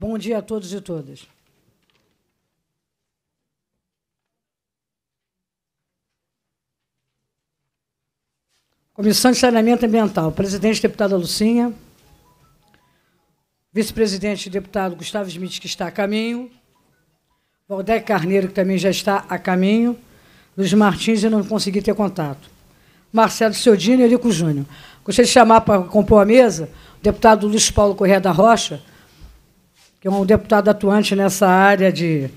Bom dia a todos e todas. Comissão de Saneamento Ambiental, presidente deputada Lucinha, vice-presidente deputado Gustavo Smith, que está a caminho, Valdec Carneiro, que também já está a caminho, Luiz Martins, eu não consegui ter contato, Marcelo Seudino e Eurico Júnior. Gostaria de chamar para compor a mesa o deputado Luiz Paulo Correia da Rocha, que é um deputado atuante nessa área de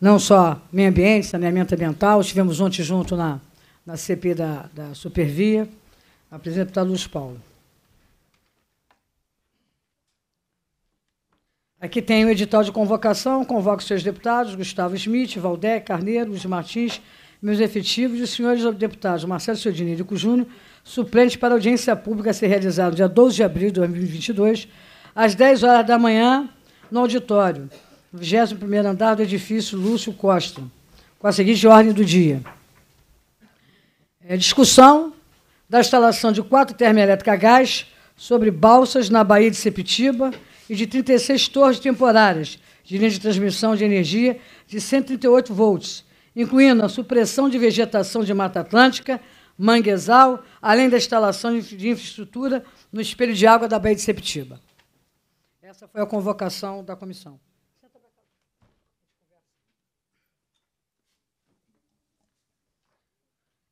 não só meio ambiente, saneamento ambiental. Estivemos ontem junto na, na CP da, da Supervia. A o deputado Luiz Paulo. Aqui tem o edital de convocação. Convoco seus deputados, Gustavo Smith, Valdé, Carneiro, Luiz Martins, meus efetivos e os senhores deputados Marcelo Sodini e Lico Júnior, suplentes para audiência pública a ser realizada no dia 12 de abril de 2022, às 10 horas da manhã, no auditório, no 21 andar do edifício Lúcio Costa, com a seguinte ordem do dia. É, discussão da instalação de quatro termoelétricas a gás sobre balsas na Baía de Sepitiba e de 36 torres temporárias de linha de transmissão de energia de 138 volts, incluindo a supressão de vegetação de Mata Atlântica, manguezal, além da instalação de infraestrutura no espelho de água da Baía de Sepitiba. Essa foi a convocação da comissão.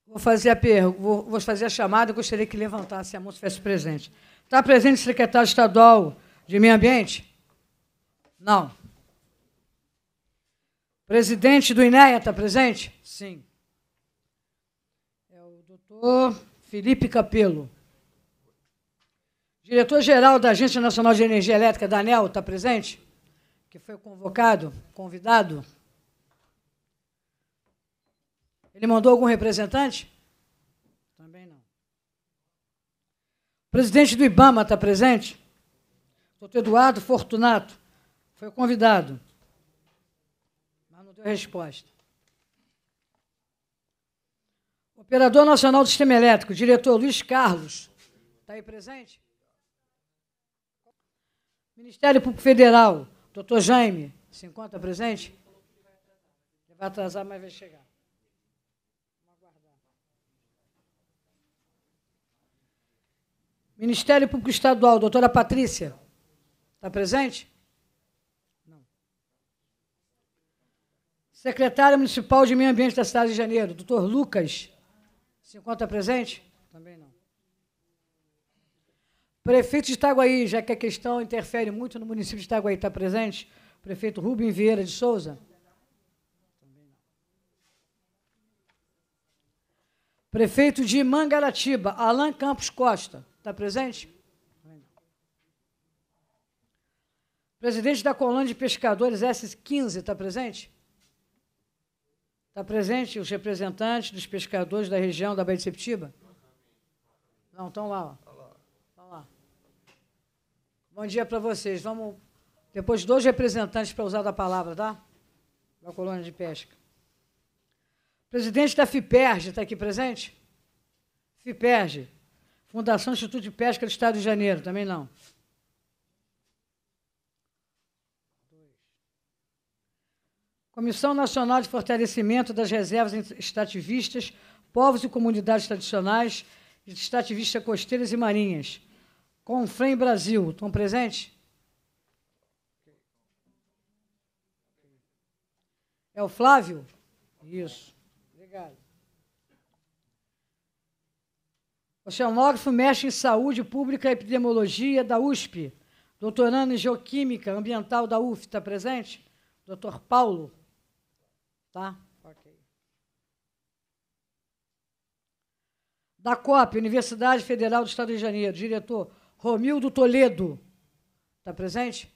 Vou fazer a, pergunta, vou, vou fazer a chamada, gostaria que levantasse a mão se estivesse presente. Está presente o secretário estadual de Meio Ambiente? Não. Presidente do INEA está presente? Sim. É o doutor Felipe Capelo. Diretor-geral da Agência Nacional de Energia Elétrica, Daniel, está presente? Que foi convocado, convidado. Ele mandou algum representante? Também não. O presidente do IBAMA está presente? Doutor Eduardo Fortunato foi convidado, mas não deu resposta. Operador Nacional do Sistema Elétrico, diretor Luiz Carlos, está aí presente? Ministério Público Federal, doutor Jaime, se encontra presente? Ele vai atrasar, mas vai chegar. Ministério Público Estadual, doutora Patrícia, está presente? Não. Secretária Municipal de Meio Ambiente da cidade de Janeiro, doutor Lucas, se encontra presente? Também não. Prefeito de Itaguaí, já que a questão interfere muito no município de Itaguaí, está presente? Prefeito Rubem Vieira de Souza. Prefeito de Mangaratiba, Alain Campos Costa. Está presente? Presidente da Colônia de Pescadores S15, está presente? Está presente os representantes dos pescadores da região da Baía de Septiba? Não, estão lá. Ó. Bom dia para vocês. Vamos, depois, dois representantes para usar da palavra, tá? Da colônia de pesca. presidente da FIPERG está aqui presente? FIPERG, Fundação Instituto de Pesca do Estado de Janeiro, também não. Comissão Nacional de Fortalecimento das Reservas Extrativistas, Povos e Comunidades Tradicionais, Extrativistas Costeiras e Marinhas. Confrem Brasil. Estão presentes? É o Flávio? Isso. Obrigado. Oceanógrafo, mestre em saúde pública e epidemiologia da USP. Doutorando em geoquímica ambiental da UF. Está presente? Doutor Paulo. Tá? Ok. Da COP, Universidade Federal do Estado de Janeiro. Diretor, Romildo Toledo. Está presente?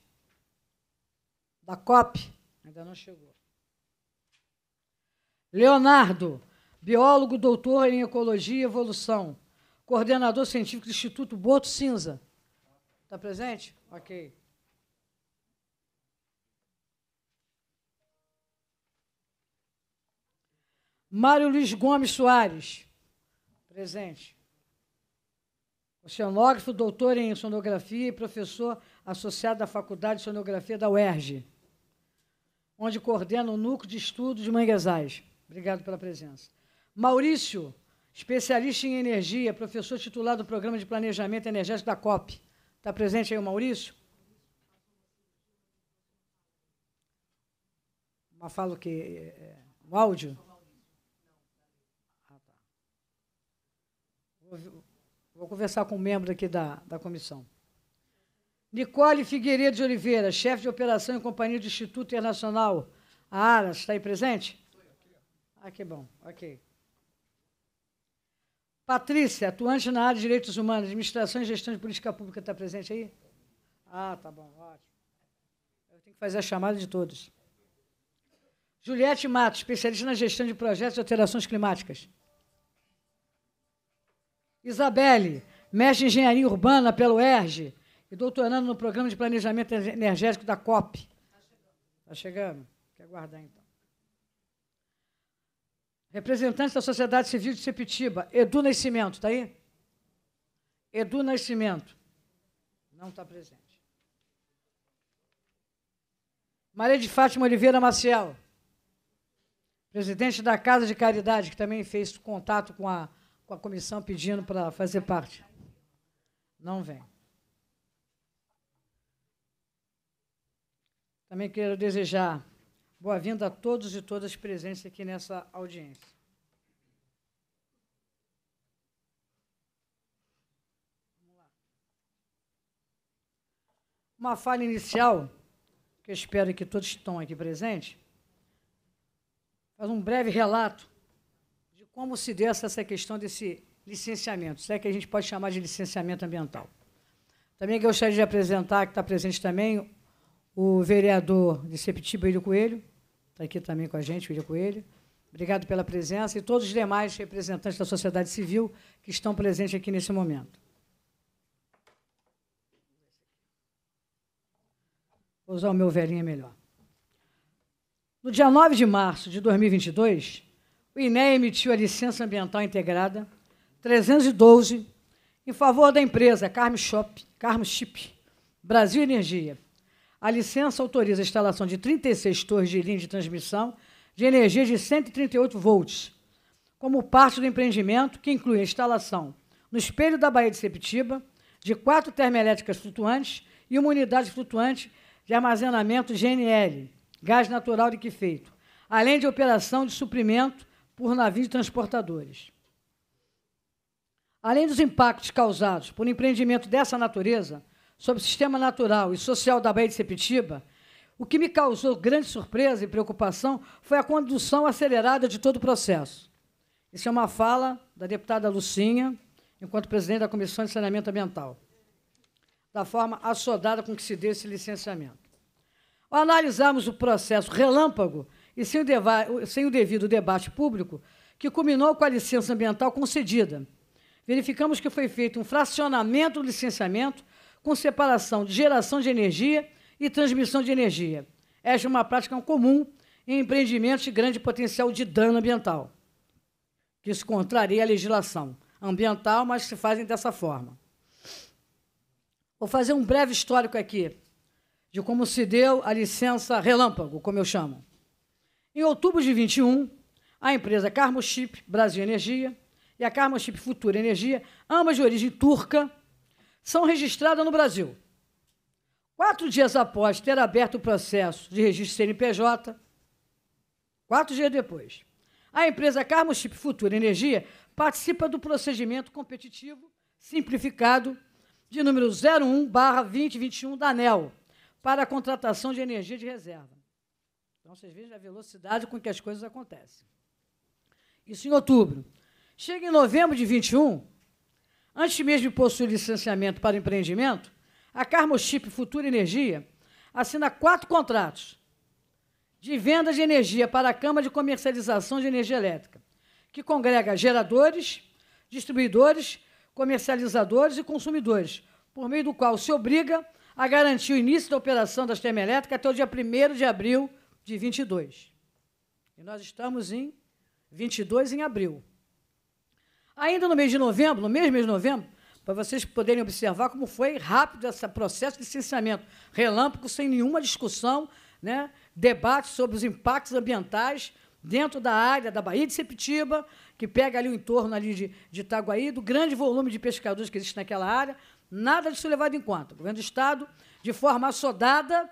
Da COP? Ainda não chegou. Leonardo, biólogo, doutor em Ecologia e Evolução, coordenador científico do Instituto Boto Cinza. Está presente? Ok. Mário Luiz Gomes Soares. Presente. Oceanógrafo, doutor em sonografia e professor associado da Faculdade de Sonografia da UERJ, onde coordena o núcleo de estudos de manguezais. Obrigado pela presença. Maurício, especialista em energia, professor titular do Programa de Planejamento Energético da COP. Está presente aí o Maurício? Mas fala o quê? É, é, o áudio? Ah, tá. Vou conversar com um membro aqui da, da comissão. Nicole Figueiredo de Oliveira, chefe de operação e companhia do Instituto Internacional a Aras, está aí presente? Ah, que bom, ok. Patrícia, atuante na área de direitos humanos, administração e gestão de política pública, está presente aí? Ah, tá bom, ótimo. Eu tenho que fazer a chamada de todos. Juliette Matos, especialista na gestão de projetos e alterações climáticas. Isabelle, mestre em engenharia urbana pelo ERJ e doutorando no programa de planejamento energético da COP. Está chegando. Está chegando. Quer aguardar então. Representante da Sociedade Civil de Sepitiba, Edu Nascimento, está aí? Edu Nascimento. Não está presente. Maria de Fátima Oliveira Maciel, presidente da Casa de Caridade, que também fez contato com a com a comissão pedindo para fazer parte. Não vem. Também quero desejar boa-vinda a todos e todas presentes aqui nessa audiência. Uma fala inicial, que eu espero que todos estão aqui presentes, faz um breve relato como se deu essa, questão desse licenciamento, se é que a gente pode chamar de licenciamento ambiental. Também gostaria de apresentar, que está presente também, o vereador de Sepetiba, Ilho Coelho, está aqui também com a gente, o Ilho Coelho. Obrigado pela presença e todos os demais representantes da sociedade civil que estão presentes aqui nesse momento. Vou usar o meu velhinho melhor. No dia 9 de março de 2022, o INE emitiu a licença ambiental integrada 312 em favor da empresa Carmo Shop, Carmo Chip, Brasil Energia. A licença autoriza a instalação de 36 torres de linha de transmissão de energia de 138 volts, como parte do empreendimento que inclui a instalação no espelho da Baía de Sepitiba de quatro termoelétricas flutuantes e uma unidade flutuante de armazenamento GNL, gás natural liquefeito, além de operação de suprimento por navios transportadores. Além dos impactos causados por um empreendimento dessa natureza sobre o sistema natural e social da Baía de Sepitiba, o que me causou grande surpresa e preocupação foi a condução acelerada de todo o processo. Isso é uma fala da deputada Lucinha, enquanto presidente da Comissão de Saneamento Ambiental, da forma assodada com que se deu esse licenciamento. Ao analisarmos o processo relâmpago e sem o, sem o devido debate público, que culminou com a licença ambiental concedida. Verificamos que foi feito um fracionamento do licenciamento com separação de geração de energia e transmissão de energia. Esta é uma prática comum em empreendimentos de grande potencial de dano ambiental, que se contraria à legislação ambiental, mas se fazem dessa forma. Vou fazer um breve histórico aqui de como se deu a licença relâmpago, como eu chamo. Em outubro de 21, a empresa Carmo Chip Brasil Energia e a Carmo Chip Futura Energia, ambas de origem turca, são registradas no Brasil. Quatro dias após ter aberto o processo de registro CNPJ, quatro dias depois, a empresa Carmo Chip Futura Energia participa do procedimento competitivo simplificado de número 01-2021 da ANEL para a contratação de energia de reserva. Então, vocês vejam a velocidade com que as coisas acontecem. Isso em outubro. Chega em novembro de 21, antes mesmo de possuir licenciamento para empreendimento, a Carmo Chip Futura Energia assina quatro contratos de venda de energia para a Câmara de Comercialização de Energia Elétrica, que congrega geradores, distribuidores, comercializadores e consumidores, por meio do qual se obriga a garantir o início da operação das termoelétricas até o dia 1 de abril de de 22. E nós estamos em 22 em abril. Ainda no mês de novembro, no mesmo mês de novembro, para vocês poderem observar como foi rápido esse processo de licenciamento relâmpago, sem nenhuma discussão, né? debate sobre os impactos ambientais dentro da área da Baía de Sepitiba, que pega ali o entorno ali de, de Itaguaí, do grande volume de pescadores que existe naquela área, nada disso levado em conta. O governo do Estado, de forma assodada,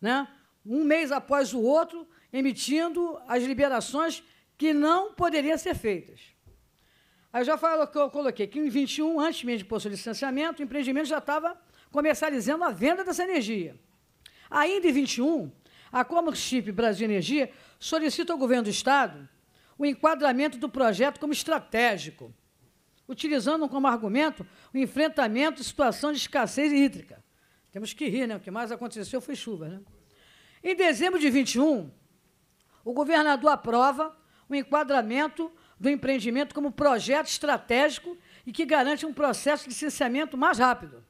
né, um mês após o outro, emitindo as liberações que não poderiam ser feitas. Aí eu já falo que eu coloquei que em 21, antes mesmo de de licenciamento, o empreendimento já estava comercializando a venda dessa energia. Ainda em 21, a Comerchip Brasil Energia solicita ao governo do Estado o enquadramento do projeto como estratégico, utilizando como argumento o enfrentamento de situação de escassez hídrica. Temos que rir, né? O que mais aconteceu foi chuva, né? Em dezembro de 21, o governador aprova o enquadramento do empreendimento como projeto estratégico e que garante um processo de licenciamento mais rápido.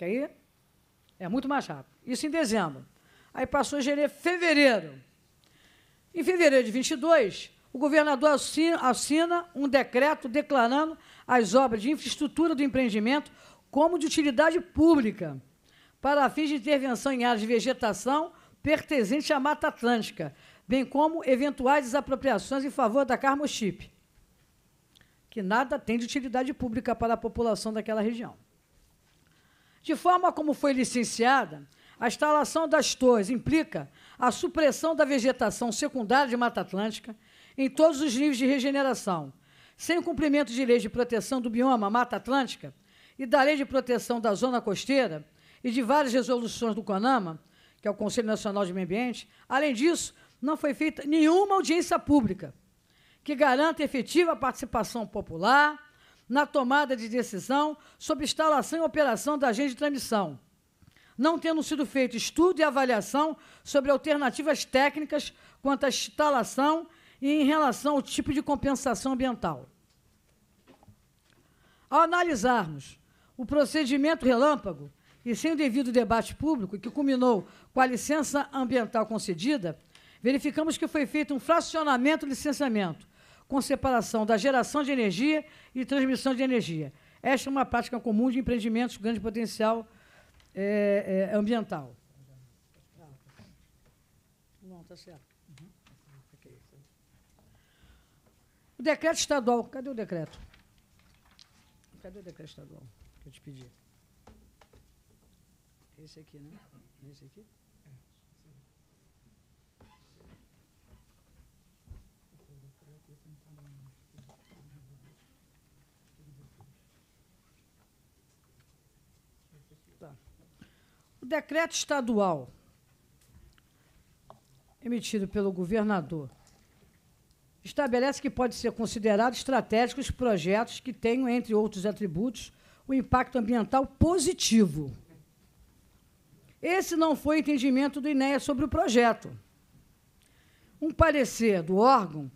aí é muito mais rápido. Isso em dezembro. Aí passou a gerir fevereiro. Em fevereiro de 22, o governador assina um decreto declarando as obras de infraestrutura do empreendimento como de utilidade pública, para fins de intervenção em áreas de vegetação pertencente à Mata Atlântica, bem como eventuais desapropriações em favor da Carmochip, que nada tem de utilidade pública para a população daquela região. De forma como foi licenciada, a instalação das torres implica a supressão da vegetação secundária de Mata Atlântica em todos os níveis de regeneração, sem o cumprimento de leis de proteção do bioma Mata Atlântica e da Lei de Proteção da Zona Costeira e de várias resoluções do CONAMA, que é o Conselho Nacional de Meio Ambiente, além disso, não foi feita nenhuma audiência pública que garanta efetiva participação popular na tomada de decisão sobre instalação e operação da agenda de transmissão, não tendo sido feito estudo e avaliação sobre alternativas técnicas quanto à instalação e em relação ao tipo de compensação ambiental. Ao analisarmos o procedimento relâmpago, e sem o devido debate público, que culminou com a licença ambiental concedida, verificamos que foi feito um fracionamento do licenciamento, com separação da geração de energia e transmissão de energia. Esta é uma prática comum de empreendimentos com grande potencial é, é, ambiental. Não, tá certo. O decreto estadual. Cadê o decreto? Cadê o decreto estadual que eu te pedi? Esse aqui, né? Esse aqui? Tá. O decreto estadual emitido pelo governador estabelece que pode ser considerado estratégicos projetos que tenham, entre outros atributos, o impacto ambiental positivo. Esse não foi o entendimento do INEA sobre o projeto. Um parecer do órgão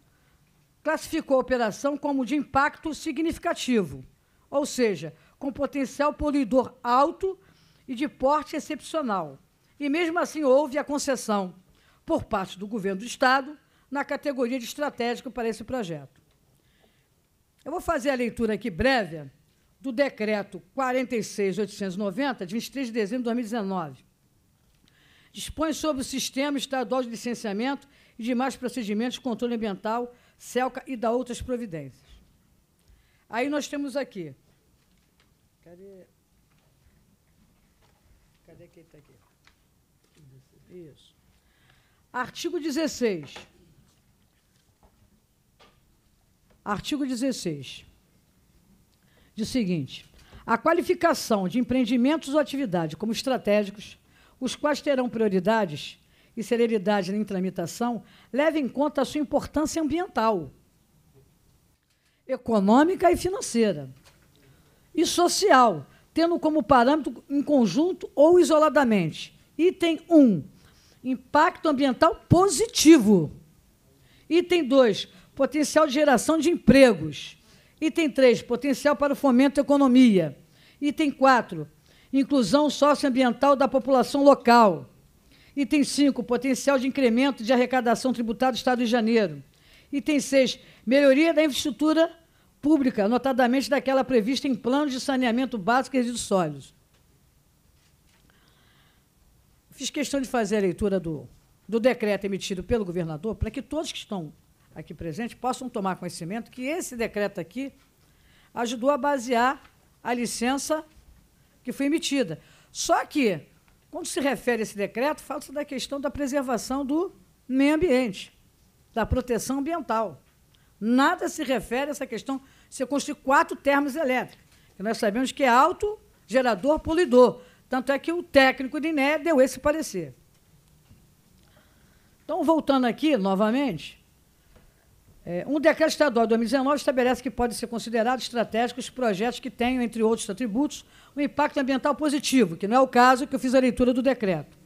classificou a operação como de impacto significativo, ou seja, com potencial poluidor alto e de porte excepcional. E mesmo assim houve a concessão, por parte do governo do Estado, na categoria de estratégico para esse projeto. Eu vou fazer a leitura aqui breve do decreto 46890, de 23 de dezembro de 2019, dispõe sobre o Sistema Estadual de Licenciamento e demais procedimentos de controle ambiental, CELCA e da outras providências. Aí nós temos aqui. Cadê? Cadê que está aqui? Isso. Artigo 16. Artigo 16. Diz o seguinte: a qualificação de empreendimentos ou atividade como estratégicos os quais terão prioridades e celeridade na tramitação, leve em conta a sua importância ambiental, econômica e financeira, e social, tendo como parâmetro em conjunto ou isoladamente. Item 1. Um, impacto ambiental positivo. Item 2. Potencial de geração de empregos. Item 3. Potencial para o fomento da economia. Item 4 inclusão socioambiental da população local. Item 5, potencial de incremento de arrecadação tributária do Estado de Janeiro. Item 6, melhoria da infraestrutura pública, notadamente daquela prevista em planos de saneamento básico e resíduos sólidos. Fiz questão de fazer a leitura do, do decreto emitido pelo governador para que todos que estão aqui presentes possam tomar conhecimento que esse decreto aqui ajudou a basear a licença que foi emitida. Só que, quando se refere a esse decreto, fala-se da questão da preservação do meio ambiente, da proteção ambiental. Nada se refere a essa questão de você construir quatro termos elétricas, que nós sabemos que é alto gerador poluidor. Tanto é que o técnico do INE deu esse parecer. Então, voltando aqui novamente, é, um decreto estadual de 2019 estabelece que podem ser considerados estratégicos projetos que tenham, entre outros atributos, um impacto ambiental positivo, que não é o caso que eu fiz a leitura do decreto.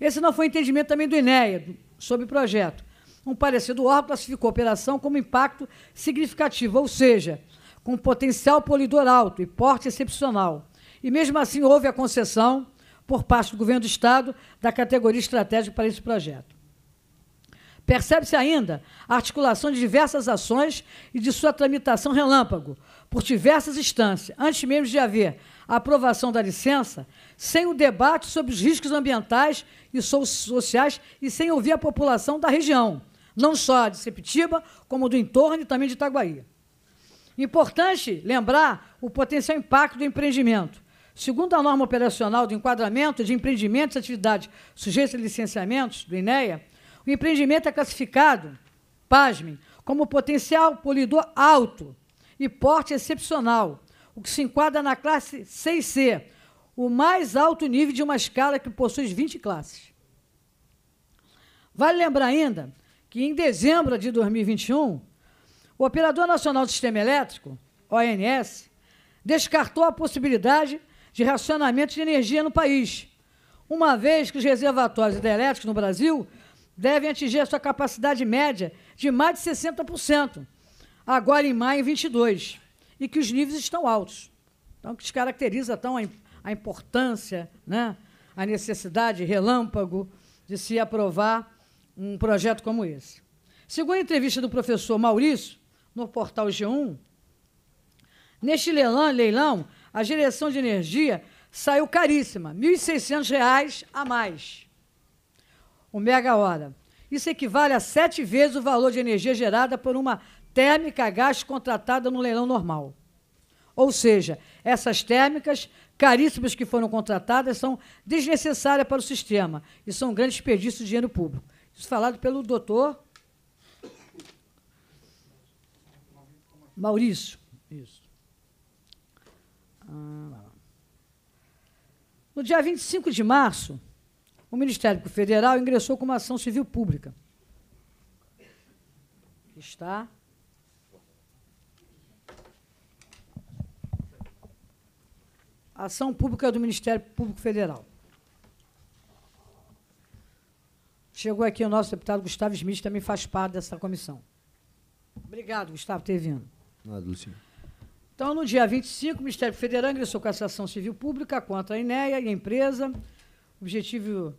Esse não foi o entendimento também do INEA sobre o projeto. Um parecer do órgão classificou a operação como impacto significativo, ou seja, com potencial poluidor alto e porte excepcional. E mesmo assim houve a concessão, por parte do governo do Estado, da categoria estratégica para esse projeto. Percebe-se ainda a articulação de diversas ações e de sua tramitação relâmpago por diversas instâncias, antes mesmo de haver a aprovação da licença, sem o debate sobre os riscos ambientais e sociais e sem ouvir a população da região, não só de Sepitiba, como do entorno e também de Itaguaí. Importante lembrar o potencial impacto do empreendimento. Segundo a norma operacional do enquadramento de empreendimentos e atividades sujeitas a licenciamentos, do INEA, o empreendimento é classificado, pasmem, como potencial poluidor alto e porte excepcional, o que se enquadra na classe 6C, o mais alto nível de uma escala que possui 20 classes. Vale lembrar ainda que em dezembro de 2021, o Operador Nacional do Sistema Elétrico, ONS, descartou a possibilidade de racionamento de energia no país, uma vez que os reservatórios hidrelétricos no Brasil devem atingir a sua capacidade média de mais de 60%, agora em maio em 22, e que os níveis estão altos. Então, que descaracteriza então, a, importância, né, a necessidade relâmpago de se aprovar um projeto como esse. Segundo a entrevista do professor Maurício, no portal G1, neste leilão, a direção de energia saiu caríssima, R$ 1.600 a mais o megawatt. Isso equivale a sete vezes o valor de energia gerada por uma térmica a gás contratada no leilão normal. Ou seja, essas térmicas caríssimas que foram contratadas são desnecessárias para o sistema e são um grande desperdício de dinheiro público. Isso falado pelo doutor Maurício. Isso. Ah, no dia 25 de março, o Ministério Federal ingressou com uma ação civil pública. Está. A ação pública é do Ministério Público Federal. Chegou aqui o nosso deputado Gustavo Smith, que também faz parte dessa comissão. Obrigado, Gustavo, por ter vindo. Nada, Então, no dia 25, o Ministério Federal ingressou com a ação civil pública contra a INEA e a empresa objetivo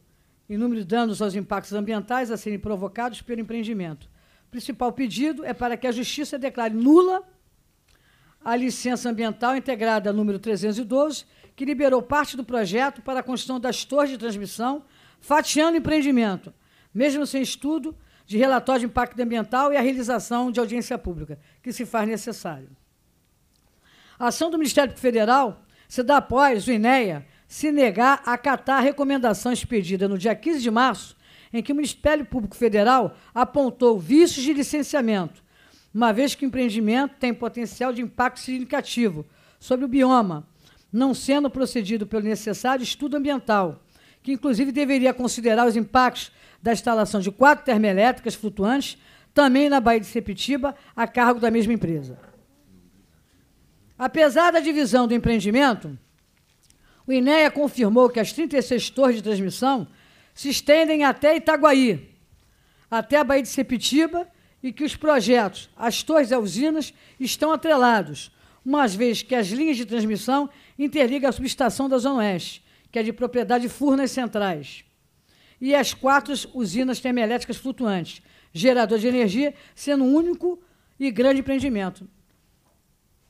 inúmeros danos aos impactos ambientais a serem provocados pelo empreendimento. O principal pedido é para que a Justiça declare nula a licença ambiental integrada número 312, que liberou parte do projeto para a construção das torres de transmissão, fatiando o empreendimento, mesmo sem estudo de relatório de impacto ambiental e a realização de audiência pública, que se faz necessário. A ação do Ministério Federal se dá após o INEA se negar a acatar a recomendação expedida no dia 15 de março, em que o Ministério Público Federal apontou vícios de licenciamento, uma vez que o empreendimento tem potencial de impacto significativo sobre o bioma, não sendo procedido pelo necessário estudo ambiental, que inclusive deveria considerar os impactos da instalação de quatro termoelétricas flutuantes, também na Baía de Sepitiba, a cargo da mesma empresa. Apesar da divisão do empreendimento, o INEA confirmou que as 36 torres de transmissão se estendem até Itaguaí, até a Baía de Sepitiba e que os projetos, as torres e usinas, estão atrelados, uma vez que as linhas de transmissão interligam a subestação da Zona Oeste, que é de propriedade Furnas Centrais, e as quatro usinas termoelétricas flutuantes, gerador de energia, sendo um único e grande empreendimento.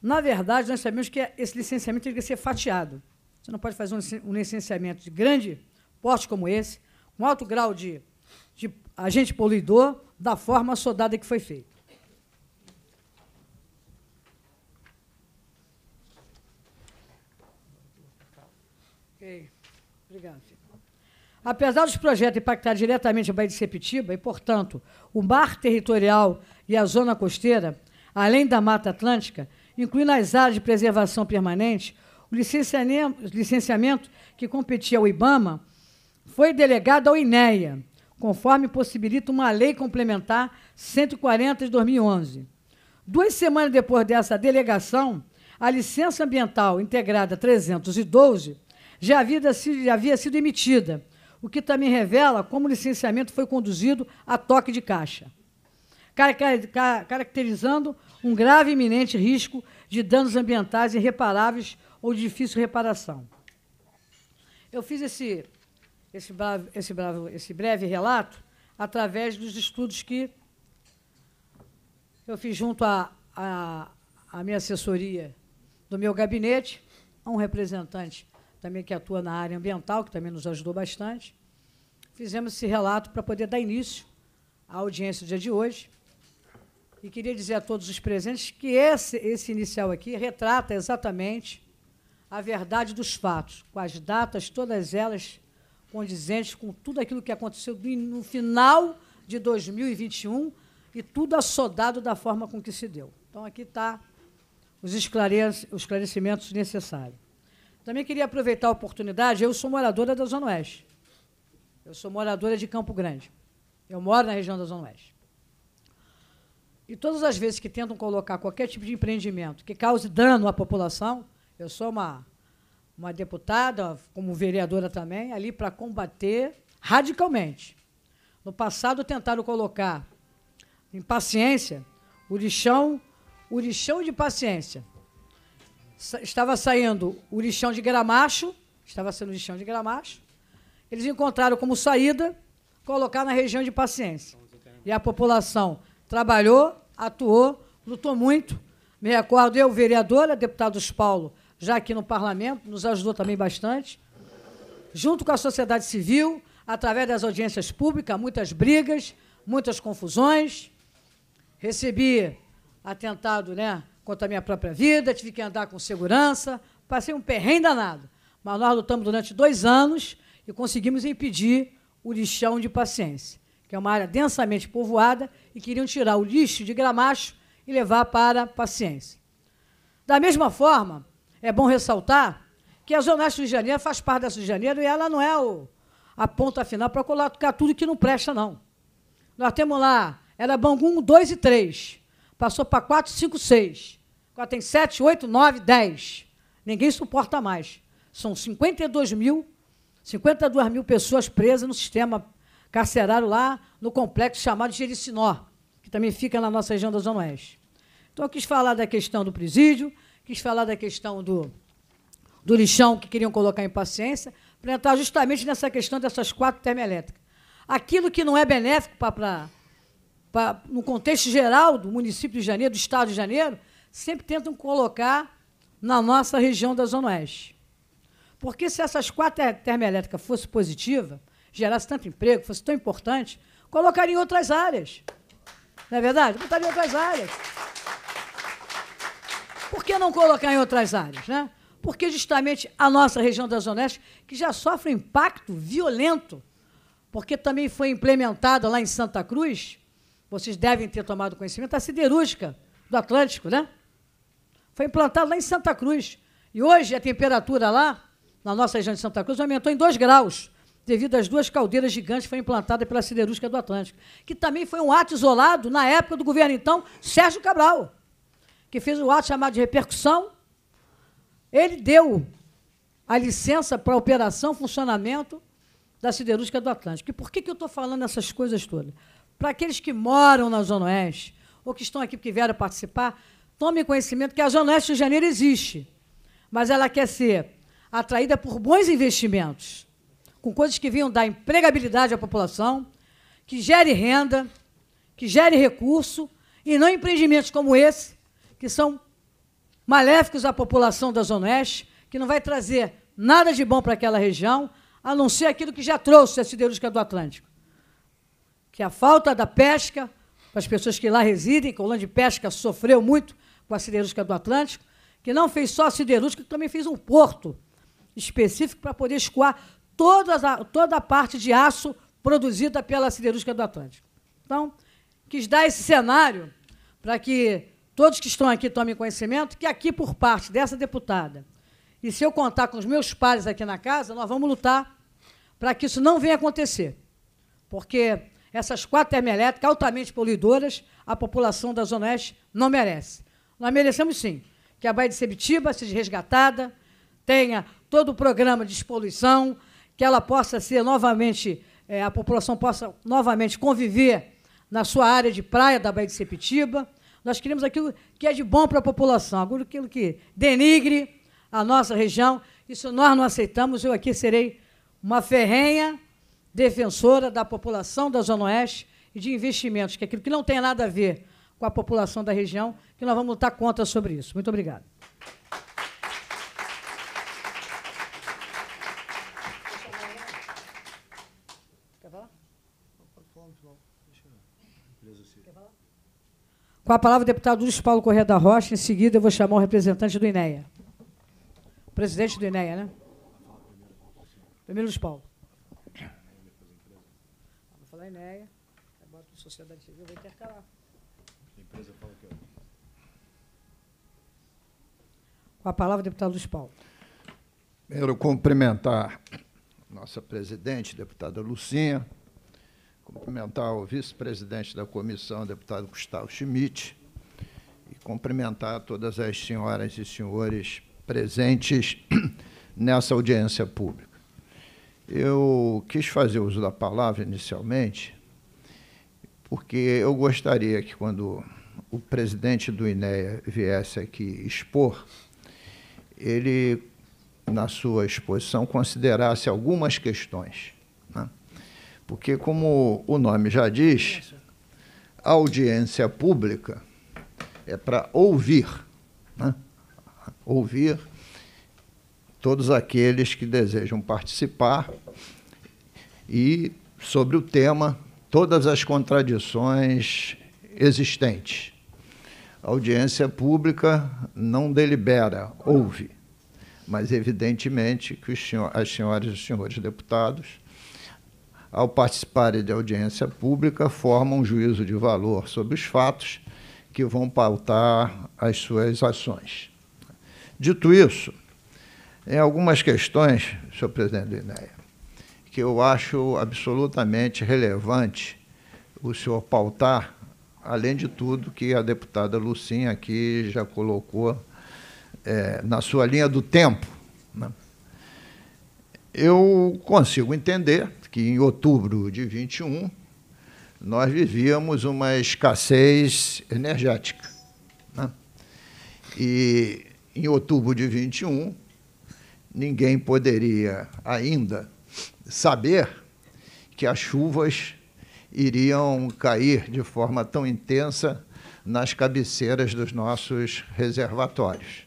Na verdade, nós sabemos que esse licenciamento tem que ser fatiado. Você não pode fazer um licenciamento de grande porte como esse, com alto grau de, de agente poluidor, da forma soldada que foi feita. Ok. Obrigado, filho. Apesar dos projetos impactar diretamente a Baía de Sepitiba e, portanto, o mar territorial e a zona costeira, além da Mata Atlântica, incluindo as áreas de preservação permanente, o licenciamento que competia ao IBAMA foi delegado ao INEA, conforme possibilita uma lei complementar 140 de 2011. Duas semanas depois dessa delegação, a licença ambiental integrada 312 já havia, já havia sido emitida, o que também revela como o licenciamento foi conduzido a toque de caixa, caracterizando um grave e iminente risco de danos ambientais irreparáveis ou de difícil reparação. Eu fiz esse, esse, bravo, esse, bravo, esse breve relato através dos estudos que eu fiz junto à a, a, a, minha assessoria do meu gabinete, a um representante também que atua na área ambiental, que também nos ajudou bastante. Fizemos esse relato para poder dar início à audiência do dia de hoje. E queria dizer a todos os presentes que esse, esse inicial aqui retrata exatamente a verdade dos fatos, com as datas, todas elas condizentes com tudo aquilo que aconteceu no final de 2021 e tudo assodado da forma com que se deu. Então, aqui está os, esclarecimentos necessários. Também queria aproveitar a oportunidade, eu sou moradora da Zona Oeste. Eu sou moradora de Campo Grande. Eu moro na região da Zona Oeste. E todas as vezes que tentam colocar qualquer tipo de empreendimento que cause dano à população, eu sou uma, uma deputada, como vereadora também, ali para combater radicalmente. No passado, tentaram colocar em paciência o lixão, o lixão de paciência. Estava saindo o lixão de gramacho, estava sendo o lixão de gramacho. Eles encontraram como saída colocar na região de paciência. E a população trabalhou, atuou, lutou muito. Me recordo eu, vereadora, deputado Paulo, já aqui no parlamento, nos ajudou também bastante, junto com a sociedade civil, através das audiências públicas, muitas brigas, muitas confusões. Recebi atentado né, contra a minha própria vida, tive que andar com segurança, passei um perrengue danado. Mas nós lutamos durante dois anos e conseguimos impedir o lixão de paciência, que é uma área densamente povoada e queriam tirar o lixo de gramacho e levar para paciência. Da mesma forma, é bom ressaltar que a Zona Oeste do Rio de Janeiro faz parte da Sul de Janeiro e ela não é o, a ponta final para colocar tudo que não presta, não. Nós temos lá, era Bangu 1, 2 e 3. Passou para 4, 5, 6. Agora tem 7, 8, 9, 10. Ninguém suporta mais. São 52 mil, 52 mil pessoas presas no sistema carcerário lá no complexo chamado Jericinó, que também fica na nossa região da Zona Oeste. Então, eu quis falar da questão do presídio, quis falar da questão do, do lixão que queriam colocar em paciência, para entrar justamente nessa questão dessas quatro termoelétricas. Aquilo que não é benéfico para, no contexto geral do município de Janeiro, do estado de Janeiro, sempre tentam colocar na nossa região da Zona Oeste. Porque se essas quatro termoelétricas fossem positivas, gerasse tanto emprego, fosse tão importante, colocaria em outras áreas. Não é verdade? Botaria em outras áreas. Por que não colocar em outras áreas? Né? Porque justamente a nossa região da Zona Oeste, que já sofre um impacto violento, porque também foi implementada lá em Santa Cruz, vocês devem ter tomado conhecimento, a siderúrgica do Atlântico, né? Foi implantada lá em Santa Cruz. E hoje a temperatura lá, na nossa região de Santa Cruz, aumentou em 2 graus, devido às duas caldeiras gigantes que foram implantadas pela siderúrgica do Atlântico, que também foi um ato isolado na época do governo, então, Sérgio Cabral que fez o ato chamado de repercussão, ele deu a licença para operação, funcionamento da siderúrgica do Atlântico. E por que, que eu estou falando essas coisas todas? Para aqueles que moram na Zona Oeste, ou que estão aqui porque vieram participar, tomem conhecimento que a Zona Oeste de Janeiro existe, mas ela quer ser atraída por bons investimentos, com coisas que venham dar empregabilidade à população, que gere renda, que gere recurso, e não empreendimentos como esse, que são maléficos à população da Zona Oeste, que não vai trazer nada de bom para aquela região, a não ser aquilo que já trouxe a siderúrgica do Atlântico, que é a falta da pesca para as pessoas que lá residem, que o de pesca sofreu muito com a siderúrgica do Atlântico, que não fez só a siderúrgica, que também fez um porto específico para poder escoar toda a, toda a parte de aço produzida pela siderúrgica do Atlântico. Então, quis dar esse cenário para que todos que estão aqui tomem conhecimento que aqui, por parte dessa deputada, e se eu contar com os meus pares aqui na casa, nós vamos lutar para que isso não venha acontecer. Porque essas quatro termoelétricas altamente poluidoras, a população da Zona Oeste não merece. Nós merecemos sim que a Baía de Sebitiba seja resgatada, tenha todo o programa de expoluição, que ela possa ser novamente, eh, a população possa novamente conviver na sua área de praia da Baía de Sepitiba, nós queremos aquilo que é de bom para a população, aquilo que denigre a nossa região. Isso nós não aceitamos. Eu aqui serei uma ferrenha defensora da população da Zona Oeste e de investimentos, que é aquilo que não tem nada a ver com a população da região, que nós vamos lutar contra sobre isso. Muito obrigado. Com a palavra, o deputado Luiz Paulo Correia da Rocha. Em seguida, eu vou chamar o representante do INEA. O presidente do INEA, né? Primeiro, Luiz Paulo. Vou falar INEA. Bota Sociedade Civil, vou intercalar. A empresa fala que é. Com a palavra, deputado Luiz Paulo. Primeiro, cumprimentar nossa presidente, deputada Lucinha, cumprimentar o vice-presidente da comissão, deputado Gustavo Schmidt, e cumprimentar todas as senhoras e senhores presentes nessa audiência pública. Eu quis fazer uso da palavra inicialmente, porque eu gostaria que, quando o presidente do INEA viesse aqui expor, ele, na sua exposição, considerasse algumas questões porque, como o nome já diz, a audiência pública é para ouvir, né? ouvir todos aqueles que desejam participar e sobre o tema todas as contradições existentes. A audiência pública não delibera, ouve, mas evidentemente que os senhor, as senhoras e os senhores deputados ao participarem de audiência pública, formam um juízo de valor sobre os fatos que vão pautar as suas ações. Dito isso, em algumas questões, senhor presidente do INEA, que eu acho absolutamente relevante o senhor pautar, além de tudo que a deputada Lucinha aqui já colocou é, na sua linha do tempo. Né? Eu consigo entender que em outubro de 21 nós vivíamos uma escassez energética. Né? E em outubro de 21 ninguém poderia ainda saber que as chuvas iriam cair de forma tão intensa nas cabeceiras dos nossos reservatórios.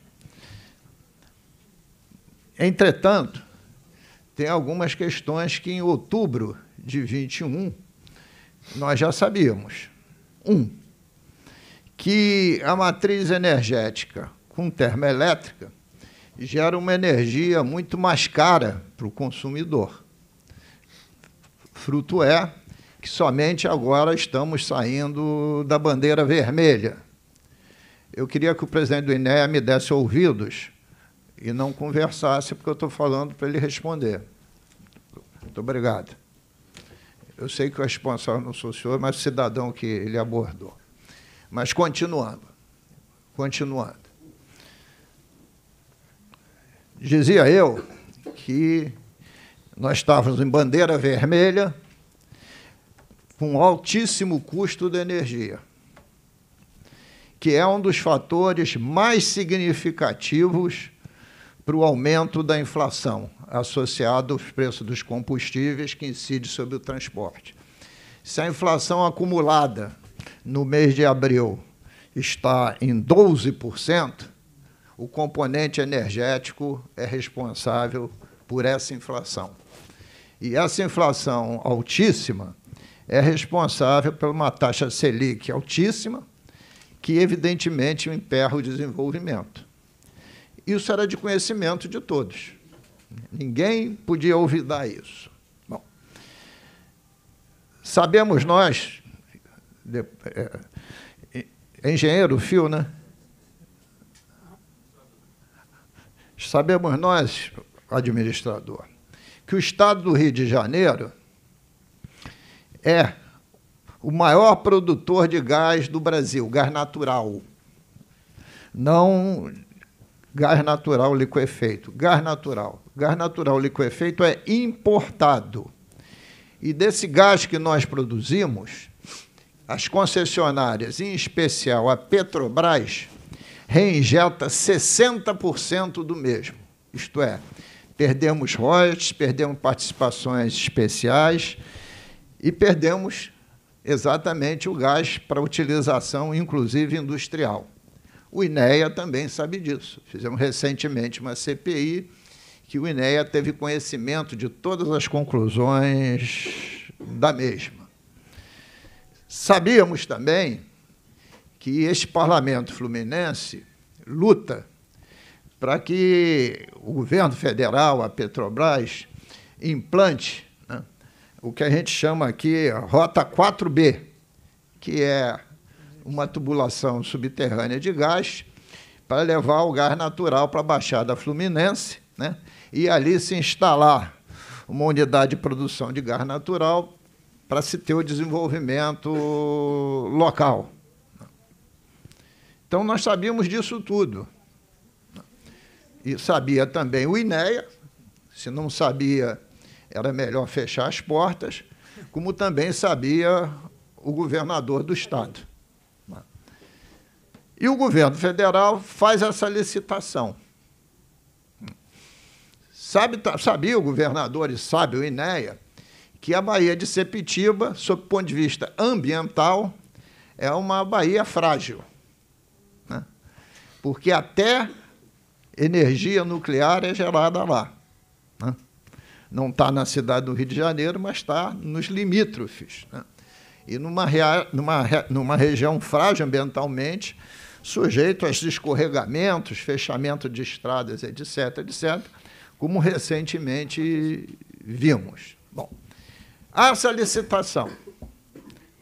Entretanto, tem algumas questões que em outubro de 21 nós já sabíamos. Um, que a matriz energética com termoelétrica gera uma energia muito mais cara para o consumidor. Fruto é que somente agora estamos saindo da bandeira vermelha. Eu queria que o presidente do INEA me desse ouvidos e não conversasse, porque eu estou falando para ele responder. Muito obrigado. Eu sei que o responsável não sou o senhor, mas o cidadão que ele abordou. Mas continuando, continuando. Dizia eu que nós estávamos em bandeira vermelha, com altíssimo custo da energia, que é um dos fatores mais significativos para o aumento da inflação associado aos preços dos combustíveis que incide sobre o transporte. Se a inflação acumulada no mês de abril está em 12%, o componente energético é responsável por essa inflação. E essa inflação altíssima é responsável por uma taxa Selic altíssima, que evidentemente emperra o desenvolvimento isso era de conhecimento de todos. Ninguém podia olvidar isso. Bom, sabemos nós, de, é, é engenheiro Fio, né? Sabemos nós, administrador, que o estado do Rio de Janeiro é o maior produtor de gás do Brasil, gás natural. Não gás natural liquefeito. Gás natural. Gás natural liquefeito é importado. E desse gás que nós produzimos, as concessionárias, em especial a Petrobras, reinjeta 60% do mesmo. Isto é, perdemos royalties, perdemos participações especiais e perdemos exatamente o gás para utilização, inclusive industrial. O INEA também sabe disso. Fizemos recentemente uma CPI que o INEA teve conhecimento de todas as conclusões da mesma. Sabíamos também que este parlamento fluminense luta para que o governo federal, a Petrobras, implante né, o que a gente chama aqui a Rota 4B, que é uma tubulação subterrânea de gás para levar o gás natural para a Baixada Fluminense né? e ali se instalar uma unidade de produção de gás natural para se ter o desenvolvimento local. Então, nós sabíamos disso tudo. E sabia também o INEA, se não sabia, era melhor fechar as portas, como também sabia o governador do Estado. E o governo federal faz essa licitação. Sabe, tá, sabia o governador e sabe o INEA que a Baía de Sepitiba, sob o ponto de vista ambiental, é uma baía frágil. Né? Porque até energia nuclear é gerada lá. Né? Não está na cidade do Rio de Janeiro, mas está nos limítrofes. Né? E numa, numa, numa região frágil ambientalmente, sujeito aos escorregamentos, fechamento de estradas, etc., etc., como recentemente vimos. Bom, essa licitação,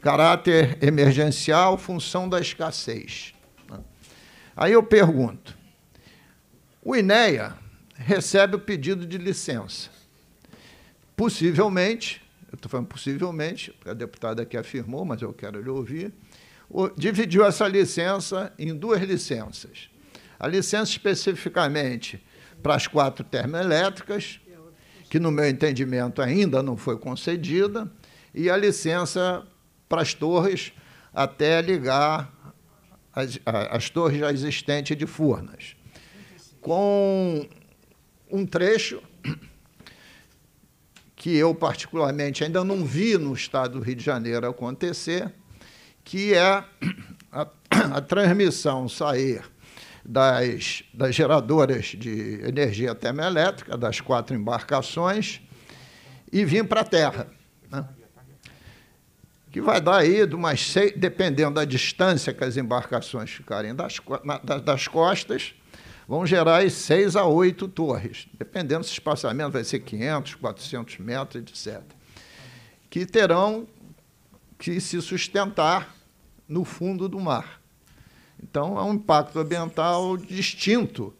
caráter emergencial, função da escassez. Né? Aí eu pergunto, o INEA recebe o pedido de licença. Possivelmente, eu estou falando possivelmente, porque a deputada aqui afirmou, mas eu quero lhe ouvir, dividiu essa licença em duas licenças. A licença especificamente para as quatro termoelétricas, que, no meu entendimento, ainda não foi concedida, e a licença para as torres até ligar as, as torres já existentes de Furnas. Com um trecho que eu, particularmente, ainda não vi no estado do Rio de Janeiro acontecer, que é a, a transmissão sair das, das geradoras de energia termoelétrica, das quatro embarcações, e vir para a Terra. Né? Que vai dar aí de umas seis, dependendo da distância que as embarcações ficarem das, das costas, vão gerar aí seis a oito torres, dependendo se o espaçamento vai ser 500, 400 metros, etc. Que terão que se sustentar no fundo do mar. Então, é um impacto ambiental distinto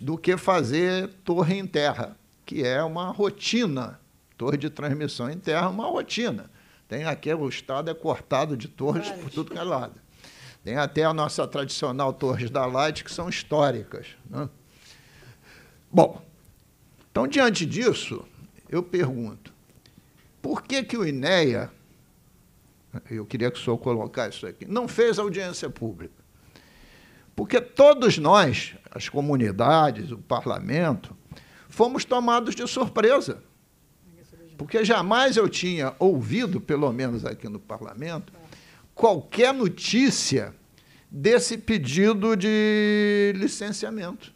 do que fazer torre em terra, que é uma rotina. Torre de transmissão em terra é uma rotina. Tem aqui, o Estado é cortado de torres por tudo que é lado. Tem até a nossa tradicional Torres da Light, que são históricas. Né? Bom, então, diante disso, eu pergunto, por que, que o INEA eu queria que o senhor colocasse isso aqui. Não fez audiência pública. Porque todos nós, as comunidades, o parlamento, fomos tomados de surpresa. Porque jamais eu tinha ouvido, pelo menos aqui no parlamento, qualquer notícia desse pedido de licenciamento.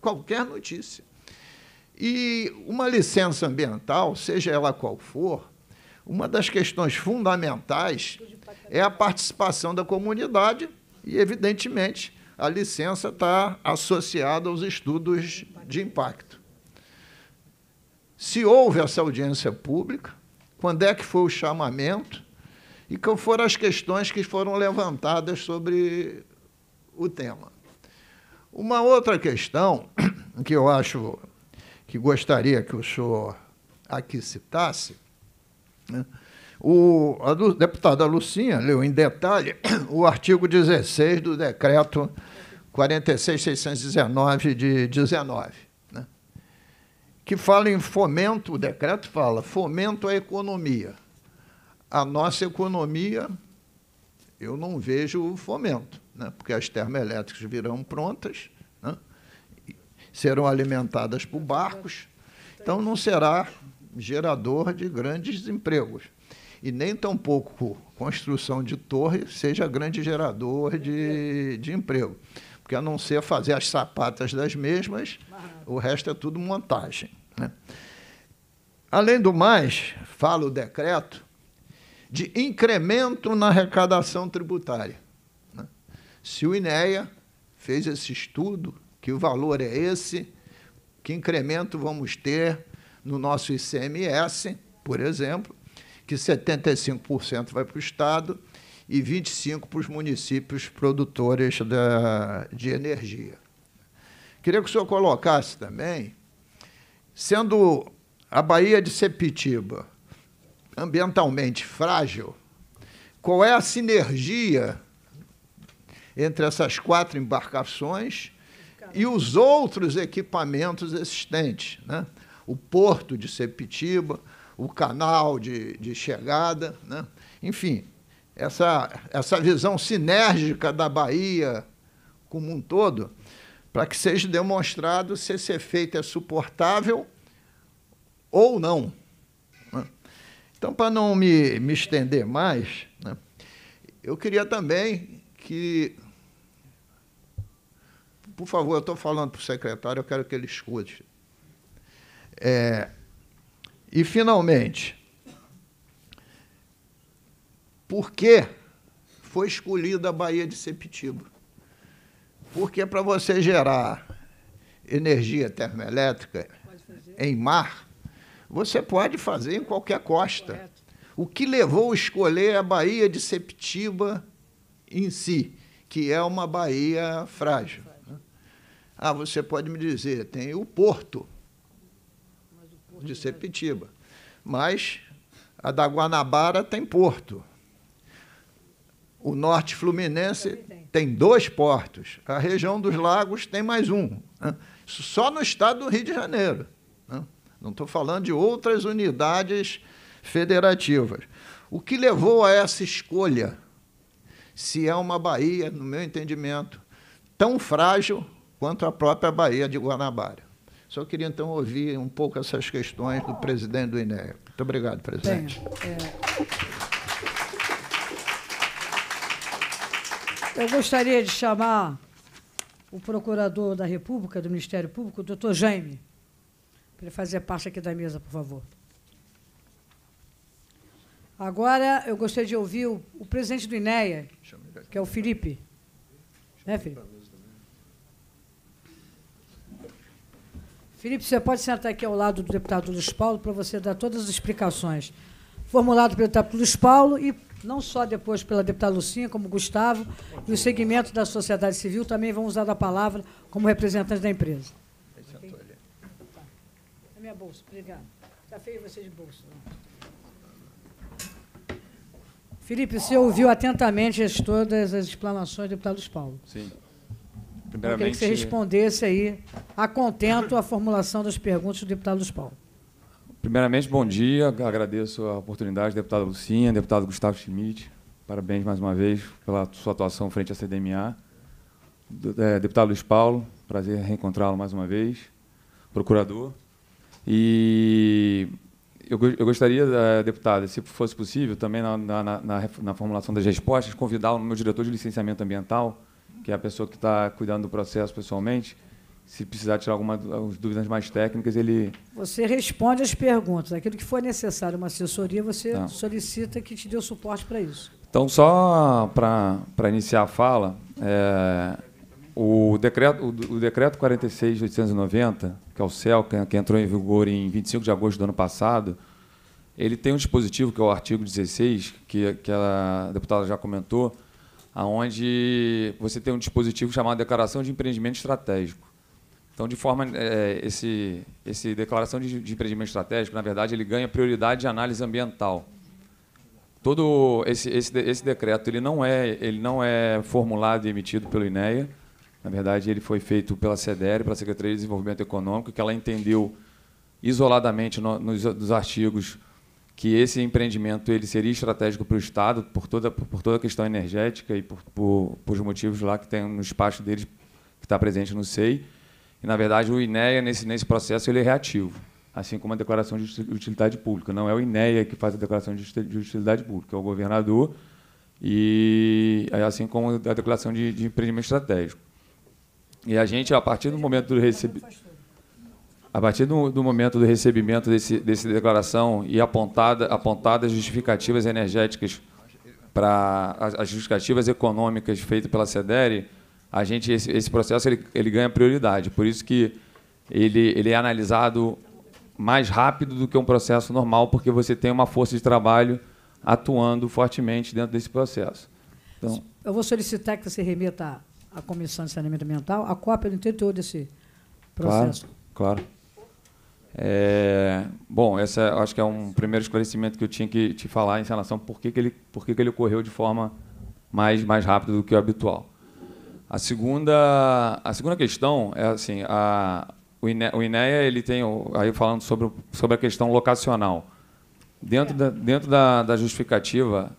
Qualquer notícia. E uma licença ambiental, seja ela qual for, uma das questões fundamentais é a participação da comunidade e, evidentemente, a licença está associada aos estudos de impacto. Se houve essa audiência pública, quando é que foi o chamamento e quais foram as questões que foram levantadas sobre o tema. Uma outra questão que eu acho que gostaria que o senhor aqui citasse né? O, a Lu, deputada Lucinha leu em detalhe o artigo 16 do decreto 46619 de 19, né? que fala em fomento, o decreto fala fomento à economia. A nossa economia, eu não vejo o fomento, né? porque as termoelétricas virão prontas, né? serão alimentadas por barcos, então não será gerador de grandes empregos. E nem tampouco construção de torre seja grande gerador de, de emprego. Porque a não ser fazer as sapatas das mesmas, o resto é tudo montagem. Né? Além do mais, fala o decreto de incremento na arrecadação tributária. Né? Se o INEA fez esse estudo, que o valor é esse, que incremento vamos ter no nosso ICMS, por exemplo, que 75% vai para o Estado e 25% para os municípios produtores da, de energia. Queria que o senhor colocasse também, sendo a Baía de Sepitiba ambientalmente frágil, qual é a sinergia entre essas quatro embarcações e os outros equipamentos existentes, né? o porto de Sepitiba, o canal de, de chegada, né? enfim, essa, essa visão sinérgica da Bahia como um todo, para que seja demonstrado se esse efeito é suportável ou não. Né? Então, para não me, me estender mais, né, eu queria também que. Por favor, eu estou falando para o secretário, eu quero que ele escute. É, e, finalmente, por que foi escolhida a Baía de Sepitiba? Porque para você gerar energia termoelétrica em mar, você pode fazer em qualquer costa. Correto. O que levou a escolher a Baía de Sepitiba em si, que é uma baía frágil? Né? Ah, você pode me dizer, tem o porto de Sepitiba. Mas a da Guanabara tem porto. O norte fluminense tem dois portos. A região dos lagos tem mais um. Né? Só no estado do Rio de Janeiro. Né? Não estou falando de outras unidades federativas. O que levou a essa escolha? Se é uma Bahia, no meu entendimento, tão frágil quanto a própria Bahia de Guanabara. Só queria então ouvir um pouco essas questões do presidente do INEA. Muito obrigado, presidente. Bem, é... Eu gostaria de chamar o procurador da República, do Ministério Público, o doutor Jaime, para ele fazer parte aqui da mesa, por favor. Agora eu gostaria de ouvir o, o presidente do INEA, que é o Felipe. Né, Felipe? Felipe, você pode sentar aqui ao lado do deputado Luiz Paulo para você dar todas as explicações. Formulado pelo deputado Luiz Paulo e não só depois pela deputada Lucinha, como Gustavo, e o segmento da sociedade civil também vão usar a palavra como representantes da empresa. Okay? Tá. É minha bolsa, obrigado. Está feio você de bolsa. Né? Felipe, você ouviu atentamente as, todas as explanações do deputado Luiz Paulo. Sim. Primeiramente... Eu queria que você respondesse aí, a contento, a formulação das perguntas do deputado Luiz Paulo. Primeiramente, bom dia. Agradeço a oportunidade, deputada Lucinha, deputado Gustavo Schmidt. Parabéns mais uma vez pela sua atuação frente à CDMA. É, deputado Luiz Paulo, prazer reencontrá-lo mais uma vez. Procurador. E eu, eu gostaria, é, deputada, se fosse possível, também na, na, na, na formulação das respostas, convidá-lo no meu diretor de licenciamento ambiental, que é a pessoa que está cuidando do processo pessoalmente, se precisar tirar algumas dúvidas mais técnicas, ele. Você responde as perguntas. Aquilo que for necessário, uma assessoria, você tá. solicita que te dê o suporte para isso. Então, só para iniciar a fala, é, o decreto, o, o decreto 46.890, que é o CEL, que, que, entrou em vigor em 25 de agosto do ano passado, ele tem um dispositivo, que é o artigo 16, que, que a deputada já comentou, onde você tem um dispositivo chamado Declaração de Empreendimento Estratégico. Então, de forma é, esse esse declaração de, de, empreendimento estratégico, na verdade, ele ganha prioridade de análise ambiental. Todo esse, esse, esse decreto ele não é ele não é formulado e emitido pelo INEA. Na verdade, ele foi feito pela CDR, pela Secretaria de Desenvolvimento Econômico, que ela entendeu isoladamente no, nos, nos artigos que esse empreendimento ele seria estratégico para o Estado por toda, por toda a questão energética e por, por, por os motivos lá que tem no espaço deles que está presente no SEI. E, na verdade, o INEA, nesse, nesse processo, ele é reativo, assim como a declaração de utilidade pública. Não é o INEA que faz a declaração de utilidade pública, é o governador, e assim como a declaração de, de empreendimento estratégico. E a gente, a partir do momento do receber a partir do, do momento do recebimento desse, desse declaração e apontada, apontadas justificativas energéticas para as, as justificativas econômicas feitas pela CEDERI, a gente esse, esse processo ele, ele ganha prioridade. Por isso que ele, ele é analisado mais rápido do que um processo normal, porque você tem uma força de trabalho atuando fortemente dentro desse processo. Então, Eu vou solicitar que você remeta à Comissão de Saneamento Ambiental a cópia do interior desse processo. Claro, claro. É, bom, essa acho que é um primeiro esclarecimento que eu tinha que te falar em relação a por que, que, ele, por que, que ele ocorreu de forma mais, mais rápida do que o habitual. A segunda, a segunda questão é assim, a, o, INE, o INEA ele tem, aí falando sobre, sobre a questão locacional. Dentro, é. da, dentro da, da justificativa,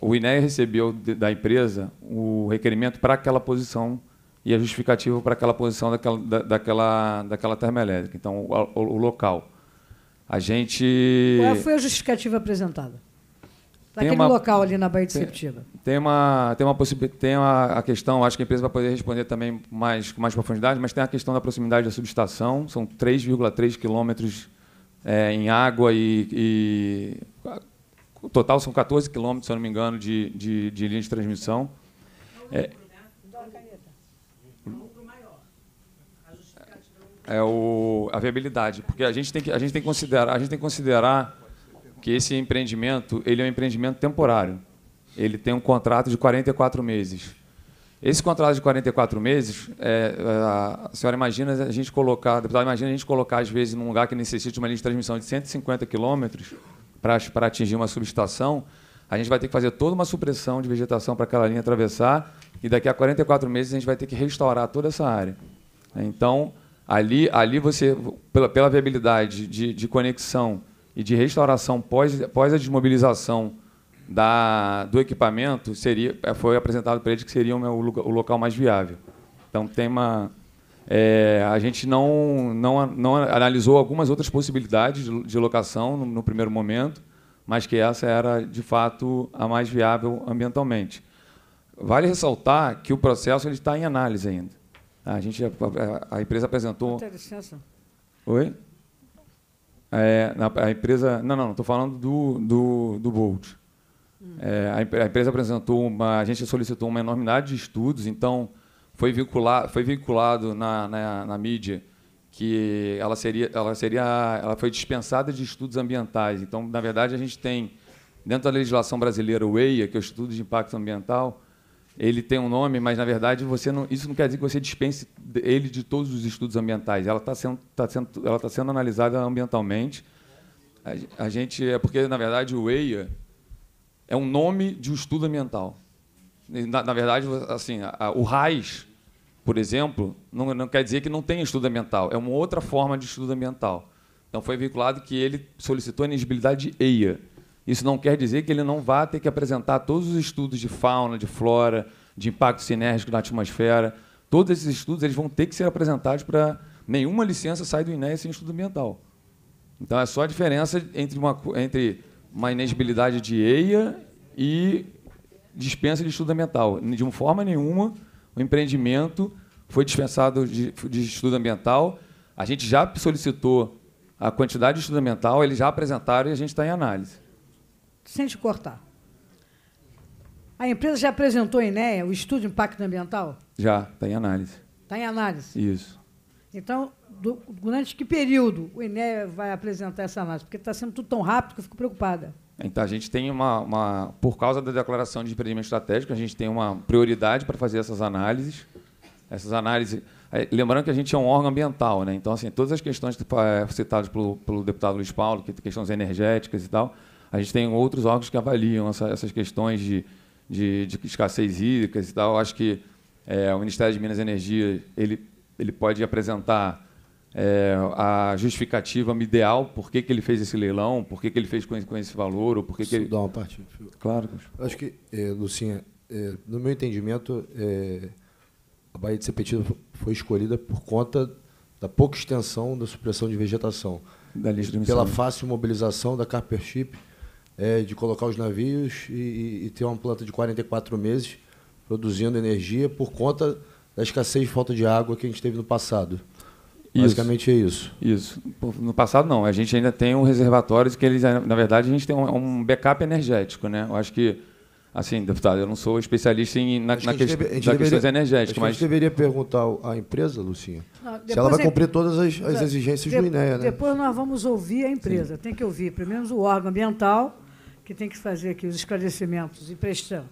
o INEA recebeu da empresa o requerimento para aquela posição e a é justificativa para aquela posição daquela, da, daquela, daquela termoelétrica. Então, o, o, o, local. A gente. Qual foi a justificativa apresentada? Daquele uma, local ali na Baía de Septiba. Tem, uma, tem, uma tem uma, a questão, acho que a empresa vai poder responder também mais, com mais profundidade, mas tem a questão da proximidade da subestação, são 3,3 quilômetros é, em água e, e. o total são 14 quilômetros, se eu não me engano, de, de, de linha de transmissão. É, é o, a viabilidade, porque a gente tem que, a gente tem que considerar, a gente tem que considerar que esse empreendimento, ele é um empreendimento temporário. Ele tem um contrato de 44 meses. Esse contrato de 44 meses, é, a senhora imagina a gente colocar, a deputada, imagina a gente colocar, às vezes, num lugar que necessita de uma linha de transmissão de 150 quilômetros para atingir uma subestação, a gente vai ter que fazer toda uma supressão de vegetação para aquela linha atravessar e daqui a 44 meses a gente vai ter que restaurar toda essa área. Então, Ali, ali você, pela, pela viabilidade de, de conexão e de restauração pós, pós a desmobilização da, do equipamento, seria, é, foi apresentado para eles que seria o, meu, o local mais viável. Então, tem uma, é, a gente não, não, não analisou algumas outras possibilidades de, de locação no, no, primeiro momento, mas que essa era, de fato, a mais viável ambientalmente. Vale ressaltar que o processo ele está em análise ainda. A, gente, a, a empresa apresentou. É licença. Oi? É, a empresa. Não, não, estou falando do, do, do Bolt. Hum. É, a, empresa apresentou uma. A gente solicitou uma enormidade de estudos, então foi, vincula, foi vinculado na, na, na, mídia que ela seria, ela seria. Ela foi dispensada de estudos ambientais. Então, na verdade, a gente tem, dentro da legislação brasileira, o EIA, que é o Estudo de Impacto Ambiental, ele tem um nome, mas na verdade você não, isso não quer dizer que você dispense ele de todos os estudos ambientais. Ela está sendo, tá sendo, ela tá sendo analisada ambientalmente. A, a, gente é porque na verdade o EIA é um nome de um estudo ambiental. Na, na verdade, assim, a, a, o RAIS, por exemplo, não, não quer dizer que não tem estudo ambiental. É uma outra forma de estudo ambiental. Então foi vinculado que ele solicitou a inexigibilidade de EIA. Isso não quer dizer que ele não vá ter que apresentar todos os estudos de fauna, de flora, de impacto sinérgico na atmosfera. Todos esses estudos eles vão ter que ser apresentados para nenhuma licença sair do INEA sem estudo ambiental. Então é só a diferença entre uma entre uma inexigibilidade de EIA e dispensa de estudo ambiental. De uma forma nenhuma, o empreendimento foi dispensado de, de estudo ambiental. A gente já solicitou a quantidade de estudo ambiental, eles já apresentaram e a gente está em análise sem te cortar. A empresa já apresentou a INEA, o estudo de impacto ambiental? Já, está em análise. Está em análise? Isso. Então, do, durante que período o INEA vai apresentar essa análise? Porque está sendo tudo tão rápido que eu fico preocupada. Então, a gente tem uma, uma Por causa da declaração de empreendimento estratégico, a gente tem uma prioridade para fazer essas análises. Essas análises. Eh, lembrando que a gente é um órgão ambiental, né? Então, assim, todas as questões eh, citadas pelo, pelo deputado Luiz Paulo, que questões energéticas e tal, a gente tem outros órgãos que avaliam essa, essas questões de, de, de escassez hídrica e tal. Acho que é, o Ministério de Minas e Energia ele, ele pode apresentar é, a justificativa ideal, por que, que ele fez esse leilão, por que, que ele fez com, com esse valor, ou por que, que ele... Dá uma parte. Claro. Acho que, é, Lucinha, é, no meu entendimento, é, a Baía de Sepetiba foi escolhida por conta da pouca extensão da supressão de vegetação. Da lista de pela fácil mobilização da carper é, de colocar os navios e, e, ter uma planta de 44 meses produzindo energia por conta da escassez e falta de água que a gente teve no passado. Isso. Basicamente é isso. Isso. No passado não, a gente ainda tem um reservatório que eles, na verdade, a gente tem um, backup energético, né? Eu acho que Assim, deputado, eu não sou especialista em, na, na que questão energética, questões energéticas. mas... A gente deveria perguntar à empresa, Lucinha, não, se ela vai cumprir todas as, as exigências de, do INEA. Né? Depois nós vamos ouvir a empresa. Sim. Tem que ouvir, pelo menos, o órgão ambiental, que tem que fazer aqui os esclarecimentos e prestar,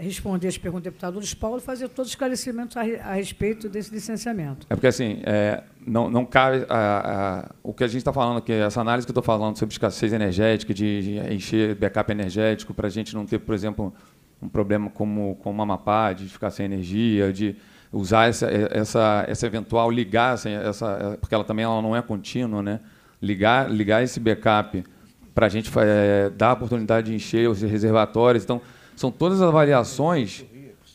responder as perguntas do deputado Luiz Paulo, fazer todos os esclarecimentos a, a respeito desse licenciamento. É porque, assim, é, não, não cabe. A, a, o que a gente está falando aqui, essa análise que eu estou falando sobre escassez energética, de, encher backup energético, para a gente não ter, por exemplo, um problema como, o Amapá, de ficar sem energia, de usar essa, essa, essa eventual ligar, essa, porque ela também ela não é contínua, né? ligar, ligar esse backup para a gente é, dar a oportunidade de encher os reservatórios. Então, são todas as avaliações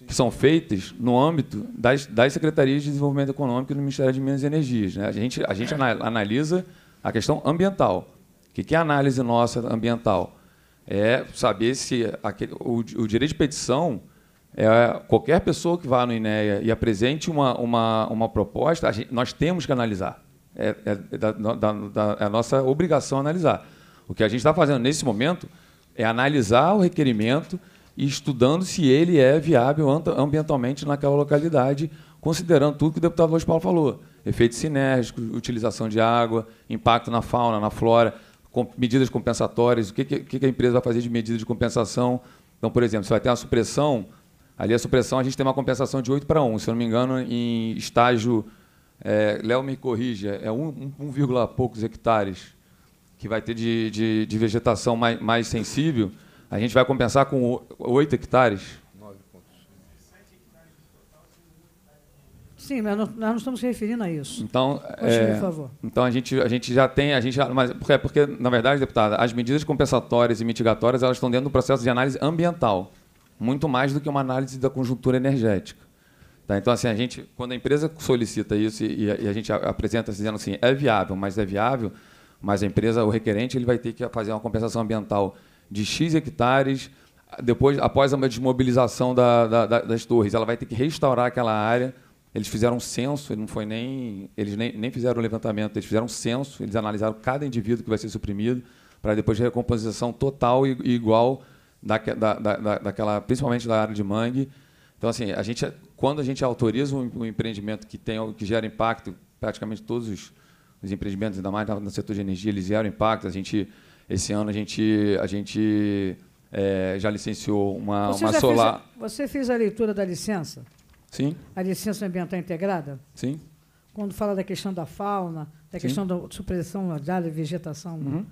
que são feitas no âmbito das, das secretarias de desenvolvimento econômico e do Ministério de Minas e Energias. Né? A, gente, a gente analisa a questão ambiental. O que, que é a análise nossa ambiental? É saber se aquele, o, o direito de petição é, qualquer pessoa que vá no INEA e apresente uma, uma, uma proposta, gente, nós temos que analisar. É, é, da, da, da, é a nossa obrigação analisar. O que a gente está fazendo nesse momento é analisar o requerimento e estudando se ele é viável ambientalmente naquela localidade, considerando tudo que o deputado Luiz Paulo falou: efeitos sinérgicos, utilização de água, impacto na fauna, na flora, medidas compensatórias, o que, que a empresa vai fazer de medida de compensação. Então, por exemplo, você vai ter uma supressão, ali a supressão a gente tem uma compensação de 8 para 1, se eu não me engano, em estágio. É, Léo me corrija, é 1, um vírgula poucos hectares que vai ter de, de, de vegetação mais, mais sensível, a gente vai compensar com 8 hectares. Sim, mas nós não estamos se referindo a isso. Então, é, por favor. Então a gente, a gente já tem, a gente já, mas porque, porque na verdade, deputada, as medidas compensatórias e mitigatórias elas estão dentro do processo de análise ambiental, muito mais do que uma análise da conjuntura energética. Tá? Então assim, a gente, quando a empresa solicita isso e, e a gente apresenta dizendo assim, é viável, mas é viável mas a empresa, o requerente, ele vai ter que fazer uma compensação ambiental de X hectares, depois, após a desmobilização da, da, das torres, ela vai ter que restaurar aquela área. Eles fizeram um censo, não foi nem, eles nem, nem fizeram o levantamento, eles fizeram um censo, eles analisaram cada indivíduo que vai ser suprimido, para depois de recomposição total e, e igual da, da, da, daquela, principalmente da área de mangue. Então, assim, a gente, quando a gente autoriza um, um empreendimento que, tem, que gera impacto, praticamente todos os, empreendimentos, ainda mais no setor de energia, eles geram impacto. A gente, esse ano a gente, a gente é, já licenciou uma, você uma solar. Fez você fez a leitura da licença? Sim. A licença ambiental integrada? Sim. Quando fala da questão da fauna, da Sim. questão da supressão da vegetação. Uhum.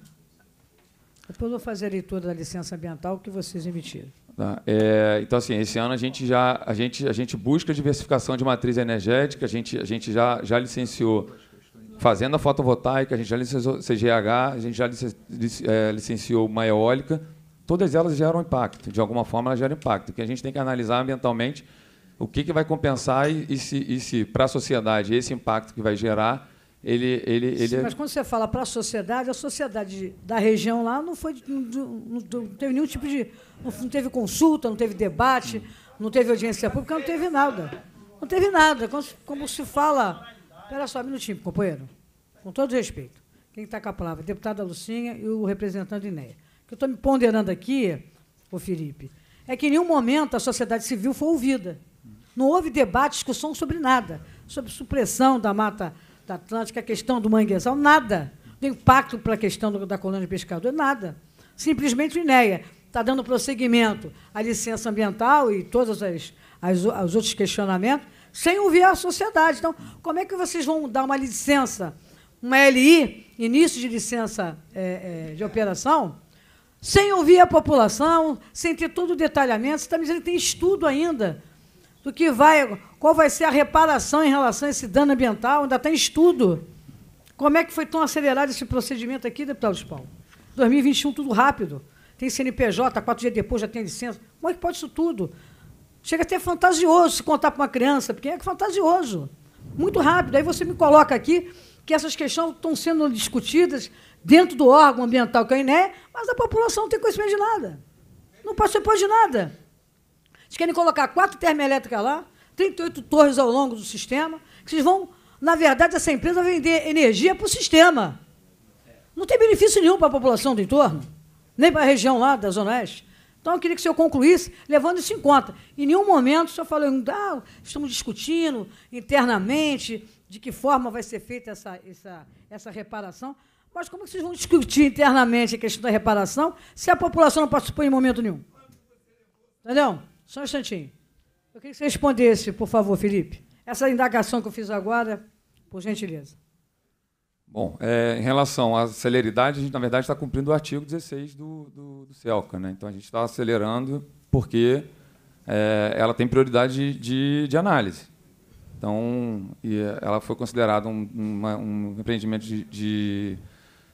Depois eu vou fazer a leitura da licença ambiental que vocês emitiram. Tá. É, então, assim, esse ano a gente já a gente, a gente busca diversificação de matriz energética, a gente, a gente já, já licenciou fazenda fotovoltaica, a gente já licenciou CGH, a gente já eh, licenciou uma eólica, todas elas geram impacto, de alguma forma elas geram impacto, que a gente tem que analisar ambientalmente o que, que vai compensar e, se, e se para a sociedade esse impacto que vai gerar ele, ele, ele Sim, mas quando você fala para a sociedade, a sociedade da região lá não foi, não, não, não teve nenhum tipo de, não teve consulta, não teve debate, não teve audiência pública, não teve nada, não teve nada. Como, como se fala Espera só um minutinho, companheiro. Com todo respeito. Quem está com a palavra? deputada Lucinha e o representante Inéia. O que eu estou me ponderando aqui, o Felipe, é que em nenhum momento a sociedade civil foi ouvida. Não houve debate, discussão sobre nada. Sobre supressão da Mata da Atlântica, a questão do manguezal, nada. Do impacto para a questão do, da colônia de pescador, nada. Simplesmente o INEA está dando prosseguimento à licença ambiental e todos as, as, os outros questionamentos, sem ouvir a sociedade. Então, como é que vocês vão dar uma licença, uma LI, início de licença é, é, de operação, sem ouvir a população, sem ter todo o detalhamento? Você está me dizendo que tem estudo ainda do que vai, qual vai ser a reparação em relação a esse dano ambiental, ainda tem estudo. Como é que foi tão acelerado esse procedimento aqui, deputado Paulo? 2021, tudo rápido. Tem CNPJ, quatro dias depois já tem licença. Como é que pode isso tudo? Chega a ser fantasioso se contar para uma criança, porque é fantasioso. Muito rápido. Aí você me coloca aqui que essas questões estão sendo discutidas dentro do órgão ambiental que é o INE, mas a população não tem conhecimento de nada. Não participou de nada. Eles querem colocar quatro termoelétricas lá, 38 torres ao longo do sistema, que vocês vão, na verdade, essa empresa vender energia para o sistema. Não tem benefício nenhum para a população do entorno, nem para a região lá da Zona Oeste. Então, eu queria que o senhor concluísse, levando isso em conta. Em nenhum momento o senhor falou, ah, estamos discutindo internamente de que forma vai ser feita essa, essa, essa reparação. Mas como é vocês vão discutir internamente a questão da reparação se a população não participou em momento nenhum? Entendeu? Só um instantinho. Eu queria que você respondesse, por favor, Felipe. Essa indagação que eu fiz agora, por gentileza. Bom, é, em relação à celeridade, a gente, na verdade, está cumprindo o artigo 16 do, do, do CELCA. Né? Então, a gente está acelerando porque é, ela tem prioridade de, de, análise. Então, é, ela foi considerada um, uma, um empreendimento de, de,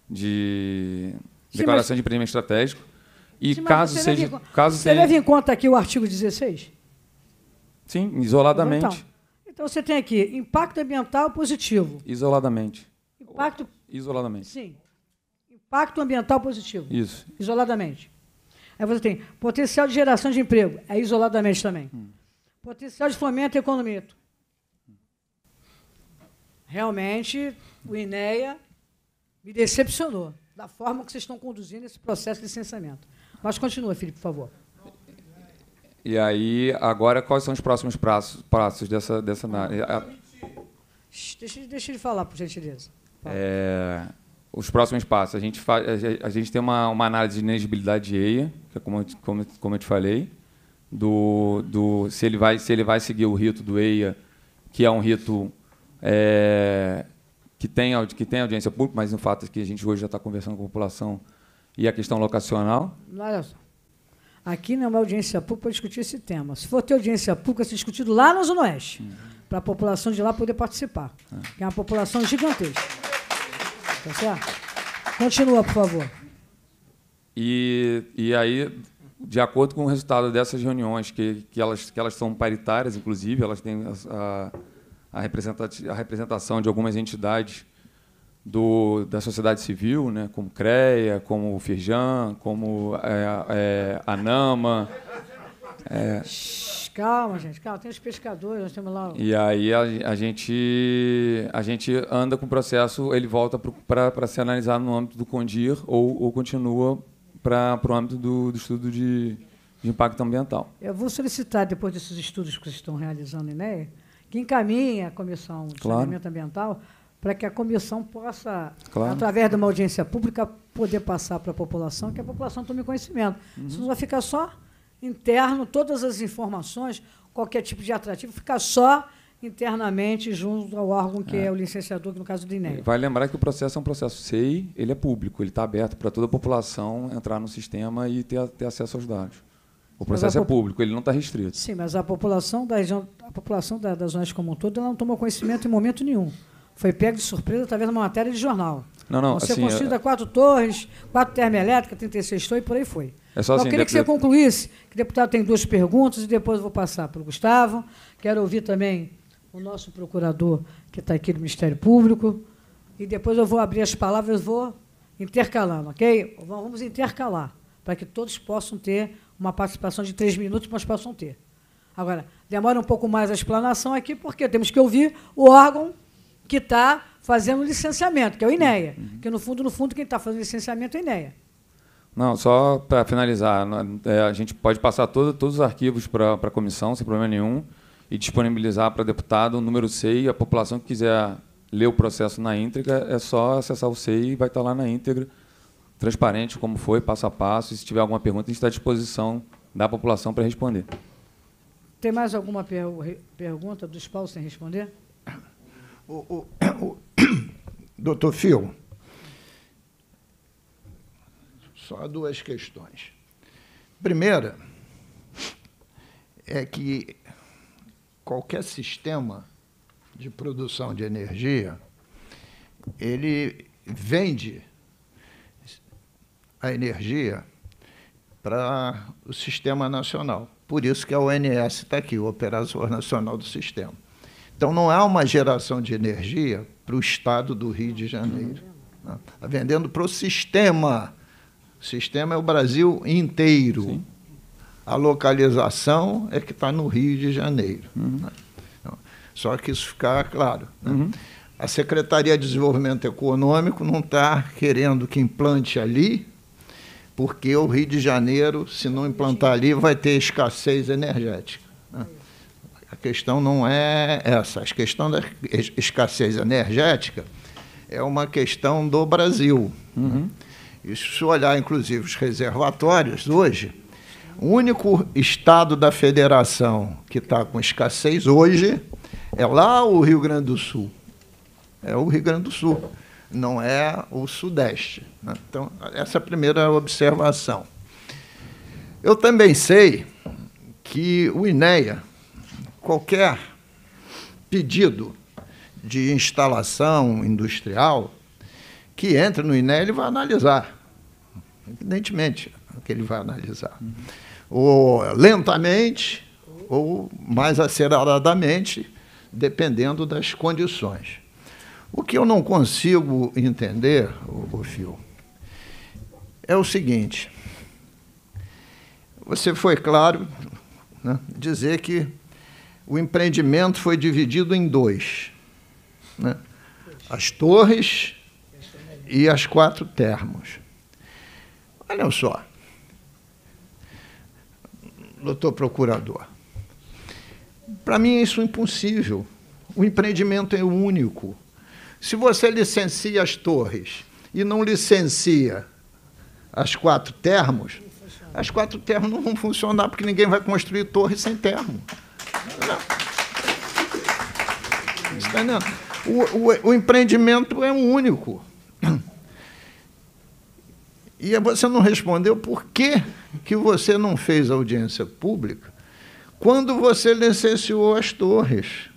de Sim, declaração de empreendimento estratégico. E Sim, caso seja. caso você seja... leva em conta aqui o artigo 16? Sim, isoladamente. Então, então você tem aqui impacto ambiental positivo. Isoladamente. Impacto. Isoladamente. Sim. Impacto ambiental positivo. Isso. Isoladamente. Aí você tem potencial de geração de emprego, é isoladamente também. Hum. Potencial de fomento e economia. Realmente, o INEA me decepcionou da forma que vocês estão conduzindo esse processo de licenciamento. Mas continua, Felipe, por favor. E aí, agora, quais são os próximos prazos, prazos dessa, dessa ah. análise? Deixa, deixa ele falar, por gentileza. É, os próximos passos. A gente, faz, a, gente tem uma, uma análise de inegibilidade de EIA, que é como, como, como eu te falei, do, do, se, ele vai, se ele vai seguir o rito do EIA, que é um rito é, que, tem, que tem audiência pública, mas o fato é que a gente hoje já está conversando com a população e a questão locacional. Olha só. Aqui não é uma audiência pública para discutir esse tema. Se for ter audiência pública, ser discutido lá na Zona Oeste, uhum. para a população de lá poder participar, é. que é uma população gigantesca. Tá certo? Continua, por favor. E, e aí, de acordo com o resultado dessas reuniões, que, que, elas, que elas são paritárias, inclusive, elas têm a, a, a representação de algumas entidades do, da sociedade civil, né, como CREA, como o FIRJAN, como é, é, a NAMA. É, calma, gente, calma. Tem os pescadores, nós temos lá. E aí a, a gente, a gente anda com o processo, ele volta para ser analisado no âmbito do CONDIR ou, ou continua para o âmbito do, do estudo de, de, impacto ambiental. Eu vou solicitar, depois desses estudos que vocês estão realizando, INEA, né, que encaminhe a Comissão de claro. Saneamento Ambiental para que a comissão possa, claro. através de uma audiência pública, poder passar para a população, que a população tome conhecimento. Uhum. Isso não vai ficar só interno todas as informações, qualquer tipo de atrativo, fica só internamente junto ao órgão que é, é o licenciador, que no caso do INEM. Vai lembrar que o processo é um processo SEI, ele é público, ele está aberto para toda a população entrar no sistema e ter, ter acesso aos dados. O processo é público, ele não está restrito. Sim, mas a população da região, a população da, das zonas como um todo, ela não tomou conhecimento em momento nenhum. Foi pego de surpresa através de uma matéria de jornal. Não, não, você assim, construída é- quatro torres, quatro termoelétricas, 36 torres e por aí foi. É só então, assim, eu queria que você concluísse, que o deputado tem duas perguntas e depois eu vou passar para o Gustavo. Quero ouvir também o nosso procurador que está aqui do Ministério Público. E depois eu vou abrir as palavras, vou intercalando, ok? Vamos intercalar, para que todos possam ter uma participação de três minutos, mas possam ter. Agora, demora um pouco mais a explanação aqui, porque temos que ouvir o órgão que está fazendo licenciamento, que é o INEA. Uhum. Que no fundo, no fundo, quem está fazendo licenciamento é o INEA. Não, só para finalizar, né, é, a gente pode passar todo, todos os arquivos para a comissão, sem problema nenhum, e disponibilizar para deputado o número CEI. A população que quiser ler o processo na íntegra, é só acessar o CEI e vai estar tá lá na íntegra, transparente como foi, passo a passo. E se tiver alguma pergunta, a gente está à disposição da população para responder. Tem mais alguma per pergunta dos Paulo sem responder? O, o, o, Doutor Fio, só duas questões. Primeira é que qualquer sistema de produção de energia, ele vende a energia para o Sistema Nacional. Por isso que a ONS está aqui, o Operador Nacional do Sistema. Então, não há uma geração de energia para o estado do Rio de Janeiro. Está né? vendendo para o sistema. O sistema é o Brasil inteiro. Sim. A localização é que está no Rio de Janeiro. Uhum. Né? Então, só que isso ficar claro. Né? Uhum. A Secretaria de Desenvolvimento Econômico não está querendo que implante ali, porque o Rio de Janeiro, se não implantar ali, vai ter escassez energética. Né? A questão não é essa. A questão da escassez energética é uma questão do Brasil. Né? Uhum. E se olhar, inclusive, os reservatórios hoje, o único estado da federação que está com escassez hoje é lá o Rio Grande do Sul. É o Rio Grande do Sul, não é o Sudeste. Né? Então, essa é a primeira observação. Eu também sei que o INEA, qualquer pedido de instalação industrial que entre no INE, ele vai analisar. Evidentemente que ele vai analisar. Uhum. Ou lentamente, ou mais aceleradamente, dependendo das condições. O que eu não consigo entender, o, Fio, é o seguinte. Você foi claro né, dizer que o empreendimento foi dividido em dois: né? as torres e as quatro termos. Olha só, doutor procurador, para mim é isso é impossível. O empreendimento é único. Se você licencia as torres e não licencia as quatro termos, as quatro termos não vão funcionar porque ninguém vai construir torre sem termo. Não. O, o, o empreendimento é um único. E você não respondeu por que, que você não fez audiência pública quando você licenciou as torres.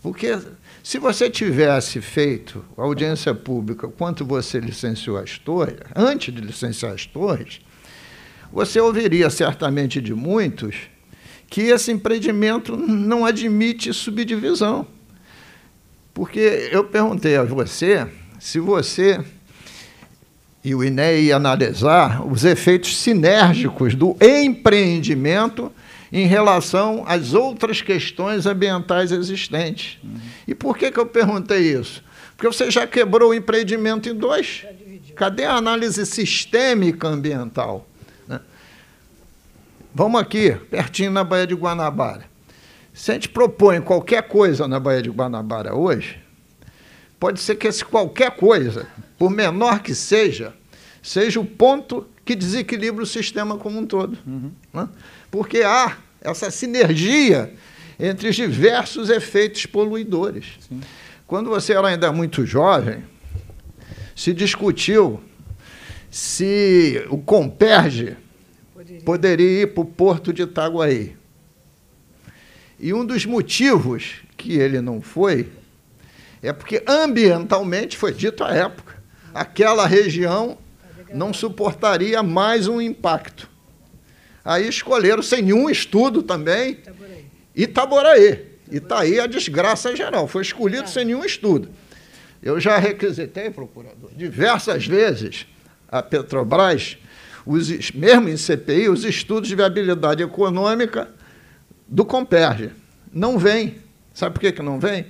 Porque se você tivesse feito audiência pública quando você licenciou as torres, antes de licenciar as torres, você ouviria certamente de muitos que esse empreendimento não admite subdivisão. Porque eu perguntei a você se você e o INE ia analisar os efeitos sinérgicos do empreendimento em relação às outras questões ambientais existentes. Uhum. E por que, que eu perguntei isso? Porque você já quebrou o empreendimento em dois. Cadê a análise sistêmica ambiental? Vamos aqui, pertinho na Baía de Guanabara. Se a gente propõe qualquer coisa na Baía de Guanabara hoje, pode ser que esse qualquer coisa, por menor que seja, seja o ponto que desequilibra o sistema como um todo. Uhum. Né? Porque há essa sinergia entre os diversos efeitos poluidores. Sim. Quando você era ainda muito jovem, se discutiu se o Comperge poderia ir para o porto de Itaguaí. E um dos motivos que ele não foi é porque ambientalmente foi dito à época, aquela região não suportaria mais um impacto. Aí escolheram sem nenhum estudo também Itaboraí. Itaí tá a desgraça geral, foi escolhido tá. sem nenhum estudo. Eu já requisitei, procurador, diversas vezes a Petrobras os, mesmo em CPI, os estudos de viabilidade econômica do Comperge. Não vem. Sabe por que, que não vem?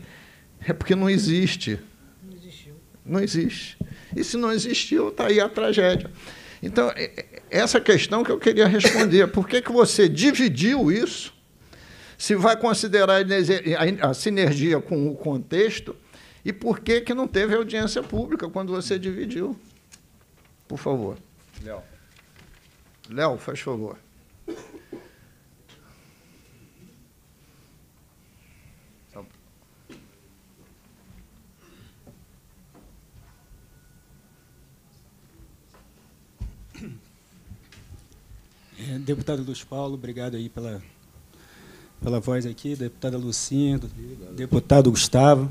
É porque não existe. Não existiu. Não existe. E se não existiu, está aí a tragédia. Então, essa questão que eu queria responder. Por que, que você dividiu isso? Se vai considerar a sinergia com o contexto? E por que, que não teve audiência pública quando você dividiu? Por favor. Léo. Léo, faz favor. É, deputado Luiz Paulo, obrigado aí pela, pela voz aqui. Deputada Lucinda, deputado Gustavo,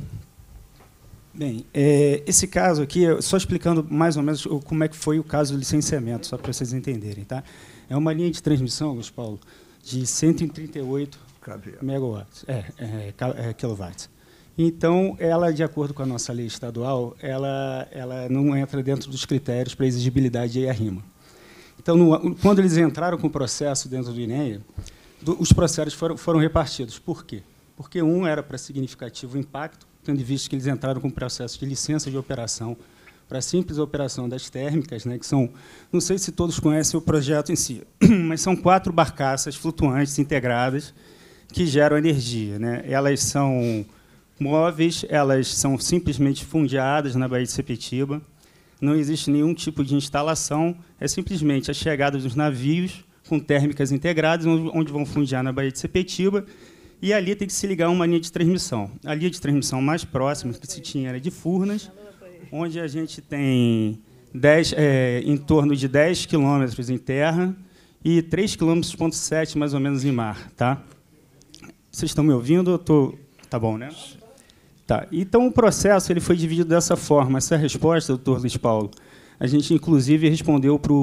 Bem, é, esse caso aqui, só explicando mais ou menos como é que foi o caso do licenciamento, só para vocês entenderem. Tá? É uma linha de transmissão, Luiz Paulo, de 138 megawatts, é, é, é, quilowatts. Então, ela, de acordo com a nossa lei estadual, ela, ela não entra dentro dos critérios para exigibilidade e arrima. Então, no, quando eles entraram com o processo dentro do INEA, do, os processos foram, foram repartidos. Por quê? Porque um era para significativo impacto, tendo visto que eles entraram com o processo de licença de operação para a simples operação das térmicas, né, que são, não sei se todos conhecem o projeto em si, mas são quatro barcaças flutuantes integradas que geram energia. Né? Elas são móveis, elas são simplesmente fundeadas na Baía de Sepetiba, não existe nenhum tipo de instalação, é simplesmente a chegada dos navios com térmicas integradas, onde vão fundear na Baía de Sepetiba, e ali tem que se ligar uma linha de transmissão. A linha de transmissão mais próxima que se tinha era de Furnas, onde a gente tem é, em torno de 10 quilômetros em terra e 3,7 km mais ou menos em mar. Tá? Vocês estão me ouvindo? Eu tô... Tá bom, né? Tá. Então, o processo ele foi dividido dessa forma. Essa é resposta, doutor Luiz Paulo, a gente, inclusive, respondeu para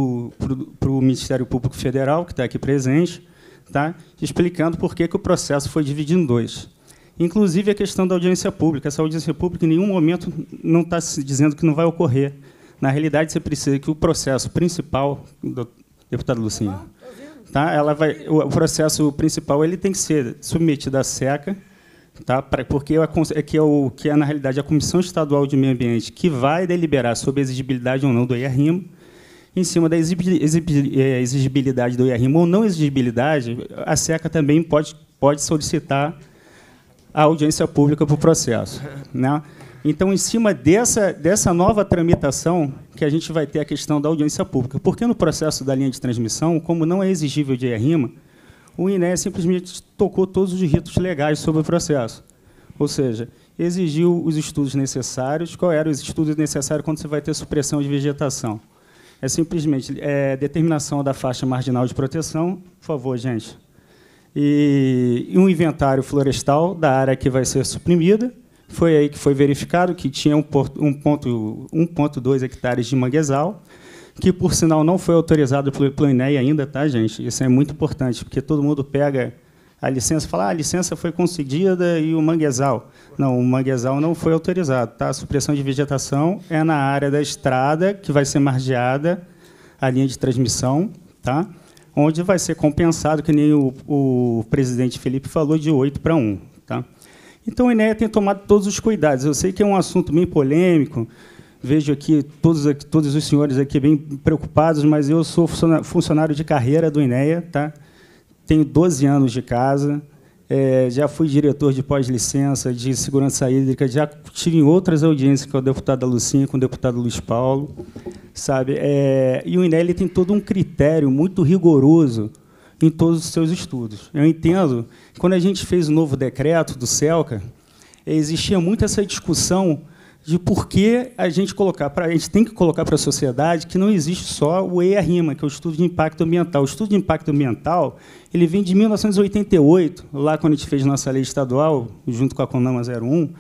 o Ministério Público Federal, que está aqui presente, tá? explicando por que, que o processo foi dividido em dois. Inclusive a questão da audiência pública. Essa audiência pública em nenhum momento não está se dizendo que não vai ocorrer. Na realidade, você precisa que o processo principal, do, deputado Lucinho, ah, tá, tá? Ela vai, o, processo principal ele tem que ser submetido à seca, tá? Pra, porque é, é que, é o, que é na realidade a Comissão Estadual de Meio Ambiente que vai deliberar sobre a exigibilidade ou não do IRRIMO em cima da eh, exigibilidade do IRM ou não exigibilidade, a SECA também pode, pode solicitar a audiência pública para o processo. Né? Então, em cima dessa, dessa nova tramitação, que a gente vai ter a questão da audiência pública. Porque no processo da linha de transmissão, como não é exigível de IRIMA, o INE simplesmente tocou todos os ritos legais sobre o processo. Ou seja, exigiu os estudos necessários. Qual era os estudos necessários quando você vai ter supressão de vegetação? É simplesmente é, determinação da faixa marginal de proteção, por favor, gente, e, e um inventário florestal da área que vai ser suprimida. Foi aí que foi verificado que tinha 1,2 hectares de manguezal, que, por sinal, não foi autorizado pelo Planei ainda, tá, gente? Isso é muito importante, porque todo mundo pega a licença, falar ah, a licença foi concedida e o manguezal. Não, o manguezal não foi autorizado. Tá? A supressão de vegetação é na área da estrada, que vai ser margeada, a linha de transmissão, tá? onde vai ser compensado, que nem o, o presidente Felipe falou, de 8 para 1. Tá? Então, o INEA tem tomado todos os cuidados. Eu sei que é um assunto bem polêmico, vejo aqui todos, aqui, todos os senhores aqui bem preocupados, mas eu sou funcionário de carreira do INEA, tá? tenho 12 anos de casa, é, já fui diretor de pós-licença, de segurança hídrica, já tive em outras audiências com o deputado Lucinha, com o deputado Luiz Paulo, sabe? É, e o INEL tem todo um critério muito rigoroso em todos os seus estudos. Eu entendo que, quando a gente fez o novo decreto do CELCA, existia muito essa discussão de por que a gente colocar, pra, a gente tem que colocar para a sociedade que não existe só o EIA-RIMA, que é o Estudo de Impacto Ambiental. O Estudo de Impacto Ambiental ele vem de 1988, lá quando a gente fez nossa lei estadual, junto com a CONAMA 01,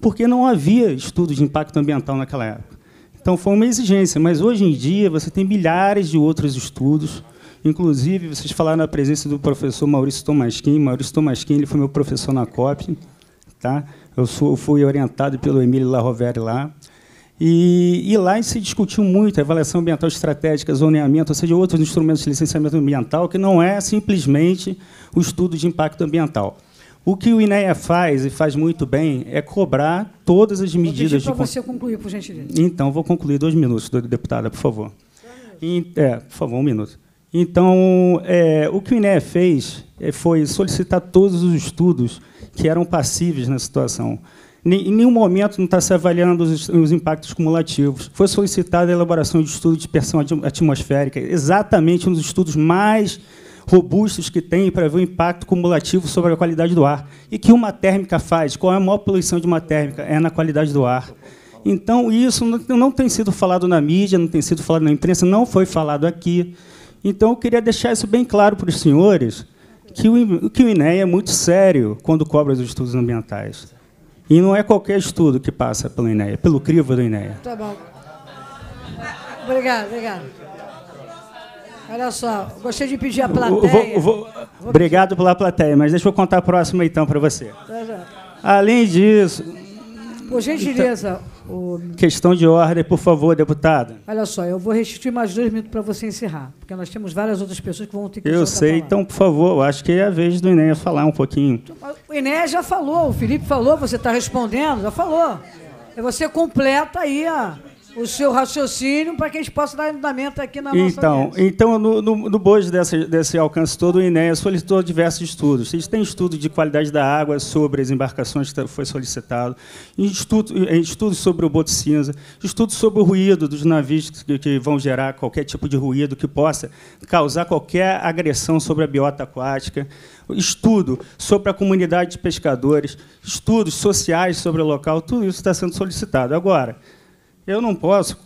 porque não havia estudo de impacto ambiental naquela época. Então, foi uma exigência, mas hoje em dia você tem milhares de outros estudos, inclusive, vocês falaram na presença do professor Maurício Tomasquim, Maurício Tomasquim ele foi meu professor na COP, tá? eu, sou, eu fui orientado pelo Emílio Larrovere lá, e, e, lá se discutiu muito a avaliação ambiental estratégica, zoneamento, ou seja, outros instrumentos de licenciamento ambiental, que não é simplesmente o estudo de impacto ambiental. O que o INEA faz, e faz muito bem, é cobrar todas as medidas... Vou para de... você concluir, por gentileza. Então, vou concluir dois minutos, deputada, por favor. é, por favor, um minuto. Então, é, o que o INEA fez é, foi solicitar todos os estudos que eram passíveis na situação em nenhum momento não está se avaliando os, os, impactos cumulativos. Foi solicitada a elaboração de estudo de pressão atmosférica, exatamente um dos estudos mais robustos que tem para ver o impacto cumulativo sobre a qualidade do ar. E que uma térmica faz? Qual é a maior poluição de uma térmica? É na qualidade do ar. Então, isso não tem sido falado na mídia, não tem sido falado na imprensa, não foi falado aqui. Então, eu queria deixar isso bem claro para os senhores, que o, que o INEA é muito sério quando cobra os estudos ambientais. E não é qualquer estudo que passa pelo INEA, pelo crivo do INEA. Tá bom. Obrigado, obrigado. Olha só, gostei de pedir a plateia. Vou, vou, vou obrigado pela plateia, mas deixa eu contar a próxima então para você. Tá, tá. Além disso. Por gentileza, então- o... Questão de ordem, por favor, deputada. Olha só, eu vou restituir mais dois minutos para você encerrar, porque nós temos várias outras pessoas que vão ter que Eu sei, então, por favor, eu acho que é a vez do Enéas falar um pouquinho. O Enéas já falou, o Felipe falou, você está respondendo, já falou. É você completa aí a, o seu raciocínio para que a gente possa dar andamento aqui na nossa Então, mesa. então no, no, no bojo desse, desse alcance todo, o INEA solicitou diversos estudos. A gente tem estudo de qualidade da água sobre as embarcações que foi solicitado, estudo, eh, estudo sobre o boto cinza, estudo sobre o ruído dos navios que, que vão gerar qualquer tipo de ruído que possa causar qualquer agressão sobre a biota aquática, estudo sobre a comunidade de pescadores, estudos sociais sobre o local, tudo isso está sendo solicitado. Agora, eu não posso,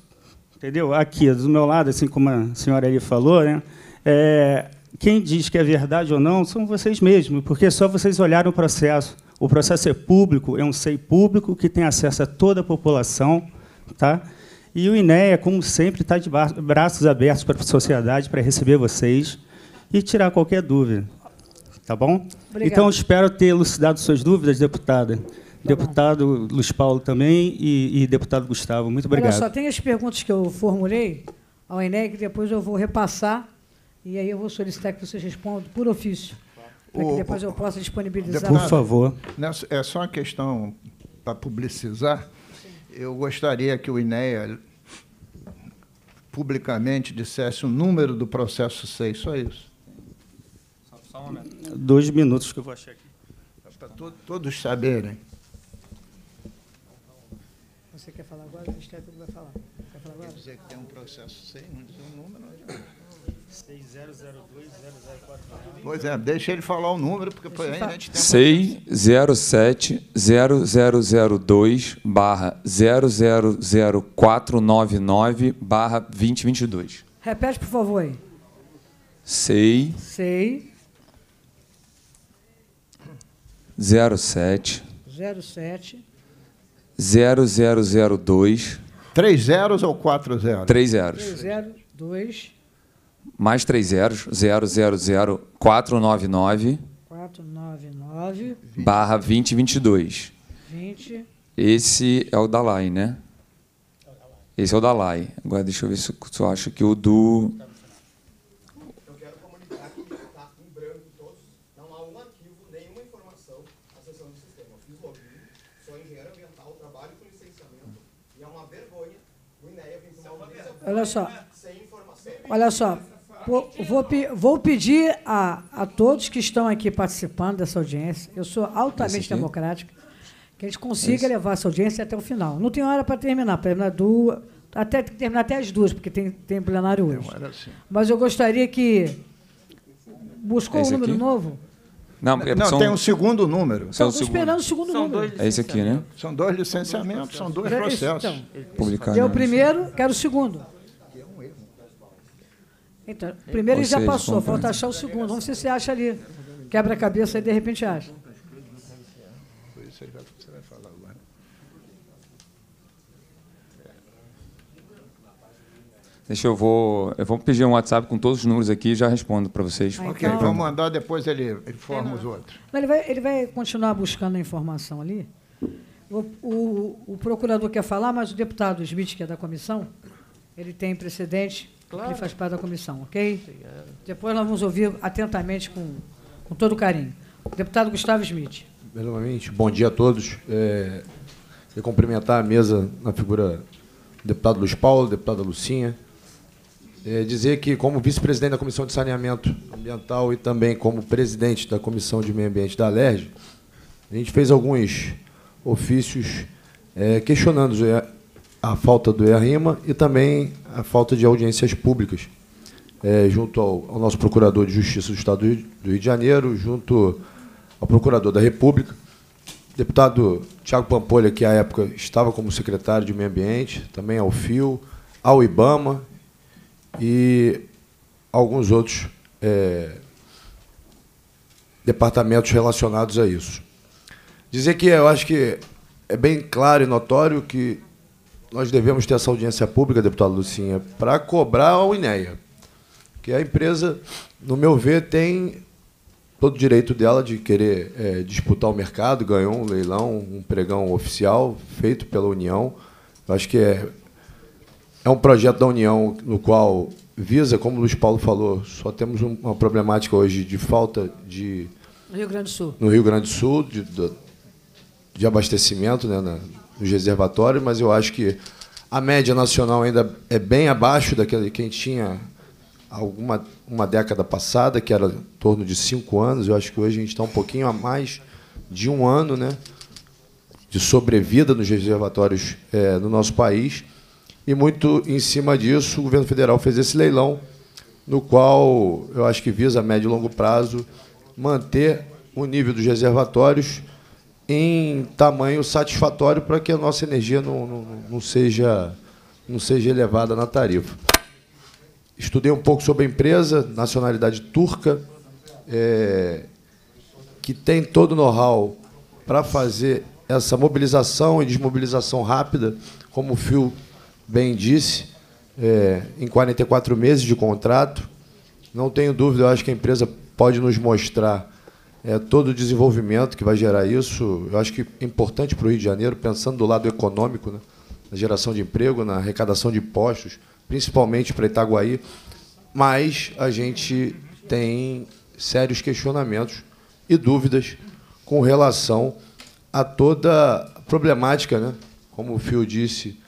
entendeu? Aqui, do meu lado, assim como a senhora ali falou, né? É, quem diz que é verdade ou não são vocês mesmos, porque só vocês olharam o processo. O processo é público, é um SEI público que tem acesso a toda a população, tá? E o INEA, como sempre, está de braços abertos para a sociedade, para receber vocês e tirar qualquer dúvida. Tá bom? Obrigada. Então, espero ter elucidado suas dúvidas, deputada. Tá deputado Luiz Paulo também e, e deputado Gustavo. Muito obrigado. Olha só, tem as perguntas que eu formulei ao que depois eu vou repassar e aí eu vou solicitar que vocês respondam por ofício, para que depois eu possa disponibilizar. por favor. é só uma questão para publicizar. Eu gostaria que o INEA publicamente dissesse o número do processo 6, só isso. Só, só um momento. Dois minutos que eu vou achar aqui. Para todos saberem. Você quer falar agora? O Estéreo vai falar. Quer falar agora? Quer dizer que tem um processo sem, não diz o número. 6002-0049. Né? Pois é, deixa ele falar o número, porque foi aí né, a gente tem. 607-0002 barra 000499 barra 2022. Repete, por favor, aí. Sei. Sei. 07. 07. 0002. Três zeros ou quatro zeros? Três zeros. Três zeros, dois. Mais três zeros, 000499. 499. Barra 2022. 20. Esse é o da LAI, né? Esse é o da LAI. Agora deixa eu ver se eu acho que o do. trabalho com licenciamento e é uma vergonha o INEA vir uma é Olha só. sem informação. Olha só. Vou, vou, pedir a, a todos que estão aqui participando dessa audiência, eu sou altamente democrática, que a gente consiga levar essa audiência até o final. Não tem hora para terminar, para terminar duas, até terminar até as duas, porque tem, tem plenário hoje. Mas eu gostaria que. Buscou um número novo? Não, é, não são... tem um segundo número. São Estamos segundo. esperando o segundo são número. É esse aqui, né? São dois licenciamentos, são dois é processos. Então, Publicar, deu o né? primeiro, quero o segundo. Então, o primeiro já passou, falta achar o segundo. Vamos ver se você acha ali. Quebra-cabeça e de repente acha. Deixa eu vou. Eu vou pedir um WhatsApp com todos os números aqui e já respondo para vocês. Ah, ok, então... vamos mandar, depois ele informa os outros. ele, vai, ele vai continuar buscando a informação ali. O, o, o, procurador quer falar, mas o deputado Smith, que é da comissão, ele tem precedente, claro. ele faz parte da comissão, ok? Obrigado. Depois nós vamos ouvir atentamente com, com todo carinho. Deputado Gustavo Smith. Primeiramente, bom dia a todos. É, queria cumprimentar a mesa na figura do deputado Luiz Paulo, deputada Lucinha, é, dizer que, como vice-presidente da Comissão de Saneamento Ambiental e também como presidente da Comissão de Meio Ambiente da LERJ, a gente fez alguns ofícios é, questionando a falta do ERIMA e também a falta de audiências públicas, é, junto ao, ao, nosso Procurador de Justiça do Estado do Rio, do Rio de Janeiro, junto ao Procurador da República, deputado Tiago Pampolha, que à época estava como secretário de Meio Ambiente, também ao FIO, ao IBAMA e alguns outros é, departamentos relacionados a isso. Dizer que eu acho que é bem claro e notório que nós devemos ter essa audiência pública, deputado Lucinha, para cobrar ao INEA, que a empresa, no meu ver, tem todo o direito dela de querer é, disputar o mercado, ganhou um leilão, um pregão oficial feito pela União. Eu acho que é é um projeto da União no qual visa, como o Luiz Paulo falou, só temos uma problemática hoje de falta de. No Rio Grande do Sul. No Rio Grande do Sul, de, de abastecimento né, na, nos reservatórios, mas eu acho que a média nacional ainda é bem abaixo daquela que a gente tinha alguma uma década passada, que era em torno de cinco anos. Eu acho que hoje a gente está um pouquinho a mais de um ano né, de sobrevida nos reservatórios é, no nosso país. E muito em cima disso, o governo federal fez esse leilão, no qual eu acho que visa, a médio e longo prazo, manter o nível dos reservatórios em tamanho satisfatório para que a nossa energia não, não, não seja, não seja elevada na tarifa. Estudei um pouco sobre a empresa, nacionalidade turca, é, que tem todo o know-how para fazer essa mobilização e desmobilização rápida, como o fio bem disse, é, em 44 meses de contrato. Não tenho dúvida, eu acho que a empresa pode nos mostrar é, todo o desenvolvimento que vai gerar isso. Eu acho que é importante para o Rio de Janeiro, pensando do lado econômico, né, na geração de emprego, na arrecadação de impostos, principalmente para Itaguaí. Mas a gente tem sérios questionamentos e dúvidas com relação a toda a problemática, né? como o Fio disse,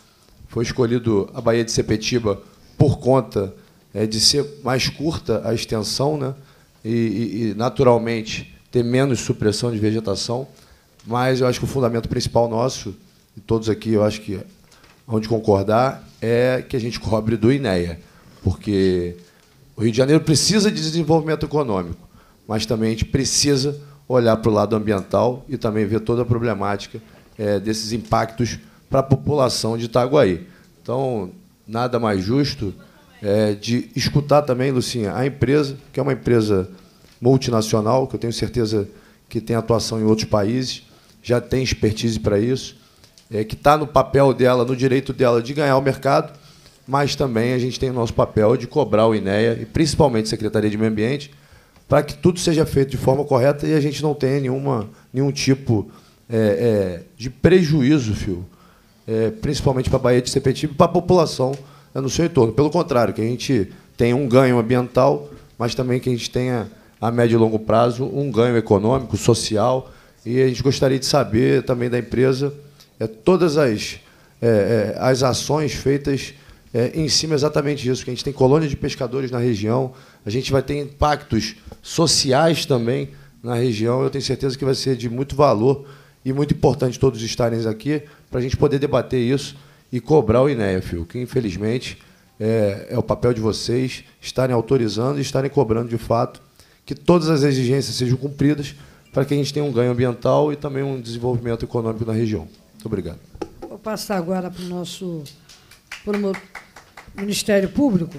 foi escolhido a Baía de Sepetiba por conta é, de ser mais curta a extensão né? E, e, e, naturalmente, ter menos supressão de vegetação. Mas eu acho que o fundamento principal nosso, e todos aqui eu acho que de concordar, é que a gente cobre do INEA, porque o Rio de Janeiro precisa de desenvolvimento econômico, mas também a gente precisa olhar para o lado ambiental e também ver toda a problemática é, desses impactos para a população de Itaguaí. Então, nada mais justo é, de escutar também, Lucinha, a empresa, que é uma empresa multinacional, que eu tenho certeza que tem atuação em outros países, já tem expertise para isso, é, que está no papel dela, no direito dela de ganhar o mercado, mas também a gente tem o nosso papel de cobrar o INEA, e principalmente a Secretaria de Meio Ambiente, para que tudo seja feito de forma correta e a gente não tenha nenhuma, nenhum tipo é, é, de prejuízo, filho, é, principalmente para a Baía de Sepetiba e para a população é, no seu entorno. Pelo contrário, que a gente tenha um ganho ambiental, mas também que a gente tenha, a médio e longo prazo, um ganho econômico, social. E a gente gostaria de saber também da empresa é, todas as, é, é, as ações feitas é, em cima exatamente disso, que a gente tem colônia de pescadores na região, a gente vai ter impactos sociais também na região. Eu tenho certeza que vai ser de muito valor e muito importante todos estarem aqui, para a gente poder debater isso e cobrar o INEF, o que infelizmente é, é, o papel de vocês estarem autorizando e estarem cobrando de fato que todas as exigências sejam cumpridas para que a gente tenha um ganho ambiental e também um desenvolvimento econômico na região. Muito obrigado. Vou passar agora para o nosso para o Ministério Público.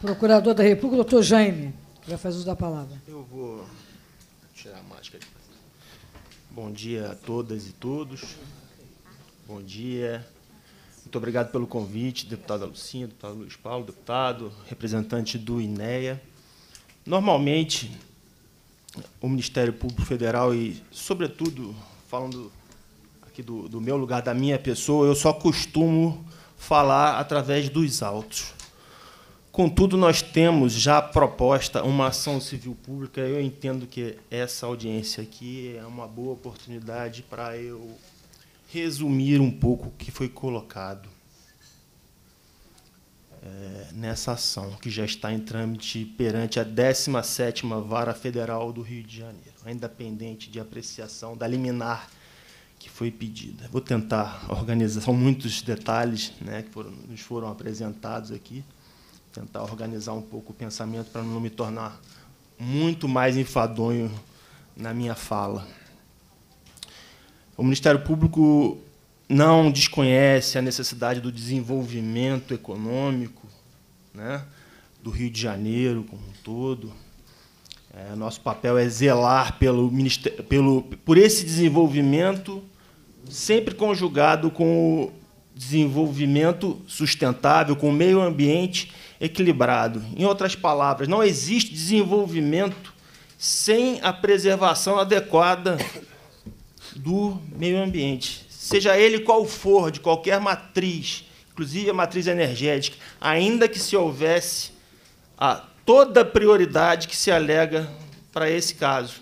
Procurador da República, doutor Jaime, que vai fazer uso da palavra. Eu vou tirar uma Bom dia a todas e todos. Bom dia. Muito obrigado pelo convite, deputada Lucinha, deputado Luiz Paulo, deputado, representante do INEA. Normalmente, o Ministério Público Federal e, sobretudo, falando aqui do, do meu lugar, da minha pessoa, eu só costumo falar através dos autos. Contudo, nós temos já proposta uma ação civil pública. Eu entendo que essa audiência aqui é uma boa oportunidade para eu resumir um pouco o que foi colocado eh, nessa ação, que já está em trâmite perante a 17ª Vara Federal do Rio de Janeiro, ainda pendente de apreciação da liminar que foi pedida. Vou tentar organizar, são muitos detalhes né, que foram, nos foram apresentados aqui tentar organizar um pouco o pensamento para não me tornar muito mais enfadonho na minha fala. O Ministério Público não desconhece a necessidade do desenvolvimento econômico né, do Rio de Janeiro como um todo. É, nosso papel é zelar pelo, pelo, por esse desenvolvimento, sempre conjugado com o desenvolvimento sustentável, com o meio ambiente equilibrado. Em outras palavras, não existe desenvolvimento sem a preservação adequada do meio ambiente, seja ele qual for, de qualquer matriz, inclusive a matriz energética, ainda que se houvesse a toda a prioridade que se alega para esse caso,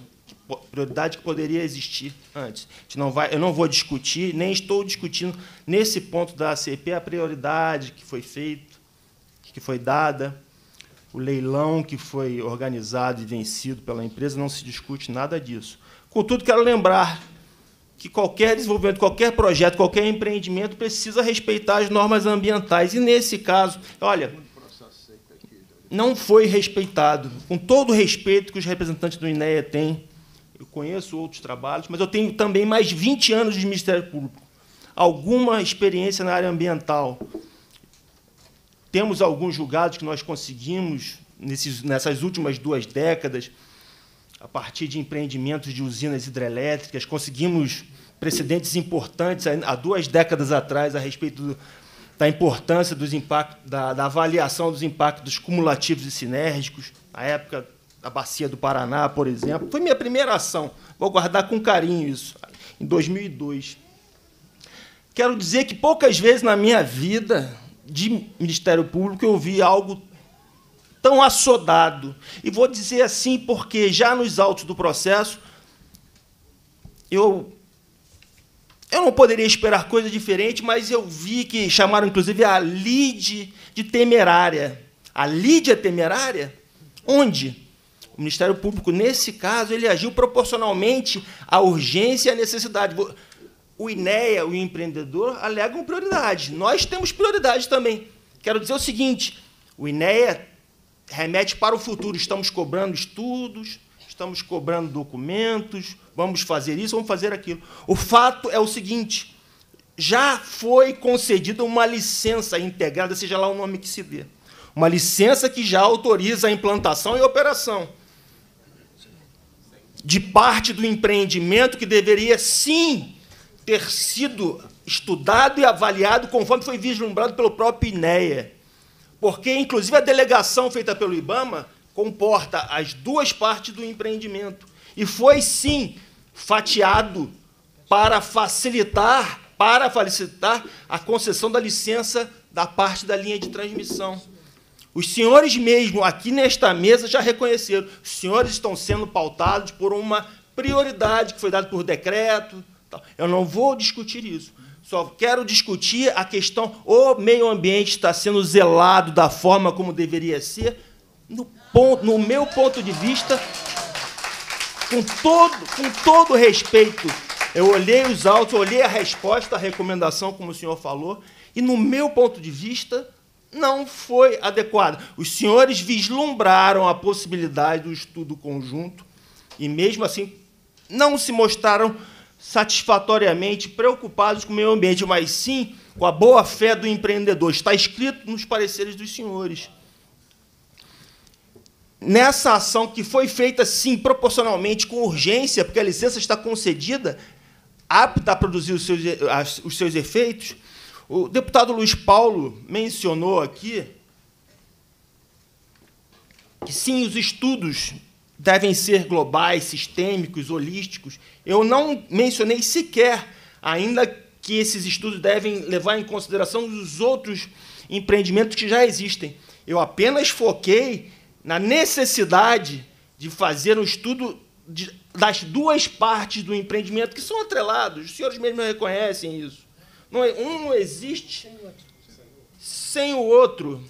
prioridade que poderia existir antes. Não vai, eu não vou discutir, nem estou discutindo nesse ponto da ACP a prioridade que foi feita que foi dada, o leilão que foi organizado e vencido pela empresa, não se discute nada disso. Contudo, quero lembrar que qualquer desenvolvimento, qualquer projeto, qualquer empreendimento precisa respeitar as normas ambientais. E nesse caso, olha, não foi respeitado. Com todo o respeito que os representantes do INEA têm, eu conheço outros trabalhos, mas eu tenho também mais de 20 anos de Ministério Público. Alguma experiência na área ambiental temos alguns julgados que nós conseguimos nesses, nessas últimas duas décadas, a partir de empreendimentos de usinas hidrelétricas, conseguimos precedentes importantes há duas décadas atrás a respeito do, da importância dos impactos, da, da, avaliação dos impactos cumulativos e sinérgicos. Na época da bacia do Paraná, por exemplo, foi minha primeira ação. Vou guardar com carinho isso. Em 2002. Quero dizer que poucas vezes na minha vida de Ministério Público eu vi algo tão assodado. E vou dizer assim porque já nos autos do processo eu eu não poderia esperar coisa diferente, mas eu vi que chamaram inclusive a Lide de temerária. A Lídia temerária? Onde? O Ministério Público, nesse caso, ele agiu proporcionalmente à urgência e à necessidade o INEA, o empreendedor, alegam prioridade. Nós temos prioridade também. Quero dizer o seguinte: o INEA remete para o futuro. Estamos cobrando estudos, estamos cobrando documentos, vamos fazer isso, vamos fazer aquilo. O fato é o seguinte: já foi concedida uma licença integrada, seja lá o nome que se dê. Uma licença que já autoriza a implantação e a operação de parte do empreendimento que deveria sim ter sido estudado e avaliado conforme foi vislumbrado pelo próprio INEA. Porque, inclusive, a delegação feita pelo IBAMA comporta as duas partes do empreendimento. E foi, sim, fatiado para facilitar, para facilitar a concessão da licença da parte da linha de transmissão. Os senhores mesmo aqui nesta mesa já reconheceram, os senhores estão sendo pautados por uma prioridade que foi dada por decreto, então, eu não vou discutir isso. Só quero discutir a questão: o meio ambiente está sendo zelado da forma como deveria ser? No, ponto, no meu ponto de vista, com todo, com todo respeito, eu olhei os autos, olhei a resposta, a recomendação, como o senhor falou, e no meu ponto de vista, não foi adequado. Os senhores vislumbraram a possibilidade do estudo conjunto e, mesmo assim, não se mostraram satisfatoriamente preocupados com o meio ambiente, mas sim com a boa fé do empreendedor. Está escrito nos pareceres dos senhores. Nessa ação que foi feita, sim, proporcionalmente, com urgência, porque a licença está concedida, apta a produzir os seus, os seus efeitos, o deputado Luiz Paulo mencionou aqui que, sim, os estudos devem ser globais, sistêmicos, holísticos. Eu não mencionei sequer, ainda que esses estudos devem levar em consideração os outros empreendimentos que já existem. Eu apenas foquei na necessidade de fazer um estudo de, das duas partes do empreendimento que são atrelados. Os senhores mesmos reconhecem isso. Não, é, um não existe sem o outro.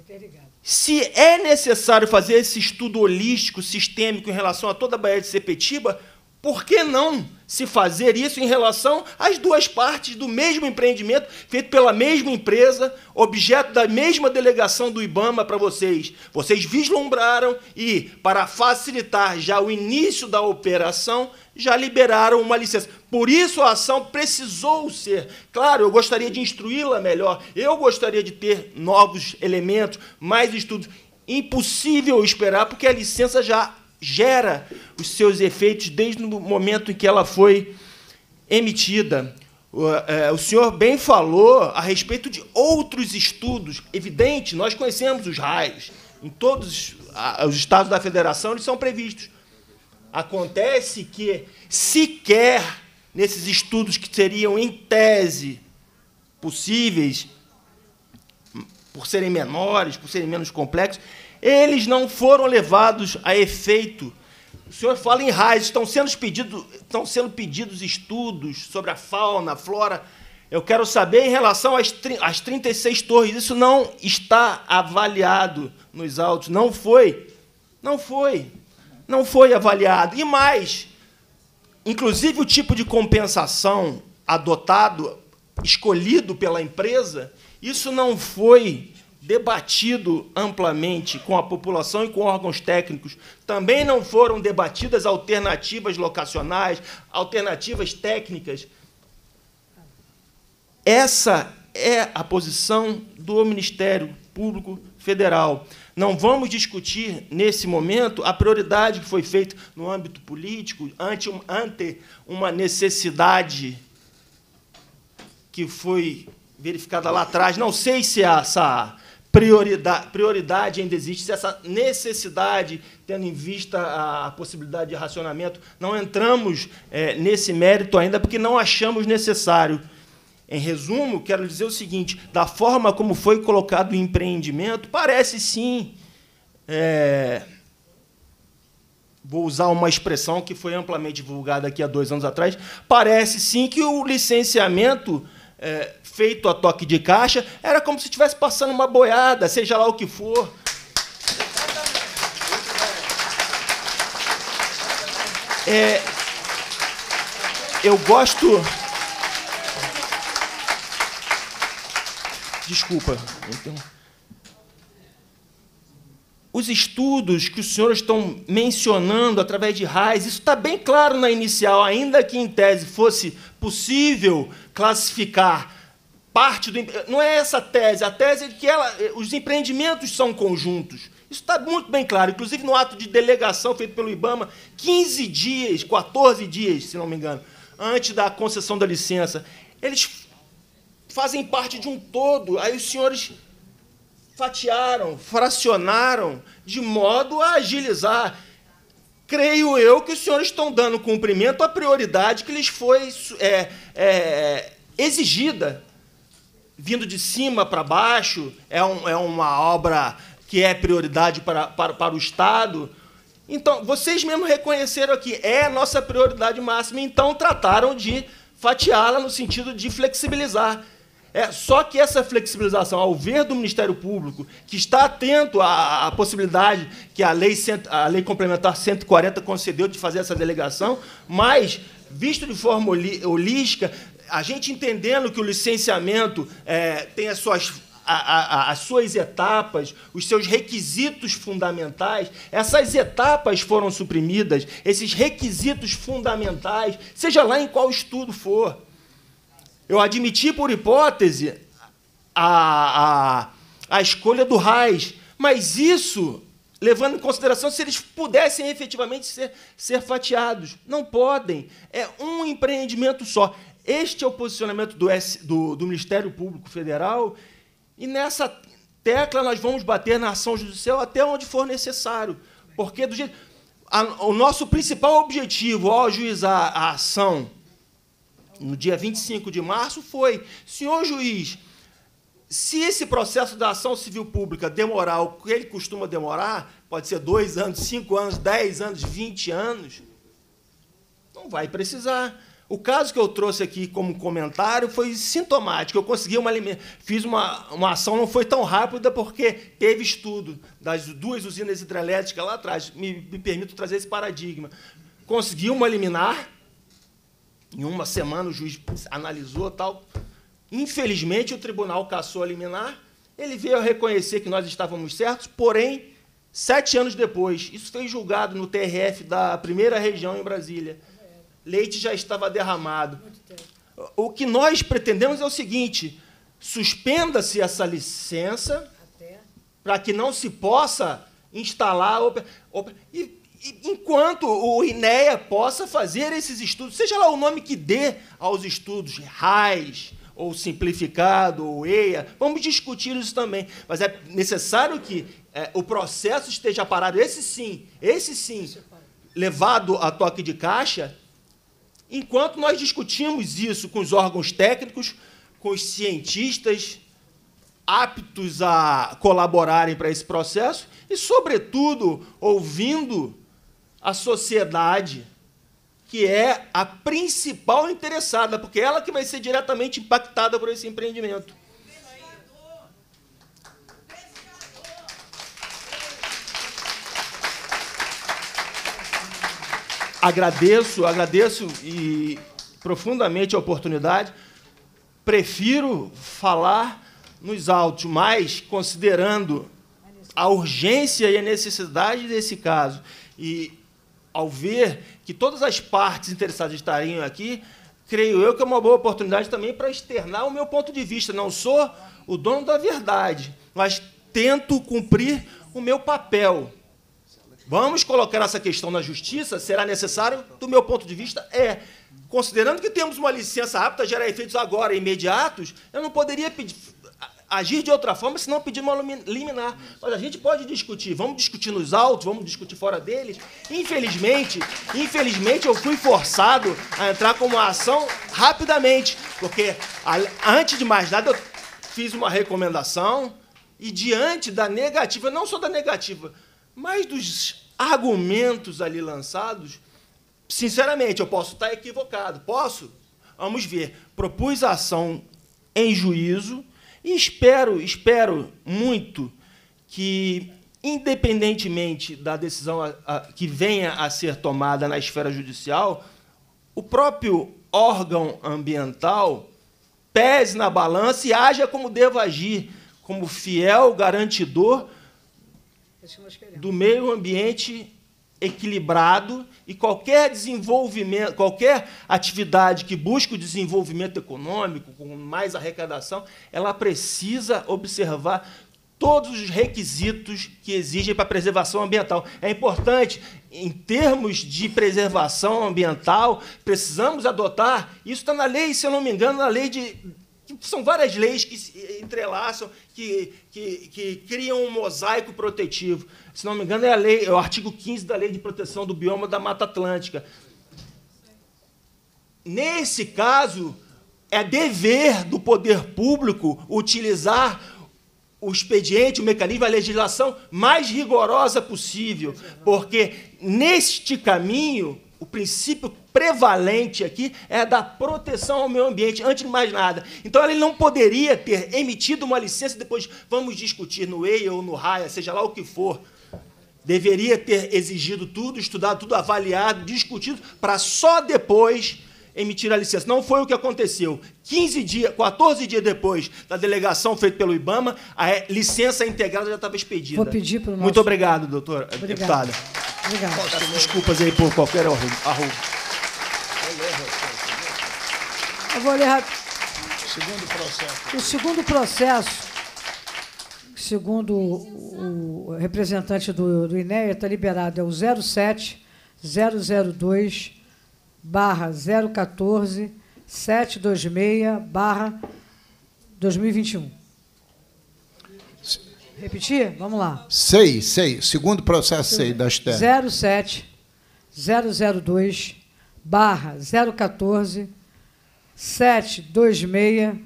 Sem o outro. Se é necessário fazer esse estudo holístico, sistêmico em relação a toda a Baía de Sepetiba, por que não se fazer isso em relação às duas partes do mesmo empreendimento, feito pela mesma empresa, objeto da mesma delegação do IBAMA para vocês? Vocês vislumbraram e, para facilitar já o início da operação, já liberaram uma licença. Por isso a ação precisou ser. Claro, eu gostaria de instruí-la melhor, eu gostaria de ter novos elementos, mais estudos. Impossível esperar, porque a licença já gera os seus efeitos desde o momento em que ela foi emitida. O é, senhor bem falou a respeito de outros estudos. Evidente, nós conhecemos os raios. Em todos os estados da federação, eles são previstos Acontece que sequer nesses estudos que seriam em tese possíveis, por serem menores, por serem menos complexos, eles não foram levados a efeito. O senhor fala em raiz, estão sendo, pedido, estão sendo pedidos estudos sobre a fauna, a flora. Eu quero saber em relação às, às 36 torres. Isso não está avaliado nos autos. Não foi. Não foi não foi avaliado. E mais, inclusive o tipo de compensação adotado, escolhido pela empresa, isso não foi debatido amplamente com a população e com órgãos técnicos. Também não foram debatidas alternativas locacionais, alternativas técnicas. Essa é a posição do Ministério Público Federal. Não vamos discutir nesse momento a prioridade que foi feita no âmbito político ante, ante uma necessidade que foi verificada lá atrás. Não sei se essa prioridade, prioridade ainda existe, se essa necessidade, tendo em vista a possibilidade de racionamento, não entramos é, nesse mérito ainda porque não achamos necessário em resumo, quero dizer o seguinte: da forma como foi colocado o empreendimento, parece sim. É, vou usar uma expressão que foi amplamente divulgada aqui há dois anos atrás, parece sim que o licenciamento é, feito a toque de caixa era como se estivesse passando uma boiada, seja lá o que for. É, eu gosto Desculpa. Então, os estudos que os senhores estão mencionando através de RAIS, isso está bem claro na inicial, ainda que em tese fosse possível classificar parte do. Não é essa a tese, a tese é que ela, os empreendimentos são conjuntos. Isso está muito bem claro, inclusive no ato de delegação feito pelo Ibama, 15 dias, 14 dias, se não me engano, antes da concessão da licença. Eles fazem parte de um todo. Aí os senhores fatiaram, fracionaram, de modo a agilizar. Creio eu que os senhores estão dando cumprimento à prioridade que lhes foi é, é, exigida. Vindo de cima para baixo, é, um, é uma obra que é prioridade para, para, para o Estado. Então, vocês mesmos reconheceram aqui, é a nossa prioridade máxima, então trataram de fatiá-la no sentido de flexibilizar. É, só que essa flexibilização, ao ver do Ministério Público, que está atento à, à possibilidade que a lei, a lei complementar 140 concedeu de fazer essa delegação, mas, visto de forma holística, a gente entendendo que o licenciamento é, tem as suas a, a, as suas etapas, os seus requisitos fundamentais, essas etapas foram suprimidas, esses requisitos fundamentais, seja lá em qual estudo for eu admiti por hipótese a, a, a escolha do Reis, mas isso levando em consideração se eles pudessem efetivamente ser, ser fatiados. Não podem. É um empreendimento só. Este é o posicionamento do, S, do, do Ministério Público Federal e nessa tecla nós vamos bater na ação judicial até onde for necessário. Porque do jeito, a, o nosso principal objetivo ao ajuizar a ação no dia 25 de março, foi: senhor juiz, se esse processo da ação civil pública demorar o que ele costuma demorar, pode ser dois anos, cinco anos, dez anos, vinte anos, não vai precisar. O caso que eu trouxe aqui como comentário foi sintomático. Eu consegui uma fiz uma, uma ação não foi tão rápida porque teve estudo das duas usinas hidrelétricas lá atrás. Me, me permito trazer esse paradigma. Consegui uma liminar em uma semana o juiz analisou tal. Infelizmente o tribunal cassou a liminar. Ele veio a reconhecer que nós estávamos certos, porém, sete anos depois, isso foi julgado no TRF da primeira região em Brasília. Leite já estava derramado. O que nós pretendemos é o seguinte: suspenda-se essa licença para que não se possa instalar. E enquanto o INEA possa fazer esses estudos, seja lá o nome que dê aos estudos, RAIS, ou simplificado, ou EIA, vamos discutir isso também. Mas é necessário que é, o processo esteja parado, esse sim, esse sim, levado a toque de caixa, enquanto nós discutimos isso com os órgãos técnicos, com os cientistas aptos a colaborarem para esse processo e, sobretudo, ouvindo a sociedade, que é a principal interessada, porque é ela que vai ser diretamente impactada por esse empreendimento. Agradeço, agradeço e profundamente a oportunidade. Prefiro falar nos autos, mas considerando a urgência e a necessidade desse caso e ao ver que todas as partes interessadas estariam aqui, creio eu que é uma boa oportunidade também para externar o meu ponto de vista. Não sou o dono da verdade, mas tento cumprir o meu papel. Vamos colocar essa questão na justiça? Será necessário? Do meu ponto de vista, é. Considerando que temos uma licença apta a gerar efeitos agora imediatos, eu não poderia pedir, agir de outra forma, senão pedir uma liminar. Mas a gente pode discutir, vamos discutir nos autos, vamos discutir fora deles. Infelizmente, infelizmente eu fui forçado a entrar com uma ação rapidamente, porque antes de mais nada eu fiz uma recomendação e diante da negativa, não só da negativa, mas dos argumentos ali lançados, sinceramente, eu posso estar equivocado, posso? Vamos ver. Propus a ação em juízo, e espero, espero muito que, independentemente da decisão a, a, que venha a ser tomada na esfera judicial, o próprio órgão ambiental pese na balança e haja como devo agir, como fiel garantidor do meio ambiente equilibrado e qualquer desenvolvimento, qualquer atividade que busque o desenvolvimento econômico, com mais arrecadação, ela precisa observar todos os requisitos que exigem para a preservação ambiental. É importante, em termos de preservação ambiental, precisamos adotar, isso está na lei, se eu não me engano, na lei de Tipo, são várias leis que se eh, eh, entrelaçam, que, que, que, criam um mosaico protetivo. Se não me engano, é, a lei, é o artigo 15 da Lei de Proteção do Bioma da Mata Atlântica. Nesse caso, é dever do poder público utilizar o expediente, o mecanismo, a legislação mais rigorosa possível, porque neste caminho o princípio prevalente aqui é da proteção ao meio ambiente, antes de mais nada. Então ele não poderia ter emitido uma licença, depois vamos discutir no EIA ou no RAIA, seja lá o que for. Deveria ter exigido tudo, estudado tudo, avaliado, discutido, para só depois emitir a licença. Não foi o que aconteceu. 15 dias, 14 dias depois da delegação feita pelo IBAMA, a licença integrada já estava expedida. Vou pedir para o nosso... Muito obrigado, doutor. Obrigada. deputada. Obrigado. desculpas aí por qualquer arrumo. Eu vou ler rápido. Segundo processo. O segundo processo, segundo o representante do, do INEA, está liberado, é o 07 002 barra 014 726 barra 2021. Repetir? Vamos lá. Seis, seis. Segundo processo seis das terras. 07 002 barra 014 726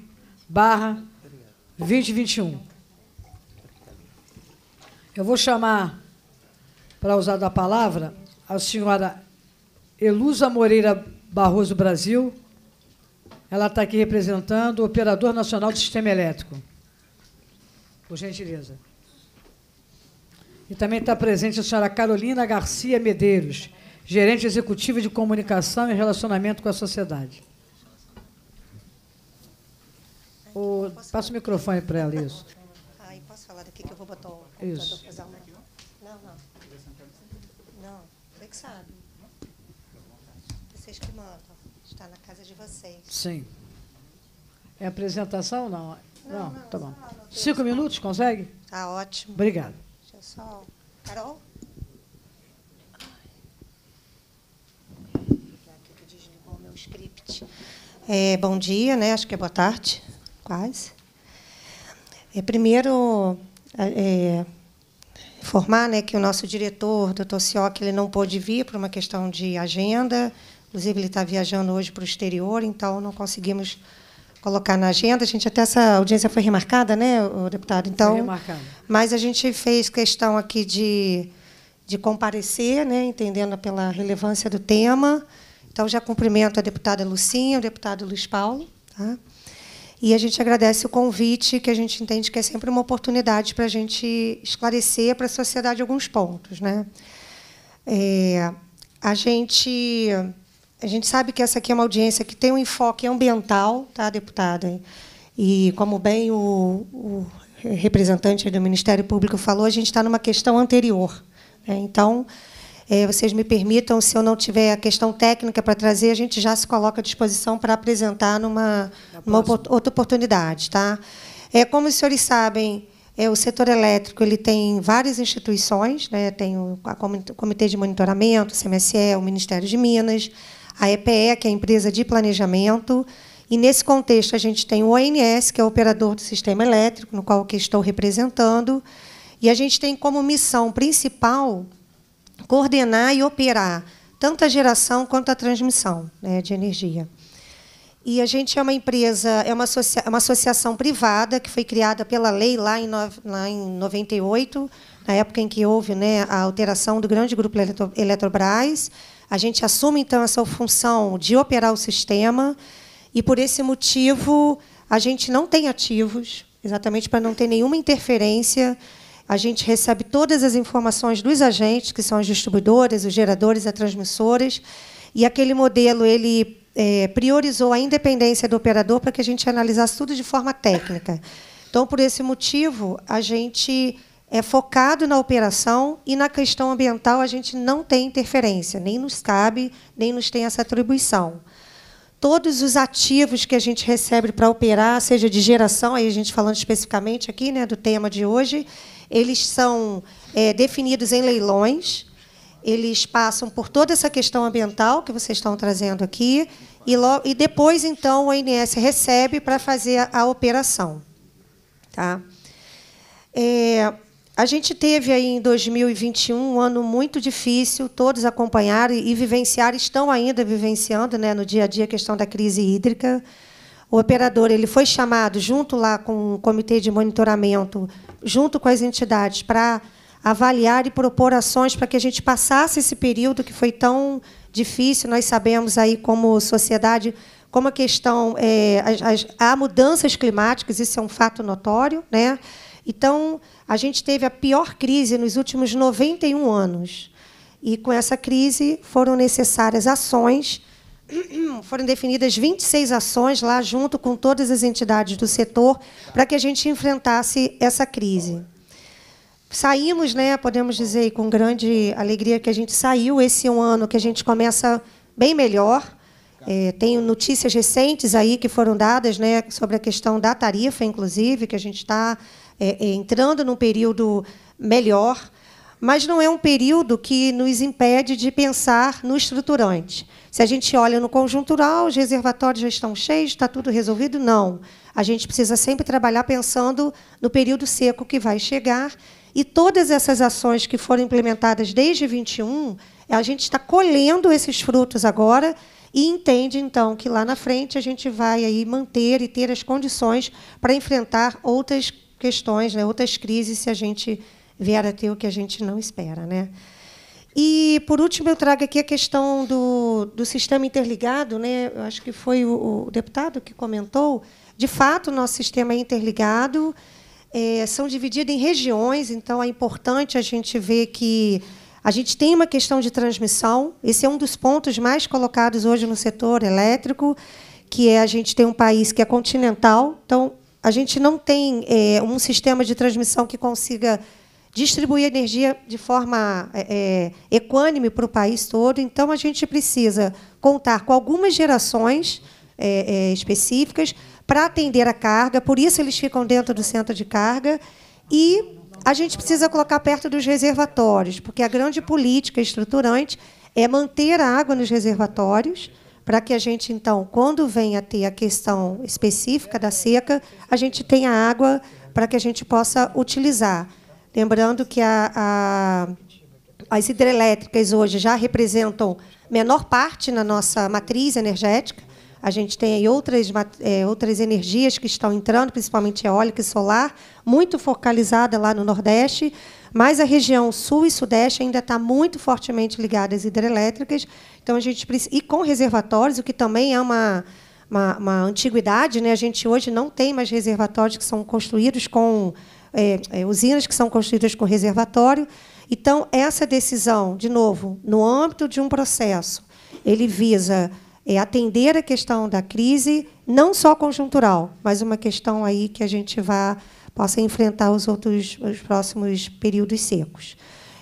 barra 2021. Eu vou chamar, para usar da palavra, a senhora Elusa Moreira Barroso Brasil. Ela está aqui representando o Operador Nacional do Sistema Elétrico. Por gentileza. E também está presente a senhora Carolina Garcia Medeiros, gerente executiva de comunicação e relacionamento com a sociedade. O, passa o microfone para ela, isso. Aí posso falar daqui que eu vou botar o computador isso. Não, não. Não, você que sabe. Vocês que mandam. Está na casa de vocês. Sim. É apresentação ou não? Não, não, não tá bom. Cinco minutos, consegue? Tá ótimo. Obrigado pessoal. Carol? desligou meu script. É, bom dia, né? Acho que é boa tarde, quase. É, primeiro, é, é, informar né, que o nosso diretor, doutor Sioc, ele não pôde vir por uma questão de agenda. Inclusive, ele está viajando hoje para o exterior, então não conseguimos colocar na agenda. A gente até essa audiência foi remarcada, né, deputado? Então, foi remarcada. Mas a gente fez questão aqui de, de comparecer, né, entendendo pela relevância do tema. Então, já cumprimento a deputada Lucinha, o deputado Luiz Paulo. Tá? E a gente agradece o convite, que a gente entende que é sempre uma oportunidade para a gente esclarecer para a sociedade alguns pontos. Né? É, a gente a gente sabe que essa aqui é uma audiência que tem um enfoque ambiental, tá, deputada? E, como bem o, o representante do Ministério Público falou, a gente está numa questão anterior. Né? Então, é, vocês me permitam, se eu não tiver a questão técnica para trazer, a gente já se coloca à disposição para apresentar numa, numa outra oportunidade. Tá? É, como os senhores sabem, é, o setor elétrico ele tem várias instituições, né? tem o, Comitê de Monitoramento, o CMSE, o Ministério de Minas, a EPE, que é a empresa de planejamento, e nesse contexto a gente tem o ONS, que é o operador do sistema elétrico, no qual estou representando, e a gente tem como missão principal coordenar e operar tanto a geração quanto a transmissão né, de energia. E a gente é uma empresa, é uma, associa é uma associação privada que foi criada pela lei lá em, lá em 98, na época em que houve né, a alteração do grande grupo Eletro Eletrobras. A gente assume, então, essa função de operar o sistema, e por esse motivo a gente não tem ativos, exatamente para não ter nenhuma interferência. A gente recebe todas as informações dos agentes, que são as distribuidoras, os geradores, as transmissoras, e aquele modelo ele é, priorizou a independência do operador para que a gente analisasse tudo de forma técnica. Então, por esse motivo, a gente é focado na operação e na questão ambiental a gente não tem interferência, nem nos cabe, nem nos tem essa atribuição. Todos os ativos que a gente recebe para operar, seja de geração, aí a gente falando especificamente aqui né, do tema de hoje, eles são é, definidos em leilões, eles passam por toda essa questão ambiental que vocês estão trazendo aqui, e, logo, e depois, então, o INS recebe para fazer a, a operação. Tá? É, a gente teve aí em 2021 um ano muito difícil, todos acompanharam e vivenciaram, estão ainda vivenciando né, no dia a dia a questão da crise hídrica. O operador ele foi chamado, junto lá com o comitê de monitoramento, junto com as entidades, para avaliar e propor ações para que a gente passasse esse período que foi tão difícil. Nós sabemos aí como sociedade como a questão é, as, as, há mudanças climáticas, isso é um fato notório, né? Então, a gente teve a pior crise nos últimos 91 anos. E com essa crise foram necessárias ações, foram definidas 26 ações lá junto com todas as entidades do setor para que a gente enfrentasse essa crise. Saímos, né, podemos dizer com grande alegria que a gente saiu esse é um ano que a gente começa bem melhor. É, tenho notícias recentes aí que foram dadas né, sobre a questão da tarifa, inclusive, que a gente está é, é, entrando num período melhor, mas não é um período que nos impede de pensar no estruturante. Se a gente olha no conjuntural, os reservatórios já estão cheios, está tudo resolvido? Não. A gente precisa sempre trabalhar pensando no período seco que vai chegar e todas essas ações que foram implementadas desde 21, a gente está colhendo esses frutos agora e entende então que lá na frente a gente vai aí manter e ter as condições para enfrentar outras questões, né, outras crises, se a gente vier a ter o que a gente não espera. Né? E, por último, eu trago aqui a questão do, do sistema interligado. Né? Eu acho que foi o, o deputado que comentou. De fato, nosso sistema é interligado, é, são divididos em regiões, então é importante a gente ver que a gente tem uma questão de transmissão. Esse é um dos pontos mais colocados hoje no setor elétrico, que é a gente tem um país que é continental, então a gente não tem é, um sistema de transmissão que consiga distribuir energia de forma é, equânime para o país todo. Então, a gente precisa contar com algumas gerações é, específicas para atender a carga, por isso eles ficam dentro do centro de carga. E a gente precisa colocar perto dos reservatórios, porque a grande política estruturante é manter a água nos reservatórios para que a gente, então, quando venha ter a questão específica da seca, a gente tenha água para que a gente possa utilizar. Lembrando que a, a, as hidrelétricas hoje já representam menor parte na nossa matriz energética. A gente tem aí outras, é, outras energias que estão entrando, principalmente eólica e solar, muito focalizada lá no Nordeste. Mas a região sul e sudeste ainda está muito fortemente ligada às hidrelétricas. Então a gente precisa, e com reservatórios, o que também é uma, uma, uma antiguidade, né? A gente hoje não tem mais reservatórios que são construídos com é, é, usinas que são construídas com reservatório. Então essa decisão, de novo, no âmbito de um processo, ele visa é, atender a questão da crise, não só conjuntural, mas uma questão aí que a gente vai possa enfrentar os outros os próximos períodos secos.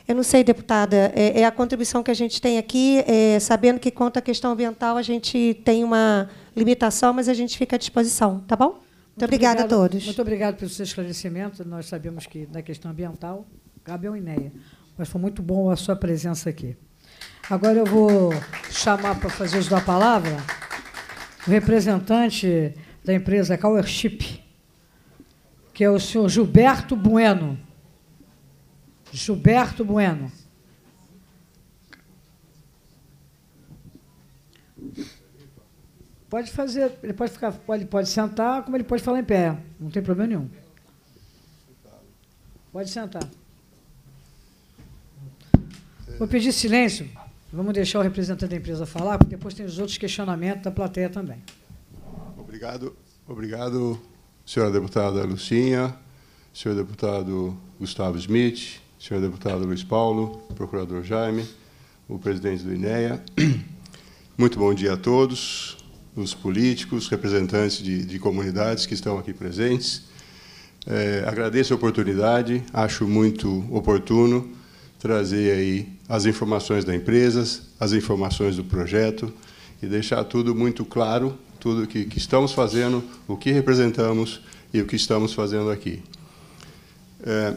Eu não sei, deputada, é, é a contribuição que a gente tem aqui, é, sabendo que quanto à questão ambiental a gente tem uma limitação, mas a gente fica à disposição, tá bom? Muito, muito obrigada a todos. Muito obrigado pelo seu esclarecimento. Nós sabemos que na questão ambiental, Gabriel e Neia, mas foi muito bom a sua presença aqui. Agora eu vou chamar para fazer uso da palavra o representante da empresa Cowership que é o senhor Gilberto Bueno. Gilberto Bueno. Pode fazer, ele pode ficar, pode, pode sentar, como ele pode falar em pé, não tem problema nenhum. Pode sentar. Vou pedir silêncio. Vamos deixar o representante da empresa falar, porque depois tem os outros questionamentos da plateia também. Obrigado, obrigado senhora deputada Lucinha, senhor deputado Gustavo Smith, senhor deputado Luiz Paulo, procurador Jaime, o presidente do INEA. Muito bom dia a todos, os políticos, representantes de, de comunidades que estão aqui presentes. É, agradeço a oportunidade, acho muito oportuno trazer aí as informações da empresa, as informações do projeto e deixar tudo muito claro tudo que, que estamos fazendo, o que representamos e o que estamos fazendo aqui. É,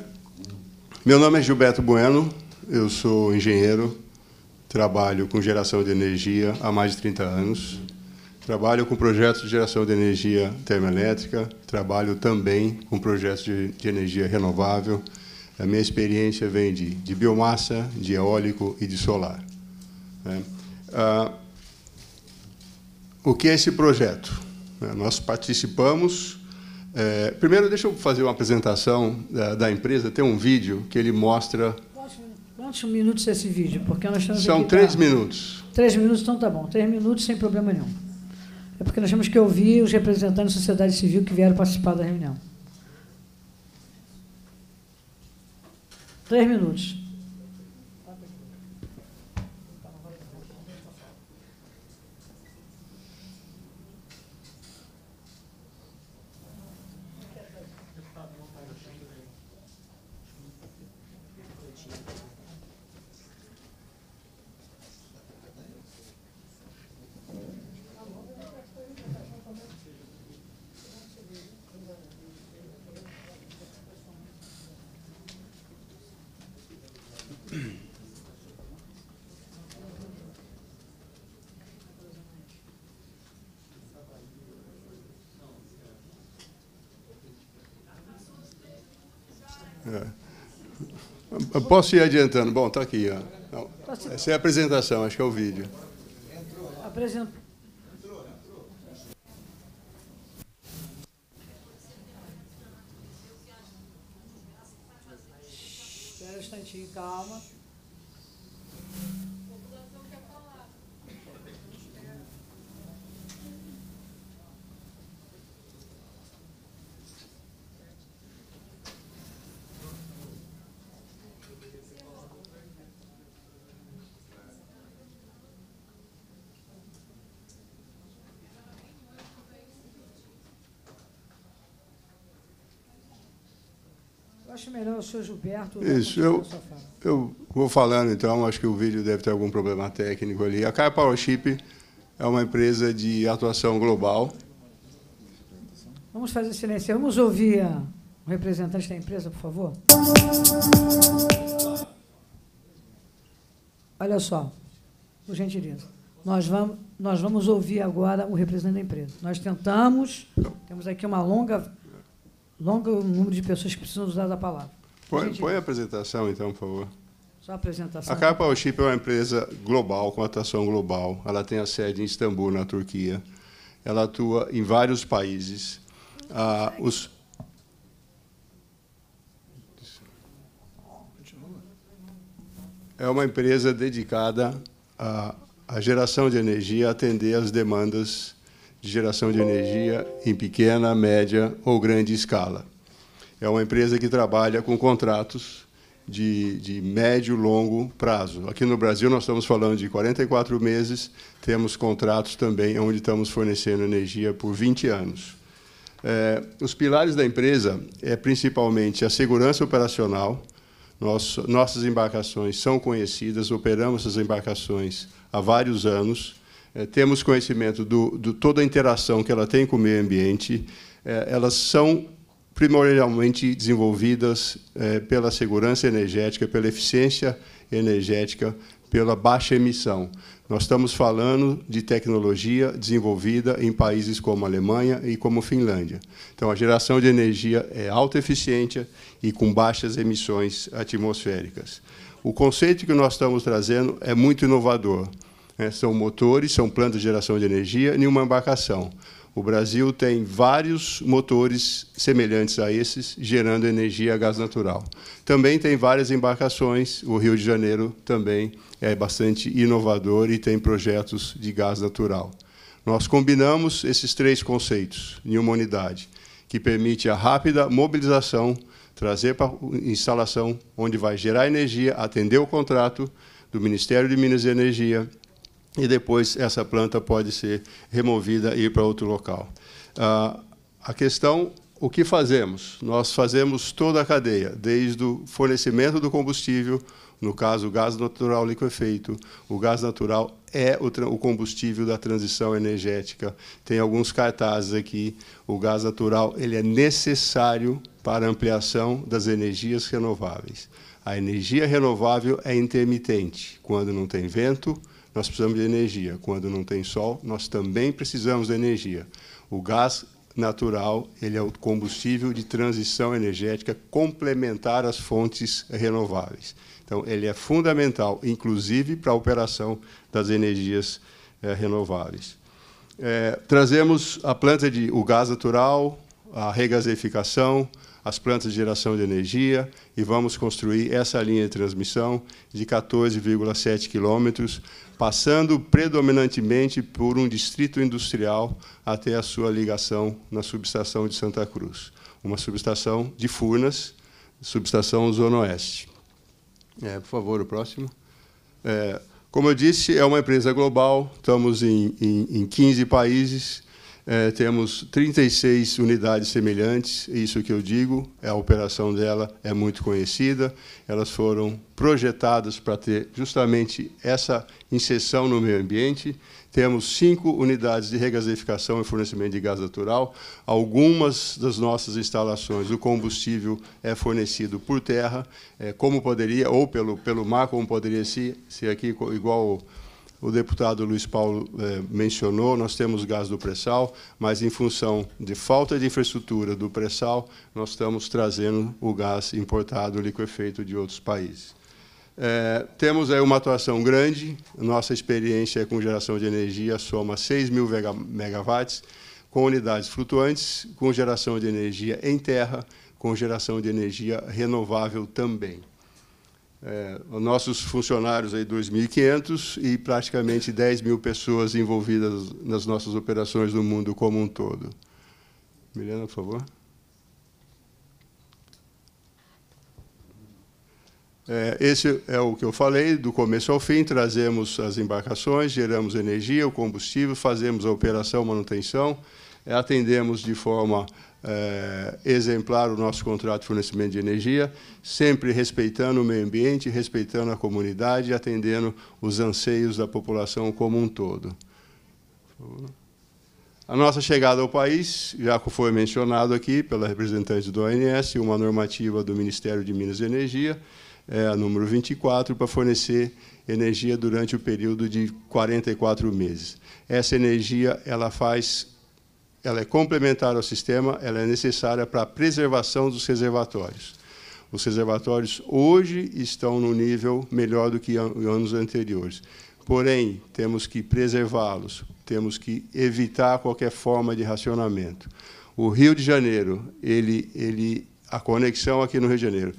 meu nome é Gilberto Bueno, eu sou engenheiro, trabalho com geração de energia há mais de 30 anos, trabalho com projetos de geração de energia termoelétrica, trabalho também com projetos de, de energia renovável. A minha experiência vem de, de biomassa, de eólico e de solar. Né? Ah, o que é esse projeto? É, nós participamos. É, primeiro, deixa eu fazer uma apresentação da, da, empresa. Tem um vídeo que ele mostra. Quantos, quantos minutos é esse vídeo? Porque nós estamos São três pra... minutos. Três minutos, então tá bom. Três minutos sem problema nenhum. É porque nós temos que ouvir os representantes da sociedade civil que vieram participar da reunião. Três minutos. Posso ir adiantando? Bom, está aqui. Ó. Essa é a apresentação, acho que é o vídeo. Apresenta. Espera um instantinho, calma. acho melhor o senhor Gilberto. Isso, eu, eu vou falando então, acho que o vídeo deve ter algum problema técnico ali. A Caia Powership é uma empresa de atuação global. Vamos fazer silêncio. Vamos ouvir o representante da empresa, por favor. Olha só, por gentileza. Nós vamos, nós vamos ouvir agora o representante da empresa. Nós tentamos, temos aqui uma longa longo número de pessoas que precisam usar a palavra. Põe, põe a apresentação, então, por favor. Só a apresentação. A Carpa Chip é uma empresa global, com atuação global. Ela tem a sede em Istambul, na Turquia. Ela atua em vários países. Ah, os... É uma empresa dedicada à, geração de energia, atender às demandas de geração de energia em pequena, média ou grande escala. É uma empresa que trabalha com contratos de, de médio longo prazo. Aqui no Brasil nós estamos falando de 44 meses, temos contratos também onde estamos fornecendo energia por 20 anos. É, os pilares da empresa é principalmente a segurança operacional. nossas embarcações são conhecidas, operamos essas embarcações há vários anos é, temos conhecimento de toda a interação que ela tem com o meio ambiente, é, elas são primordialmente desenvolvidas eh, pela segurança energética, pela eficiência energética, pela baixa emissão. Nós estamos falando de tecnologia desenvolvida em países como Alemanha e como Finlândia. Então, a geração de energia é autoeficiente e com baixas emissões atmosféricas. O conceito que nós estamos trazendo é muito inovador né, são motores, são plantas de geração de energia em uma embarcação. O Brasil tem vários motores semelhantes a esses, gerando energia a gás natural. Também tem várias embarcações, o Rio de Janeiro também é bastante inovador e tem projetos de gás natural. Nós combinamos esses três conceitos em uma unidade, que permite a rápida mobilização, trazer para instalação onde vai gerar energia, atender o contrato do Ministério de Minas e Energia, e depois essa planta pode ser removida e ir para outro local. Ah, a questão, o que fazemos? Nós fazemos toda a cadeia, desde o fornecimento do combustível, no caso, o gás natural liquefeito. O gás natural é o, combustível da transição energética. Tem alguns cartazes aqui. O gás natural ele é necessário para a ampliação das energias renováveis. A energia renovável é intermitente. Quando não tem vento, nós precisamos de energia. Quando não tem sol, nós também precisamos de energia. O gás natural ele é o combustível de transição energética complementar às fontes renováveis. Então, ele é fundamental, inclusive para a operação das energias eh, renováveis. Eh, trazemos a planta de o gás natural, a regasificação, as plantas de geração de energia e vamos construir essa linha de transmissão de 14,7 quilômetros passando predominantemente por um distrito industrial até a sua ligação na subestação de Santa Cruz, uma subestação de Furnas, subestação Zona Oeste. É, por favor, o próximo. É, como eu disse, é uma empresa global, estamos em, em, em 15 países, é, temos 36 unidades semelhantes, isso que eu digo, é a operação dela é muito conhecida, elas foram projetadas para ter justamente essa inserção no meio ambiente. Temos cinco unidades de regasificação e fornecimento de gás natural. Algumas das nossas instalações, o combustível é fornecido por terra, é, como poderia, ou pelo, pelo mar, como poderia ser, ser aqui, igual o deputado Luiz Paulo eh, mencionou, nós temos gás do pré-sal, mas em função de falta de infraestrutura do pré-sal, nós estamos trazendo o gás importado liquefeito de outros países. Eh, temos aí uma atuação grande, nossa experiência com geração de energia soma 6 mil megawatts, com unidades flutuantes, com geração de energia em terra, com geração de energia renovável também. É, nossos funcionários aí 2.500 e praticamente 10 mil pessoas envolvidas nas nossas operações no mundo como um todo. Milena, por favor. É, esse é o que eu falei, do começo ao fim, trazemos as embarcações, geramos energia, o combustível, fazemos a operação manutenção, atendemos de forma é, exemplar o nosso contrato de fornecimento de energia, sempre respeitando o meio ambiente, respeitando a comunidade e atendendo os anseios da população como um todo. A nossa chegada ao país, já foi mencionado aqui pela representante do ONS, uma normativa do Ministério de Minas e Energia, é a número 24, para fornecer energia durante o período de 44 meses. Essa energia ela faz ela é complementar ao sistema, ela é necessária para a preservação dos reservatórios. Os reservatórios hoje estão no nível melhor do que anos anteriores. Porém, temos que preservá-los, temos que evitar qualquer forma de racionamento. O Rio de Janeiro, ele, ele, a conexão aqui no Rio de Janeiro,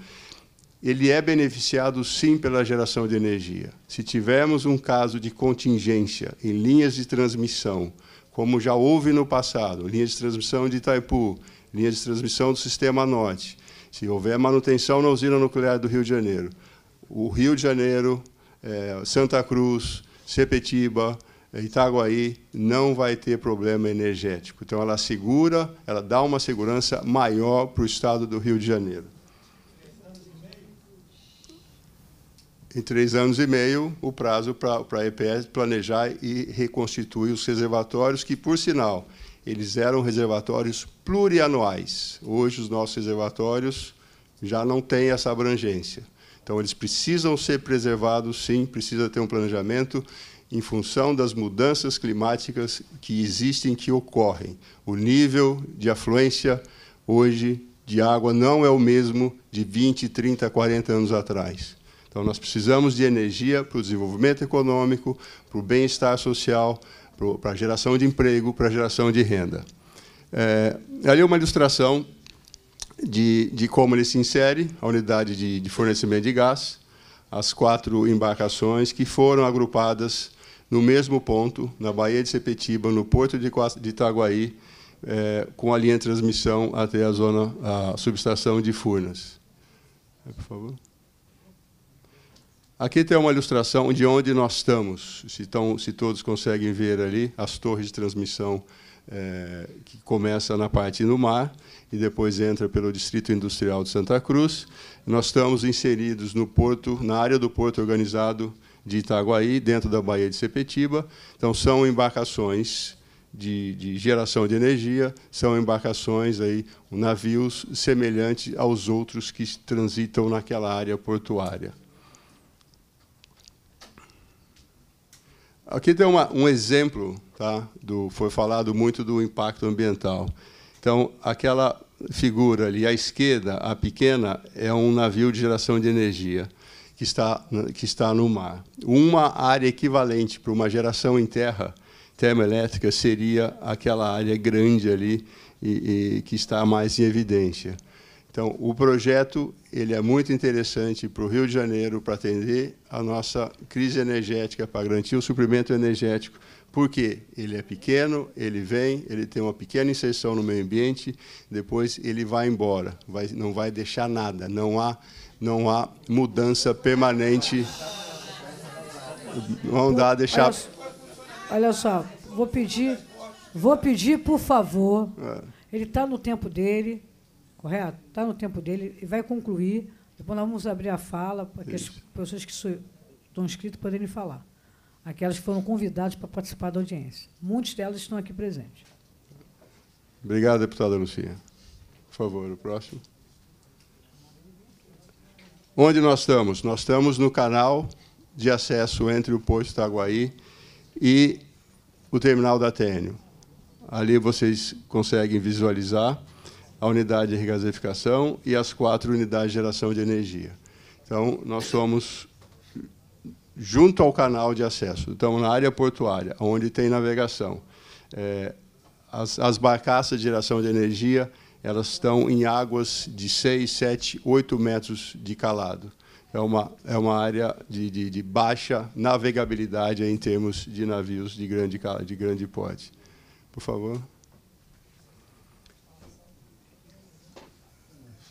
ele é beneficiado sim pela geração de energia. Se tivermos um caso de contingência em linhas de transmissão, como já houve no passado, linha de transmissão de Itaipu, linha de transmissão do Sistema Norte, se houver manutenção na usina nuclear do Rio de Janeiro, o Rio de Janeiro, é, Santa Cruz, Sepetiba, é, Itaguaí não vai ter problema energético. Então, ela segura, ela dá uma segurança maior para o estado do Rio de Janeiro. em três anos e meio, o prazo para a EPS planejar e reconstituir os reservatórios, que, por sinal, eles eram reservatórios plurianuais. Hoje, os nossos reservatórios já não têm essa abrangência. Então, eles precisam ser preservados, sim, precisa ter um planejamento em função das mudanças climáticas que existem, que ocorrem. O nível de afluência hoje de água não é o mesmo de 20, 30, 40 anos atrás. Então, nós precisamos de energia para o desenvolvimento econômico, para o bem-estar social, para a geração de emprego, para a geração de renda. É, ali é uma ilustração de, de, como ele se insere, a unidade de, de fornecimento de gás, as quatro embarcações que foram agrupadas no mesmo ponto, na Baía de Sepetiba, no porto de, de Itaguaí, é, com a linha de transmissão até a zona, a subestação de Furnas. É, por favor. Aqui tem uma ilustração de onde nós estamos. Se, tão, se todos conseguem ver ali as torres de transmissão é, que começa na parte do mar e depois entra pelo Distrito Industrial de Santa Cruz. Nós estamos inseridos no porto, na área do porto organizado de Itaguaí, dentro da Baía de Sepetiba. Então, são embarcações de, de geração de energia, são embarcações, aí, navios semelhantes aos outros que transitam naquela área portuária. Aqui tem uma, um exemplo, tá? Do, foi falado muito do impacto ambiental. Então, aquela figura ali à esquerda, a pequena, é um navio de geração de energia que está, que está no mar. Uma área equivalente para uma geração em terra termoelétrica seria aquela área grande ali e, e que está mais em evidência. Então, o projeto ele é muito interessante para o Rio de Janeiro para atender a nossa crise energética, para garantir o suprimento energético, porque ele é pequeno, ele vem, ele tem uma pequena inserção no meio ambiente, depois ele vai embora, vai, não vai deixar nada, não há, não há mudança permanente. Não dá deixar. Olha só, olha só vou pedir, vou pedir por favor. É. Ele está no tempo dele correto? Está no tempo dele e vai concluir. Depois nós vamos abrir a fala para que as pessoas que estão inscritas poderem falar. Aquelas que foram convidadas para participar da audiência. muitos delas estão aqui presentes. Obrigado, deputada Lucia. Por favor, o próximo. Onde nós estamos? Nós estamos no canal de acesso entre o posto Itaguaí e o terminal da Tênio. Ali vocês conseguem visualizar a unidade de regasificação e as quatro unidades de geração de energia. Então, nós somos junto ao canal de acesso. Então, na área portuária, onde tem navegação, é, as, as barcaças de geração de energia elas estão em águas de 6, 7, 8 metros de calado. É uma, é uma área de, de, de baixa navegabilidade em termos de navios de grande, de grande porte. Por favor.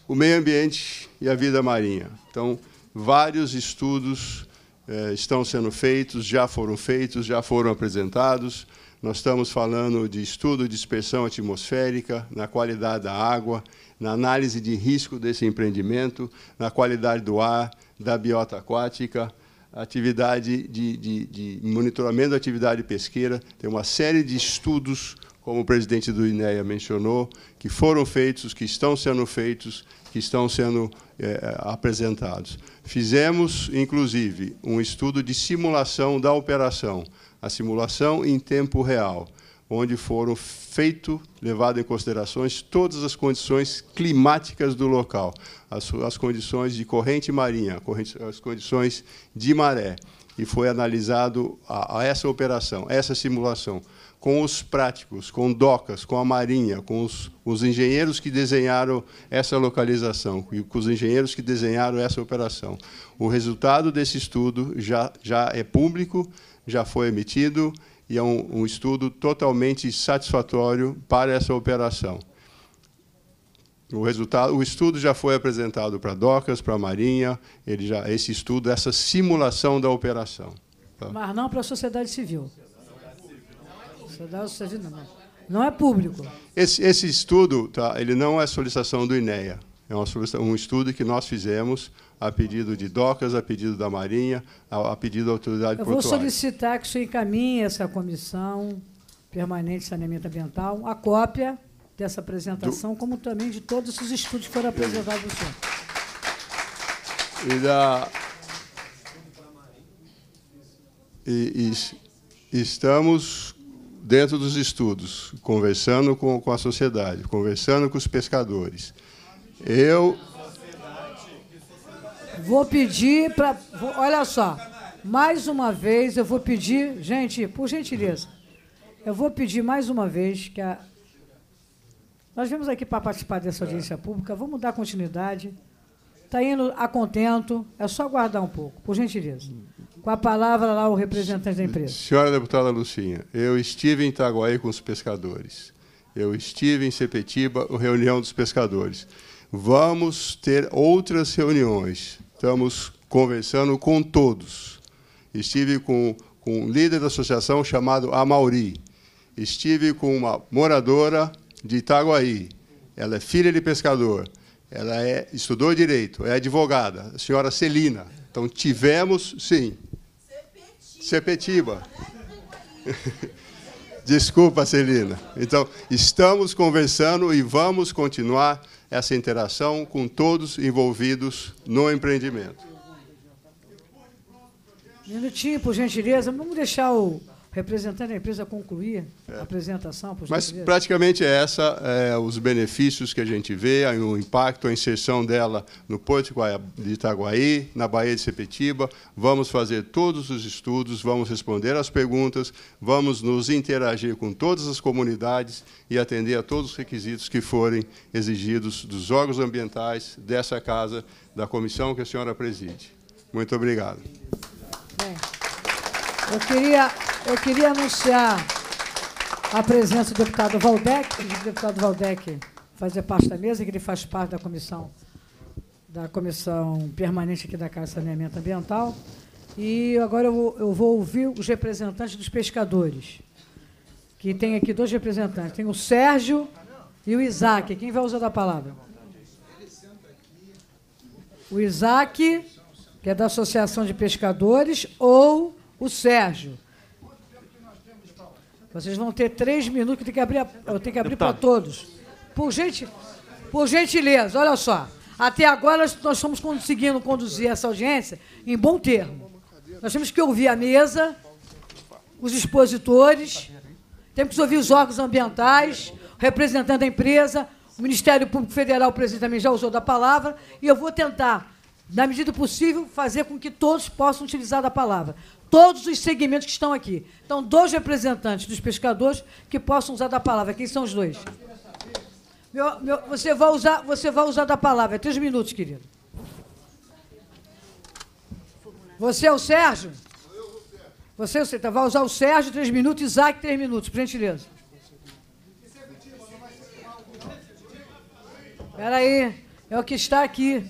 o meio ambiente e a vida marinha. Então, vários estudos eh, estão sendo feitos, já foram feitos, já foram apresentados. Nós estamos falando de estudo de dispersão atmosférica, na qualidade da água, na análise de risco desse empreendimento, na qualidade do ar, da biota aquática, atividade de, de, de monitoramento da atividade pesqueira. Tem uma série de estudos, como o presidente do INEA mencionou, que foram feitos, que estão sendo feitos que estão sendo é, apresentados. Fizemos, inclusive, um estudo de simulação da operação, a simulação em tempo real, onde foram feito, levado em considerações todas as condições climáticas do local, as, as condições de corrente marinha, as condições de maré, e foi analisado a, a essa operação, essa simulação com os práticos, com docas, com a marinha, com os, os engenheiros que desenharam essa localização, e com os engenheiros que desenharam essa operação. O resultado desse estudo já, já é público, já foi emitido, e é um, um estudo totalmente satisfatório para essa operação. O resultado, o estudo já foi apresentado para a Docas, para a Marinha, ele já, esse estudo, essa simulação da operação. Tá? Mas não para a sociedade civil não. Não é público. Esse, esse estudo, tá, ele não é solicitação do INEA. É uma um estudo que nós fizemos a pedido de DOCAS, a pedido da Marinha, a, a pedido da autoridade Eu vou portuária. solicitar que o senhor encaminhe essa comissão permanente de saneamento ambiental, a cópia dessa apresentação, do... como também de todos os estudos que foram apresentados senhor. E da... E, e, estamos dentro dos estudos, conversando com, com a sociedade, conversando com os pescadores. Eu. Vou pedir para. Olha só, mais uma vez eu vou pedir, gente, por gentileza, eu vou pedir mais uma vez que a. Nós vimos aqui para participar dessa audiência pública, vamos dar continuidade. Está indo a contento, é só aguardar um pouco, por gentileza. Com a palavra lá o representante da empresa. Senhora deputada Lucinha, eu estive em Itaguaí com os pescadores. Eu estive em Sepetiba, reunião dos pescadores. Vamos ter outras reuniões. Estamos conversando com todos. Estive com, com um líder da associação chamado Amauri. Estive com uma moradora de Itaguaí. Ela é filha de pescador. Ela é, estudou direito, é advogada, a senhora Celina. Então, tivemos, sim, Sepetiba. Desculpa, Celina. Então, estamos conversando e vamos continuar essa interação com todos envolvidos no empreendimento. Minutinho, por gentileza. Vamos deixar o representante da empresa concluir é. a apresentação. Mas praticamente é essa é, os benefícios que a gente vê, o impacto, a inserção dela no Porto de Itaguaí, na Baía de Sepetiba. Vamos fazer todos os estudos, vamos responder às perguntas, vamos nos interagir com todas as comunidades e atender a todos os requisitos que forem exigidos dos órgãos ambientais dessa casa, da comissão que a senhora preside. Muito obrigado. Bem. Eu queria, eu queria anunciar a presença do deputado Valdec. O deputado Valdec fazer parte da mesa, que ele faz parte da comissão da comissão permanente aqui da Casa de Saneamento Ambiental. E agora eu vou, eu vou ouvir os representantes dos pescadores, que tem aqui dois representantes. Tem o Sérgio e o Isaac. Quem vai usar a palavra? O Isaac, que é da Associação de Pescadores, ou o Sérgio. Vocês vão ter três minutos, tem que abrir, eu tenho que abrir para todos. Por, gente, por gentileza, olha só. Até agora nós estamos conseguindo conduzir essa audiência em bom termo. Nós temos que ouvir a mesa, os expositores, temos que ouvir os órgãos ambientais, o representante da empresa, o Ministério Público Federal, o presidente também já usou da palavra, e eu vou tentar, na medida possível, fazer com que todos possam utilizar da palavra todos os segmentos que estão aqui. Então, dois representantes dos pescadores que possam usar da palavra. Quem são os dois? Meu, meu, você, vai usar, você vai usar da palavra. É três minutos, querido. Você é o Sérgio? Você, é você tá, vai usar o Sérgio três minutos Isaac três minutos, por gentileza. Espera aí, é o que está aqui.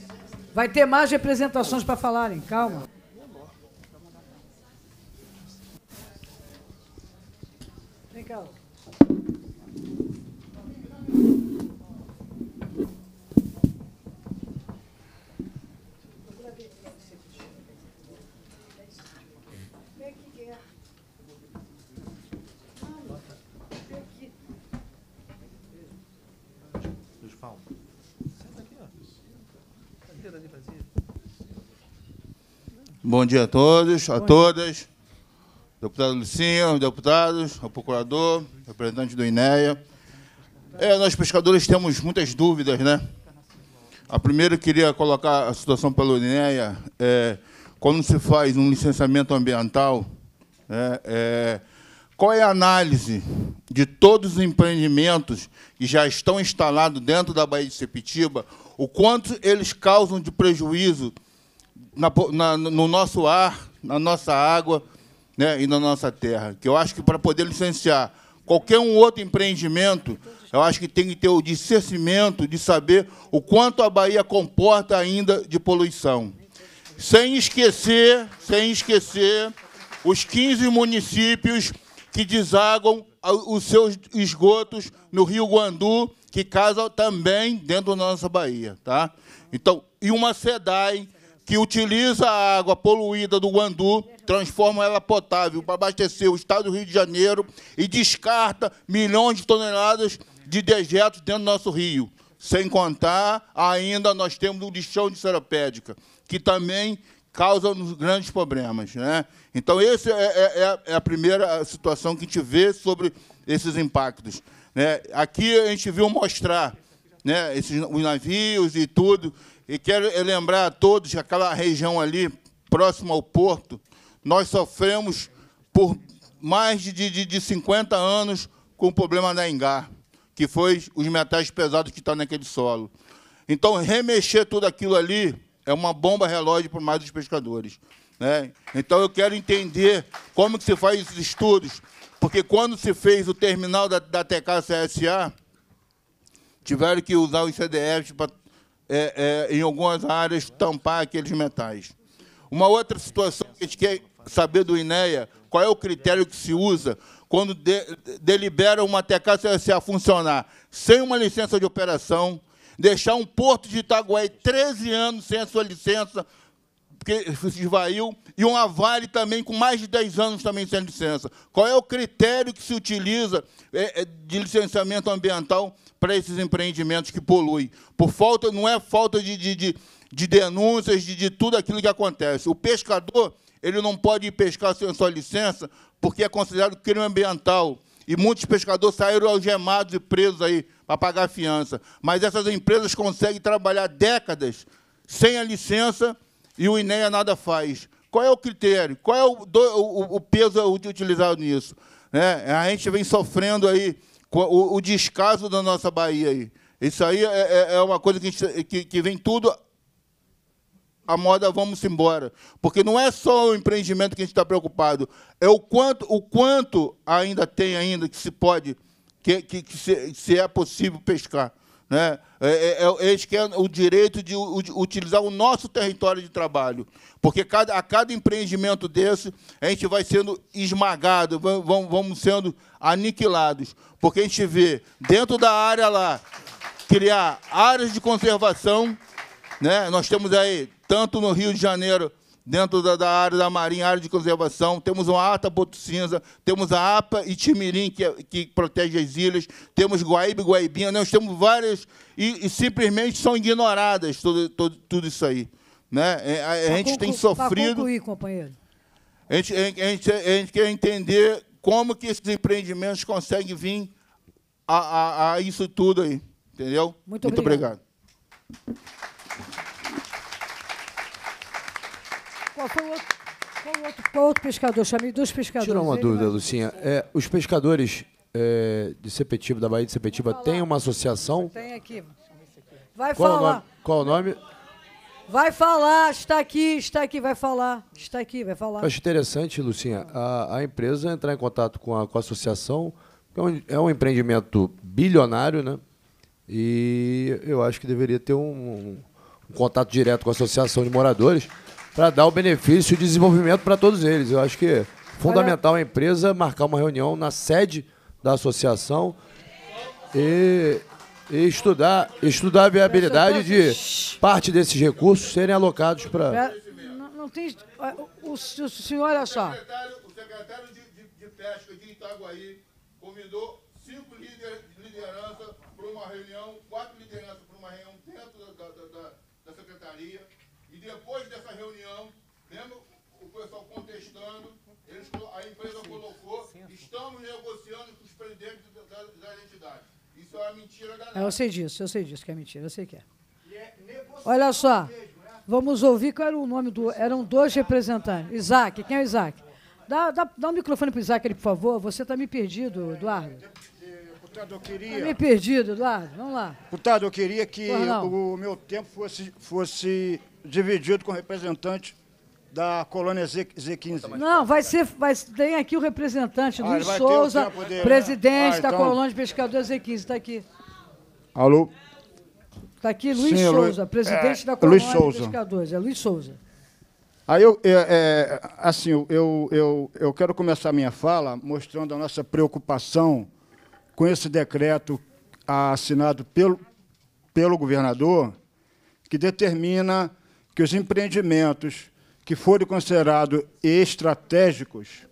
Vai ter mais representações para falarem, calma. Bom dia a todos, a todas. Deputado Lucinho, deputados, ao procurador, representante do INEA. É, nós pescadores temos muitas dúvidas, né? A primeira eu queria colocar a situação pelo INEA. É, quando se faz um licenciamento ambiental, é, é, qual é a análise de todos os empreendimentos que já estão instalados dentro da Baía de Sepitiba, o quanto eles causam de prejuízo na, na, no nosso ar, na nossa água né, e na nossa terra. Que eu acho que para poder licenciar qualquer um outro empreendimento, eu acho que tem que ter o discernimento de saber o quanto a Bahia comporta ainda de poluição. Sem esquecer, sem esquecer os 15 municípios que desagam os seus esgotos no Rio Guandu, que casa também dentro da nossa Bahia, tá? Então, e uma SEDAI que utiliza a água poluída do Guandu, transforma ela potável para abastecer o estado do Rio de Janeiro e descarta milhões de toneladas de dejetos dentro do nosso rio. Sem contar, ainda nós temos o lixão de seropédica, que também causa nos grandes problemas. Né? Então, essa é, é, é, é, a primeira situação que a gente vê sobre esses impactos. Né? Aqui a gente viu mostrar né, esses, os navios e tudo, e quero lembrar a todos que aquela região ali, próxima ao porto, nós sofremos por mais de, de, de 50 anos com o problema da engar, que foi os metais pesados que estão tá naquele solo. Então, remexer tudo aquilo ali é uma bomba relógio para mais dos pescadores. Né? Então, eu quero entender como que se faz esses estudos, porque quando se fez o terminal da, da TK-CSA, tiveram que usar os CDFs para é, é, em algumas áreas, tampar aqueles metais. Uma outra situação que a gente quer saber do INEA, qual é o critério que se usa quando de, delibera uma TKCSA funcionar sem uma licença de operação, deixar um porto de Itaguaí 13 anos sem a sua licença, porque se esvaiu, e um Vale também com mais de 10 anos também sem licença. Qual é o critério que se utiliza é, é, de licenciamento ambiental para esses empreendimentos que poluem. Por falta, não é falta de, de, de, de denúncias, de, de tudo aquilo que acontece. O pescador ele não pode ir pescar sem sua licença, porque é considerado crime ambiental. E muitos pescadores saíram algemados e presos aí para pagar fiança. Mas essas empresas conseguem trabalhar décadas sem a licença e o INEA nada faz. Qual é o critério? Qual é o, do, o, o peso utilizado nisso? Né? A gente vem sofrendo aí o, o descaso da nossa Bahia aí. Isso aí é, é, é uma coisa que, gente, que, que vem tudo a moda vamos embora. Porque não é só o empreendimento que a gente está preocupado, é o quanto, o quanto ainda tem ainda que se pode, que, que, que se, se é possível pescar. Né? É, é, é, eles querem o direito de utilizar o nosso território de trabalho, porque cada, a cada empreendimento desse, a gente vai sendo esmagado, vamos, vamos sendo aniquilados, porque a gente vê dentro da área lá criar áreas de conservação. Né? Nós temos aí, tanto no Rio de Janeiro dentro da, da, área da Marinha, área de conservação, temos uma ATA Boto Cinza, temos a APA e que, é, que protege as ilhas, temos Guaíba e Guaibinha, nós temos várias, e, e simplesmente são ignoradas tudo, tudo, tudo isso aí. Né? É, a, a gente tem sofrido... concluir, companheiro. A gente, a, gente, a gente quer entender como que esses empreendimentos conseguem vir a, a, a isso tudo aí, entendeu? Muito, Muito obrigado. obrigado. Qual foi o outro? Qual outro, qual outro pescador? Chamei dois pescadores. Tirar uma dúvida, vai... Lucinha. É, os pescadores é, de Sepetiba, da Bahia de Sepetiba, tem uma associação? Tem aqui. Vai qual é falar. O nome? Qual é o nome? Vai falar, está aqui, está aqui, vai falar. Está aqui, vai falar. Eu acho interessante, Lucinha, a, a empresa entrar em contato com a, com a associação, é um, é um empreendimento bilionário, né? E eu acho que deveria ter um, um, um contato direto com a associação de moradores para dar o benefício e o desenvolvimento para todos eles. Eu acho que é fundamental a empresa marcar uma reunião na sede da associação e, e estudar, estudar a viabilidade de tá- parte desses recursos serem alocados para. Não, não tem. O, o, senhor, olha só. O secretário, o secretário de, de, de pesca de Itaguaí convidou mentira galera. É, eu sei disso, eu sei disso que é mentira, eu sei que é. é Olha só, né? vamos ouvir qual era o nome do. Eram dois representantes. Isaac, quem é o Isaac? Dá, dá, dá um microfone para o Isaac ali, por favor. Você está me perdido, Eduardo. É, deputado, eu queria. Está me perdido, Eduardo. Vamos lá. Deputado, eu queria que o meu tempo fosse, fosse dividido com representantes da colônia Z, Z15. Não, vai ser. Vai, tem aqui o representante ah, Luiz Souza, né? presidente né? ah, então... da colônia de pescadores Z15. Está aqui. Alô? Está aqui Luiz Sim, Souza, é, presidente é, da colônia de pescadores. É Luiz Souza. Aí eu, é, é, assim, eu, eu, eu quero começar a minha fala mostrando a nossa preocupação com esse decreto assinado pelo, pelo governador, que determina que os empreendimentos que forem considerados estratégicos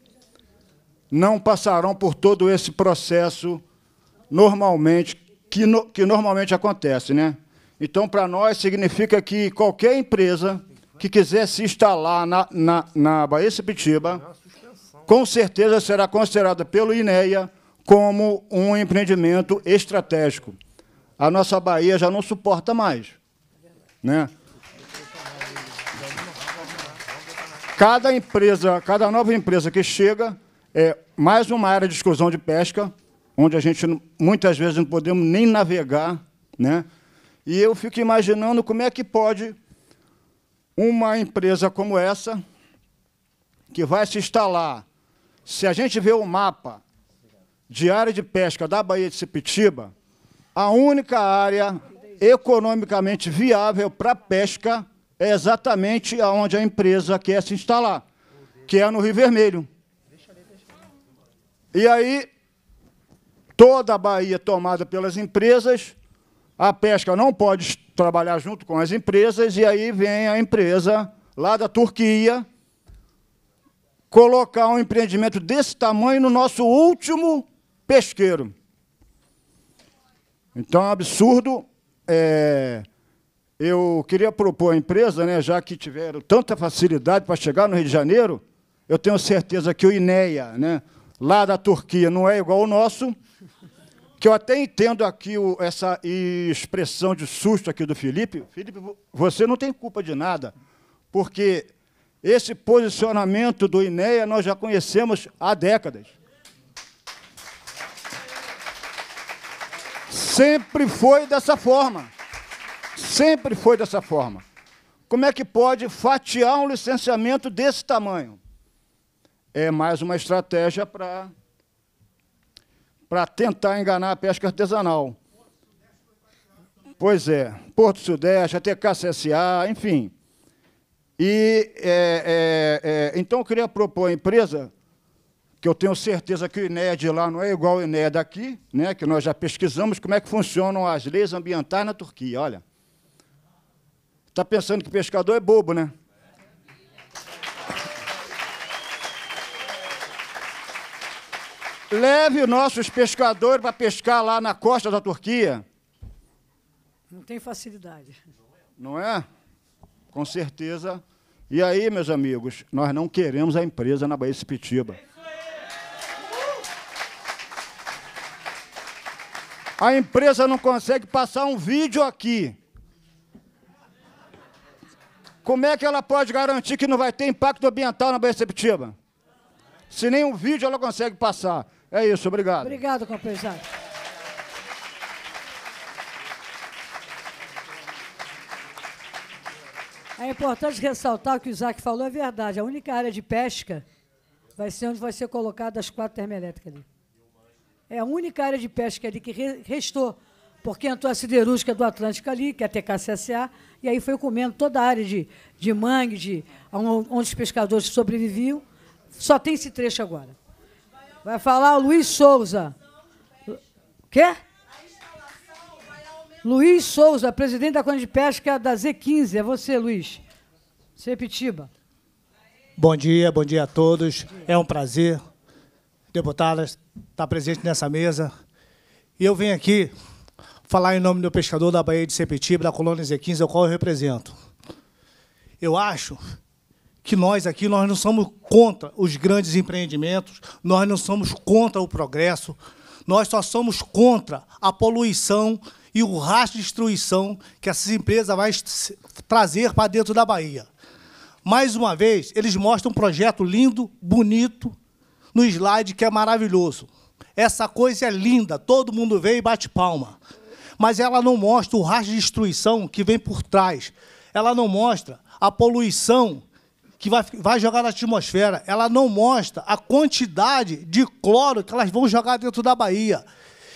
não passarão por todo esse processo normalmente que, no, que normalmente acontece, né? Então, para nós significa que qualquer empresa que quiser se instalar na, na, na Baía Sepitiba, com certeza será considerada pelo INEA como um empreendimento estratégico. A nossa Bahia já não suporta mais. Né? Cada empresa, cada nova empresa que chega, é mais uma área de exclusão de pesca, onde a gente muitas vezes não podemos nem navegar, né? E eu fico imaginando como é que pode uma empresa como essa, que vai se instalar, se a gente vê o mapa de área de pesca da Baía de Sepitiba, a única área economicamente viável para pesca é exatamente aonde a empresa quer se instalar, que é no Rio Vermelho. E aí, toda a Bahia é tomada pelas empresas, a pesca não pode trabalhar junto com as empresas, e aí vem a empresa lá da Turquia colocar um empreendimento desse tamanho no nosso último pesqueiro. Então, é um absurdo. É eu queria propor à empresa, né, já que tiveram tanta facilidade para chegar no Rio de Janeiro, eu tenho certeza que o INEA, né, lá da Turquia, não é igual ao nosso, que eu até entendo aqui o, essa expressão de susto aqui do Felipe. Felipe, você não tem culpa de nada, porque esse posicionamento do INEA nós já conhecemos há décadas. Sempre foi dessa forma. Sempre foi dessa forma. Como é que pode fatiar um licenciamento desse tamanho? É mais uma estratégia para para tentar enganar a pesca artesanal. Pois é, Porto Sudeste, até KCSA, enfim. E, é, é, é, então, eu queria propor à empresa, que eu tenho certeza que o INED lá não é igual ao INED aqui, né, que nós já pesquisamos como é que funcionam as leis ambientais na Turquia. Olha, Está pensando que pescador é bobo, né? Leve os nossos pescadores para pescar lá na costa da Turquia. Não tem facilidade. Não é? Com certeza. E aí, meus amigos, nós não queremos a empresa na Baía de Sepitiba. A empresa não consegue passar um vídeo aqui como é que ela pode garantir que não vai ter impacto ambiental na Baía Septiva? Se nem um vídeo ela consegue passar. É isso, obrigado. Obrigado, Capesado. É importante ressaltar o que o Isaac falou, é verdade. A única área de pesca vai ser onde vai ser colocadas as quatro termoelétricas ali. É a única área de pesca ali que restou porque entrou a siderúrgica do Atlântico ali, que é a TKCSA, e aí foi comendo toda a área de, de mangue, de, onde os pescadores sobreviviam. Só tem esse trecho agora. Vai falar o Luiz Souza. Quê? Luiz Souza, presidente da Câmara de Pesca da Z15. É você, Luiz. Sepitiba. É bom dia, bom dia a todos. Dia. É um prazer, deputada, estar presente nessa mesa. E eu venho aqui falar em nome do pescador da Baía de Sepetiba, da colônia Z15, ao qual eu represento. Eu acho que nós aqui nós não somos contra os grandes empreendimentos, nós não somos contra o progresso, nós só somos contra a poluição e o rastro de destruição que essas empresas vão trazer para dentro da Bahia. Mais uma vez, eles mostram um projeto lindo, bonito, no slide que é maravilhoso. Essa coisa é linda, todo mundo vê e bate palma mas ela não mostra o rastro de destruição que vem por trás. Ela não mostra a poluição que vai, vai jogar na atmosfera. Ela não mostra a quantidade de cloro que elas vão jogar dentro da Bahia.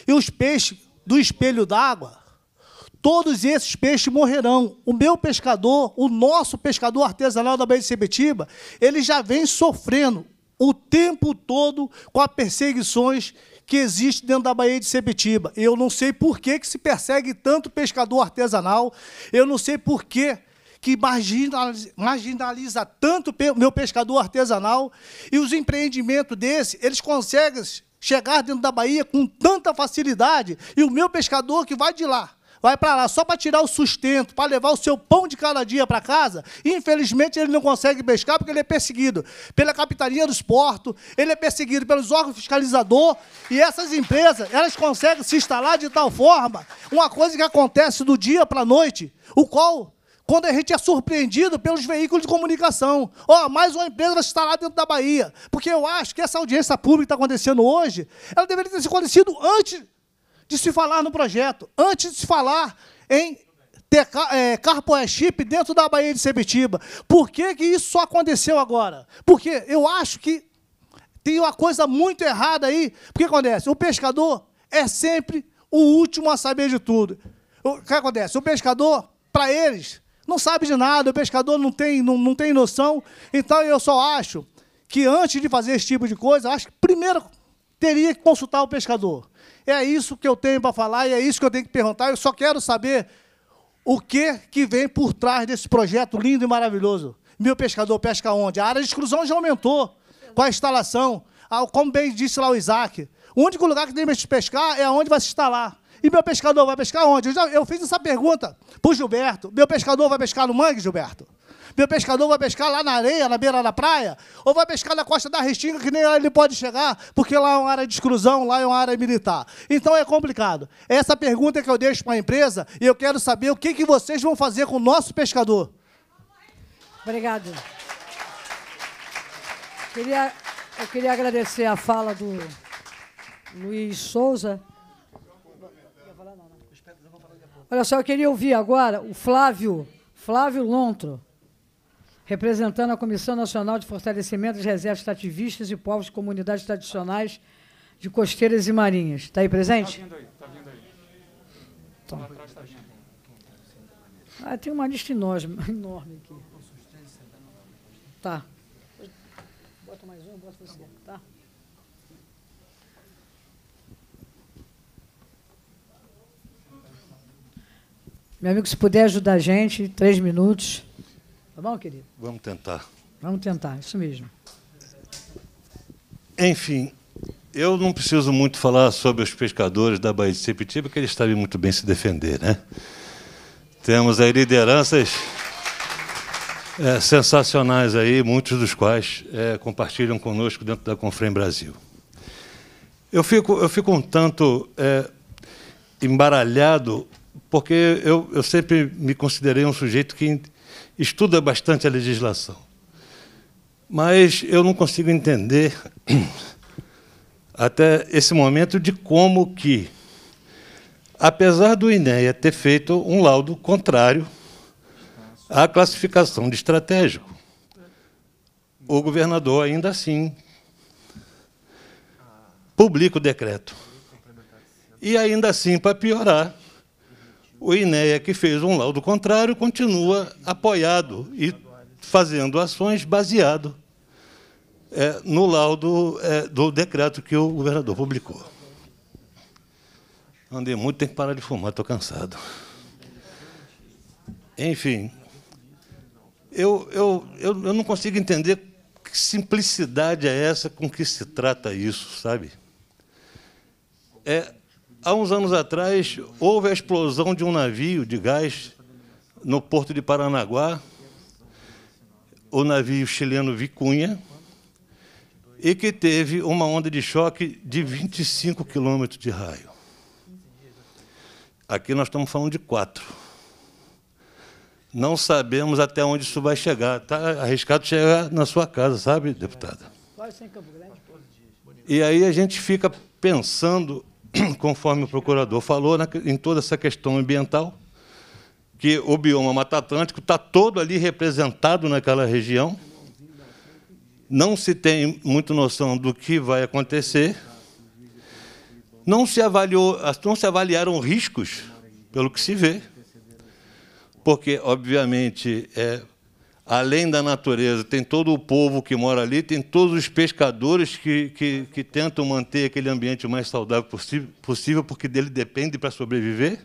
E os peixes do espelho d'água, todos esses peixes morrerão. O meu pescador, o nosso pescador artesanal da Baía de Sebetiba, ele já vem sofrendo o tempo todo com as perseguições que existe dentro da Baía de Sepetiba. Eu não sei por que, que se persegue tanto pescador artesanal, eu não sei por que que marginaliza, marginaliza tanto o meu pescador artesanal e os empreendimentos desses. eles conseguem chegar dentro da Bahia com tanta facilidade e o meu pescador que vai de lá vai para lá só para tirar o sustento, para levar o seu pão de cada dia para casa, infelizmente ele não consegue pescar porque ele é perseguido pela capitania dos portos, ele é perseguido pelos órgãos fiscalizadores e essas empresas, elas conseguem se instalar de tal forma, uma coisa que acontece do dia para a noite, o qual quando a gente é surpreendido pelos veículos de comunicação. Ó, oh, mais uma empresa vai estar lá dentro da Bahia. Porque eu acho que essa audiência pública que está acontecendo hoje, ela deveria ter acontecido antes de se falar no projeto, antes de se falar em ter é, dentro da Bahia de Sebitiba. Por que, que isso só aconteceu agora? Porque eu acho que tem uma coisa muito errada aí. O que acontece? O pescador é sempre o último a saber de tudo. O que acontece? O pescador, para eles, não sabe de nada, o pescador não tem, não, não tem noção. Então eu só acho que antes de fazer esse tipo de coisa, acho que primeiro teria que consultar o pescador. É isso que eu tenho para falar e é isso que eu tenho que perguntar. Eu só quero saber o que, que vem por trás desse projeto lindo e maravilhoso. Meu pescador pesca onde? A área de exclusão já aumentou com a instalação. Ah, como bem disse lá o Isaac, o único lugar que tem que pescar é onde vai se instalar. E meu pescador vai pescar onde? Eu, já, eu fiz essa pergunta para o Gilberto. Meu pescador vai pescar no mangue, Gilberto? Meu pescador vai pescar lá na areia, na beira da praia, ou vai pescar na costa da Restinga, que nem lá ele pode chegar, porque lá é uma área de exclusão, lá é uma área militar. Então é complicado. É essa pergunta que eu deixo para a empresa e eu quero saber o que, que vocês vão fazer com o nosso pescador. Obrigado. Queria, eu queria agradecer a fala do Luiz Souza. Olha só, eu queria ouvir agora o Flávio, Flávio Lontro representando a Comissão Nacional de Fortalecimento das Reservas Estativistas e Povos e Comunidades Tradicionais de Costeiras e Marinhas. Está aí presente? Está vindo aí, está vindo aí. Tá. Tá ah, tem uma lista enorme, enorme aqui. Tá. Bota mais um, bota você, tá? Meu amigo, se puder ajudar a gente, três minutos. Tá bom, querido? Vamos tentar. Vamos tentar, isso mesmo. Enfim, eu não preciso muito falar sobre os pescadores da Baía de Sepetiba, porque eles sabem muito bem se defender, né? Temos aí lideranças é, sensacionais aí, muitos dos quais é, compartilham conosco dentro da Confrem Brasil. Eu fico, eu fico um tanto é, embaralhado, porque eu, eu sempre me considerei um sujeito que estuda bastante a legislação. Mas eu não consigo entender até esse momento de como que, apesar do INEA ter feito um laudo contrário à classificação de estratégico, o governador ainda assim publica o decreto. E ainda assim, para piorar, o INEA, que fez um laudo contrário, continua apoiado e fazendo ações baseado é, no laudo é, do decreto que o governador publicou. Andei muito, tenho que parar de fumar, estou cansado. Enfim, eu, eu, eu, eu não consigo entender que simplicidade é essa com que se trata isso, sabe? É, Há uns anos atrás, houve a explosão de um navio de gás no porto de Paranaguá, o navio chileno Vicunha, e que teve uma onda de choque de 25 quilômetros de raio. Aqui nós estamos falando de quatro. Não sabemos até onde isso vai chegar. Está arriscado chegar na sua casa, sabe, deputada? E aí a gente fica pensando conforme o procurador falou, na, em toda essa questão ambiental, que o bioma Mata Atlântico está todo ali representado naquela região. Não se tem muito noção do que vai acontecer. Não se, avaliou, não se avaliaram riscos, pelo que se vê, porque, obviamente, é, além da natureza, tem todo o povo que mora ali, tem todos os pescadores que, que, que tentam manter aquele ambiente o mais saudável possível, porque dele depende para sobreviver.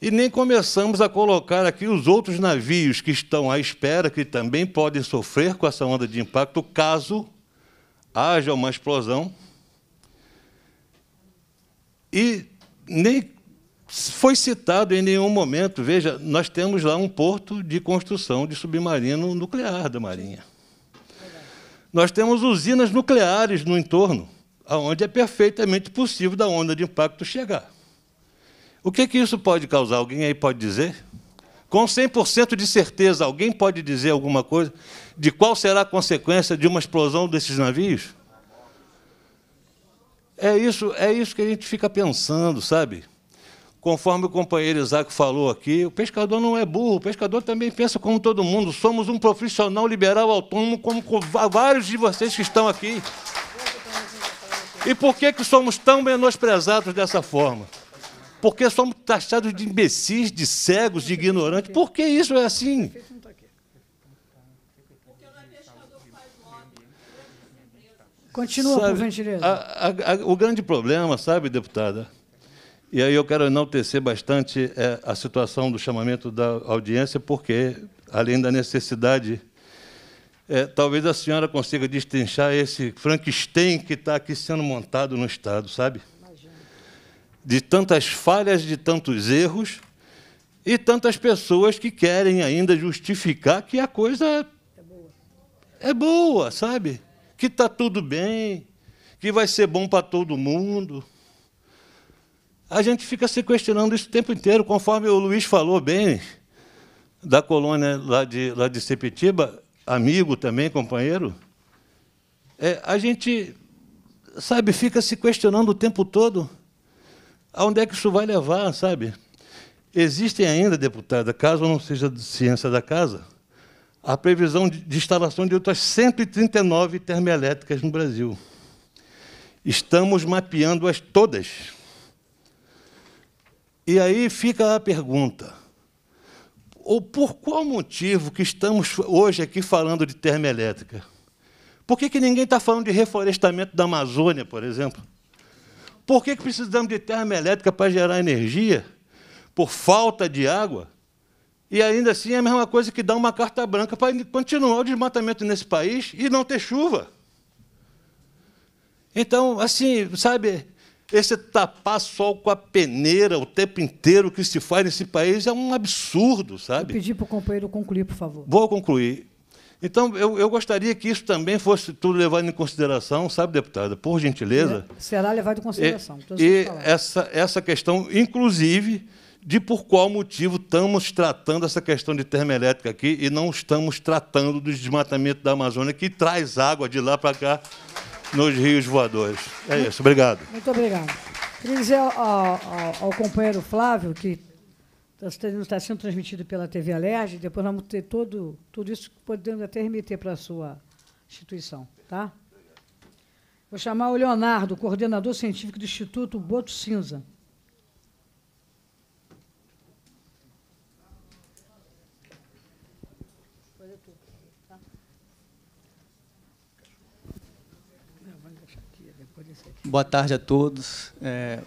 E nem começamos a colocar aqui os outros navios que estão à espera, que também podem sofrer com essa onda de impacto, caso haja uma explosão. E nem foi citado em nenhum momento. Veja, nós temos lá um porto de construção de submarino nuclear da Marinha. Nós temos usinas nucleares no entorno, aonde é perfeitamente possível da onda de impacto chegar. O que, que isso pode causar? Alguém aí pode dizer? Com 100% de certeza, alguém pode dizer alguma coisa de qual será a consequência de uma explosão desses navios? É isso, é isso que a gente fica pensando, sabe? conforme o companheiro Isaac falou aqui, o pescador não é burro, o pescador também pensa como todo mundo. Somos um profissional liberal autônomo, como vários de vocês que estão aqui. E por que, que somos tão menosprezados dessa forma? Porque somos taxados de imbecis, de cegos, de ignorantes. Por que isso é assim? Continua, sabe, por gentileza. A, a, a, o grande problema, sabe, deputada? E aí eu quero enaltecer bastante é, a situação do chamamento da audiência, porque, além da necessidade, é, talvez a senhora consiga destrinchar esse Frankenstein que está aqui sendo montado no Estado, sabe? Imagina. De tantas falhas, de tantos erros e tantas pessoas que querem ainda justificar que a coisa é boa, é boa sabe? Que está tudo bem, que vai ser bom para todo mundo a gente fica se questionando isso o tempo inteiro, conforme o Luiz falou bem, da colônia lá de, lá de Sepetiba, amigo também, companheiro. É, a gente, sabe, fica se questionando o tempo todo aonde é que isso vai levar, sabe? Existem ainda, deputada, caso não seja de ciência da casa, a previsão de instalação de outras 139 termoelétricas no Brasil. Estamos mapeando-as todas. E aí fica a pergunta: ou por qual motivo que estamos hoje aqui falando de termoelétrica? Por que, que ninguém está falando de reflorestamento da Amazônia, por exemplo? Por que, que precisamos de termoelétrica para gerar energia? Por falta de água? E ainda assim é a mesma coisa que dar uma carta branca para continuar o desmatamento nesse país e não ter chuva. Então, assim, sabe, esse tapar sol com a peneira o tempo inteiro que se faz nesse país é um absurdo, sabe? Vou pedir para o companheiro concluir, por favor. Vou concluir. Então, eu, eu, gostaria que isso também fosse tudo levado em consideração, sabe, deputada? Por gentileza. É, será levado em consideração. Então, e, e essa, essa questão, inclusive, de por qual motivo estamos tratando essa questão de termoelétrica aqui e não estamos tratando do desmatamento da Amazônia, que traz água de lá para cá nos rios voadores. É isso, obrigado. Muito obrigado. Queria dizer ao, ao, ao companheiro Flávio que está tá sendo transmitido pela TV Alerj, depois vamos ter todo, tudo isso podendo até remeter para a sua instituição, tá? Vou chamar o Leonardo, coordenador científico do Instituto Boto Cinza. Boa tarde a todos. É,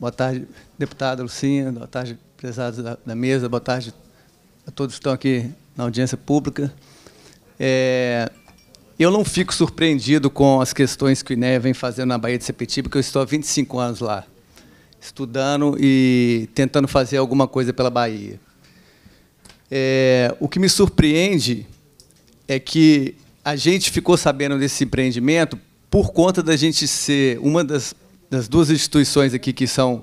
boa tarde, deputada Lucinha. Boa tarde, prezados da, da, mesa. Boa tarde a todos que estão aqui na audiência pública. É, eu não fico surpreendido com as questões que o INEA vem fazendo na Bahia de Sepetiba, porque eu estou há 25 anos lá, estudando e tentando fazer alguma coisa pela Bahia. É, o que me surpreende é que a gente ficou sabendo desse empreendimento por conta da gente ser uma das, das duas instituições aqui que são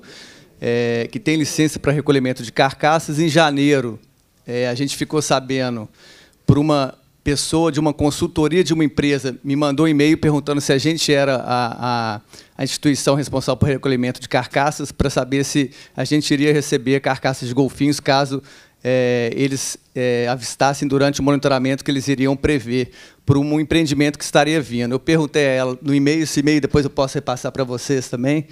é, que tem licença para recolhimento de carcaças, em janeiro é, a gente ficou sabendo por uma pessoa de uma consultoria de uma empresa me mandou um e-mail perguntando se a gente era a, a, a instituição responsável por recolhimento de carcaças para saber se a gente iria receber carcaças de golfinhos caso é, eles é, avistassem durante o monitoramento que eles iriam prever para um empreendimento que estaria vindo. Eu perguntei a ela no e-mail, esse e-mail depois eu posso repassar para vocês também.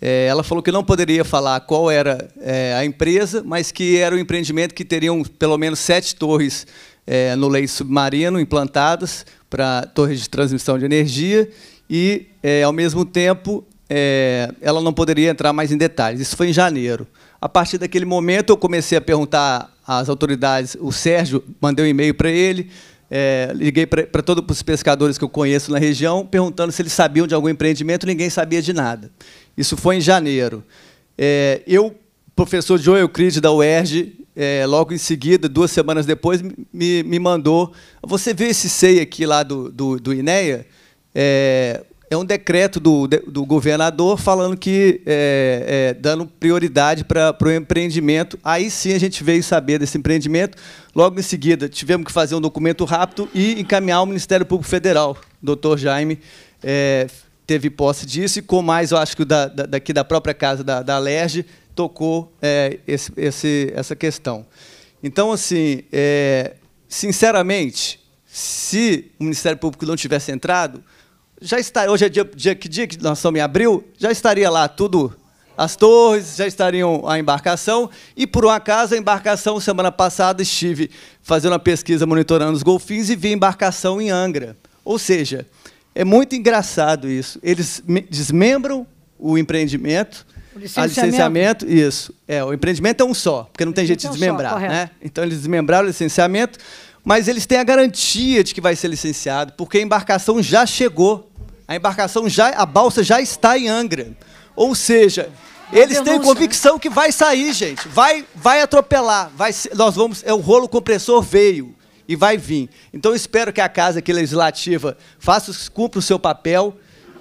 É, ela falou que não poderia falar qual era é, a empresa, mas que era o um empreendimento que teriam pelo menos sete torres é, no leito submarino implantadas para torres de transmissão de energia e, é, ao mesmo tempo, ela não poderia entrar mais em detalhes. Isso foi em janeiro. A partir daquele momento, eu comecei a perguntar às autoridades. O Sérgio mandei um e-mail para ele, é, liguei para todos os pescadores que eu conheço na região, perguntando se eles sabiam de algum empreendimento, ninguém sabia de nada. Isso foi em janeiro. É, eu, professor João Euclide da UERJ, é, logo em seguida, duas semanas depois, me, me mandou, você viu esse SEI aqui lá do, do, do INEA? é um decreto do, do governador falando que é, é, dando prioridade para o empreendimento. Aí sim a gente veio saber desse empreendimento. Logo em seguida, tivemos que fazer um documento rápido e encaminhar ao Ministério Público Federal. O doutor Jaime é, teve posse disso e com mais, eu acho que da, da, daqui da própria casa da, da Lerge, tocou é, esse, esse, essa questão. Então, assim, é, sinceramente, se o Ministério Público não tivesse entrado, já estaria. Hoje é dia, dia, que dia que nós estamos em abril? Já estaria lá tudo. As torres, já estariam a embarcação. E por um acaso, a embarcação, semana passada, estive fazendo uma pesquisa monitorando os golfinhos e vi a embarcação em Angra. Ou seja, é muito engraçado isso. Eles desmembram o empreendimento, o licenciamento. A licenciamento, isso. É, o empreendimento é um só, porque não tem jeito de desmembrar. Só, né? Então, eles desmembraram o licenciamento, mas eles têm a garantia de que vai ser licenciado, porque a embarcação já chegou. A embarcação já, a balsa já está em Angra. Ou seja, eles têm né? convicção que vai sair, gente. Vai, vai atropelar. Vai, nós vamos, é o rolo compressor veio e vai vir. Então espero que a casa aqui legislativa faça, cumpra o seu papel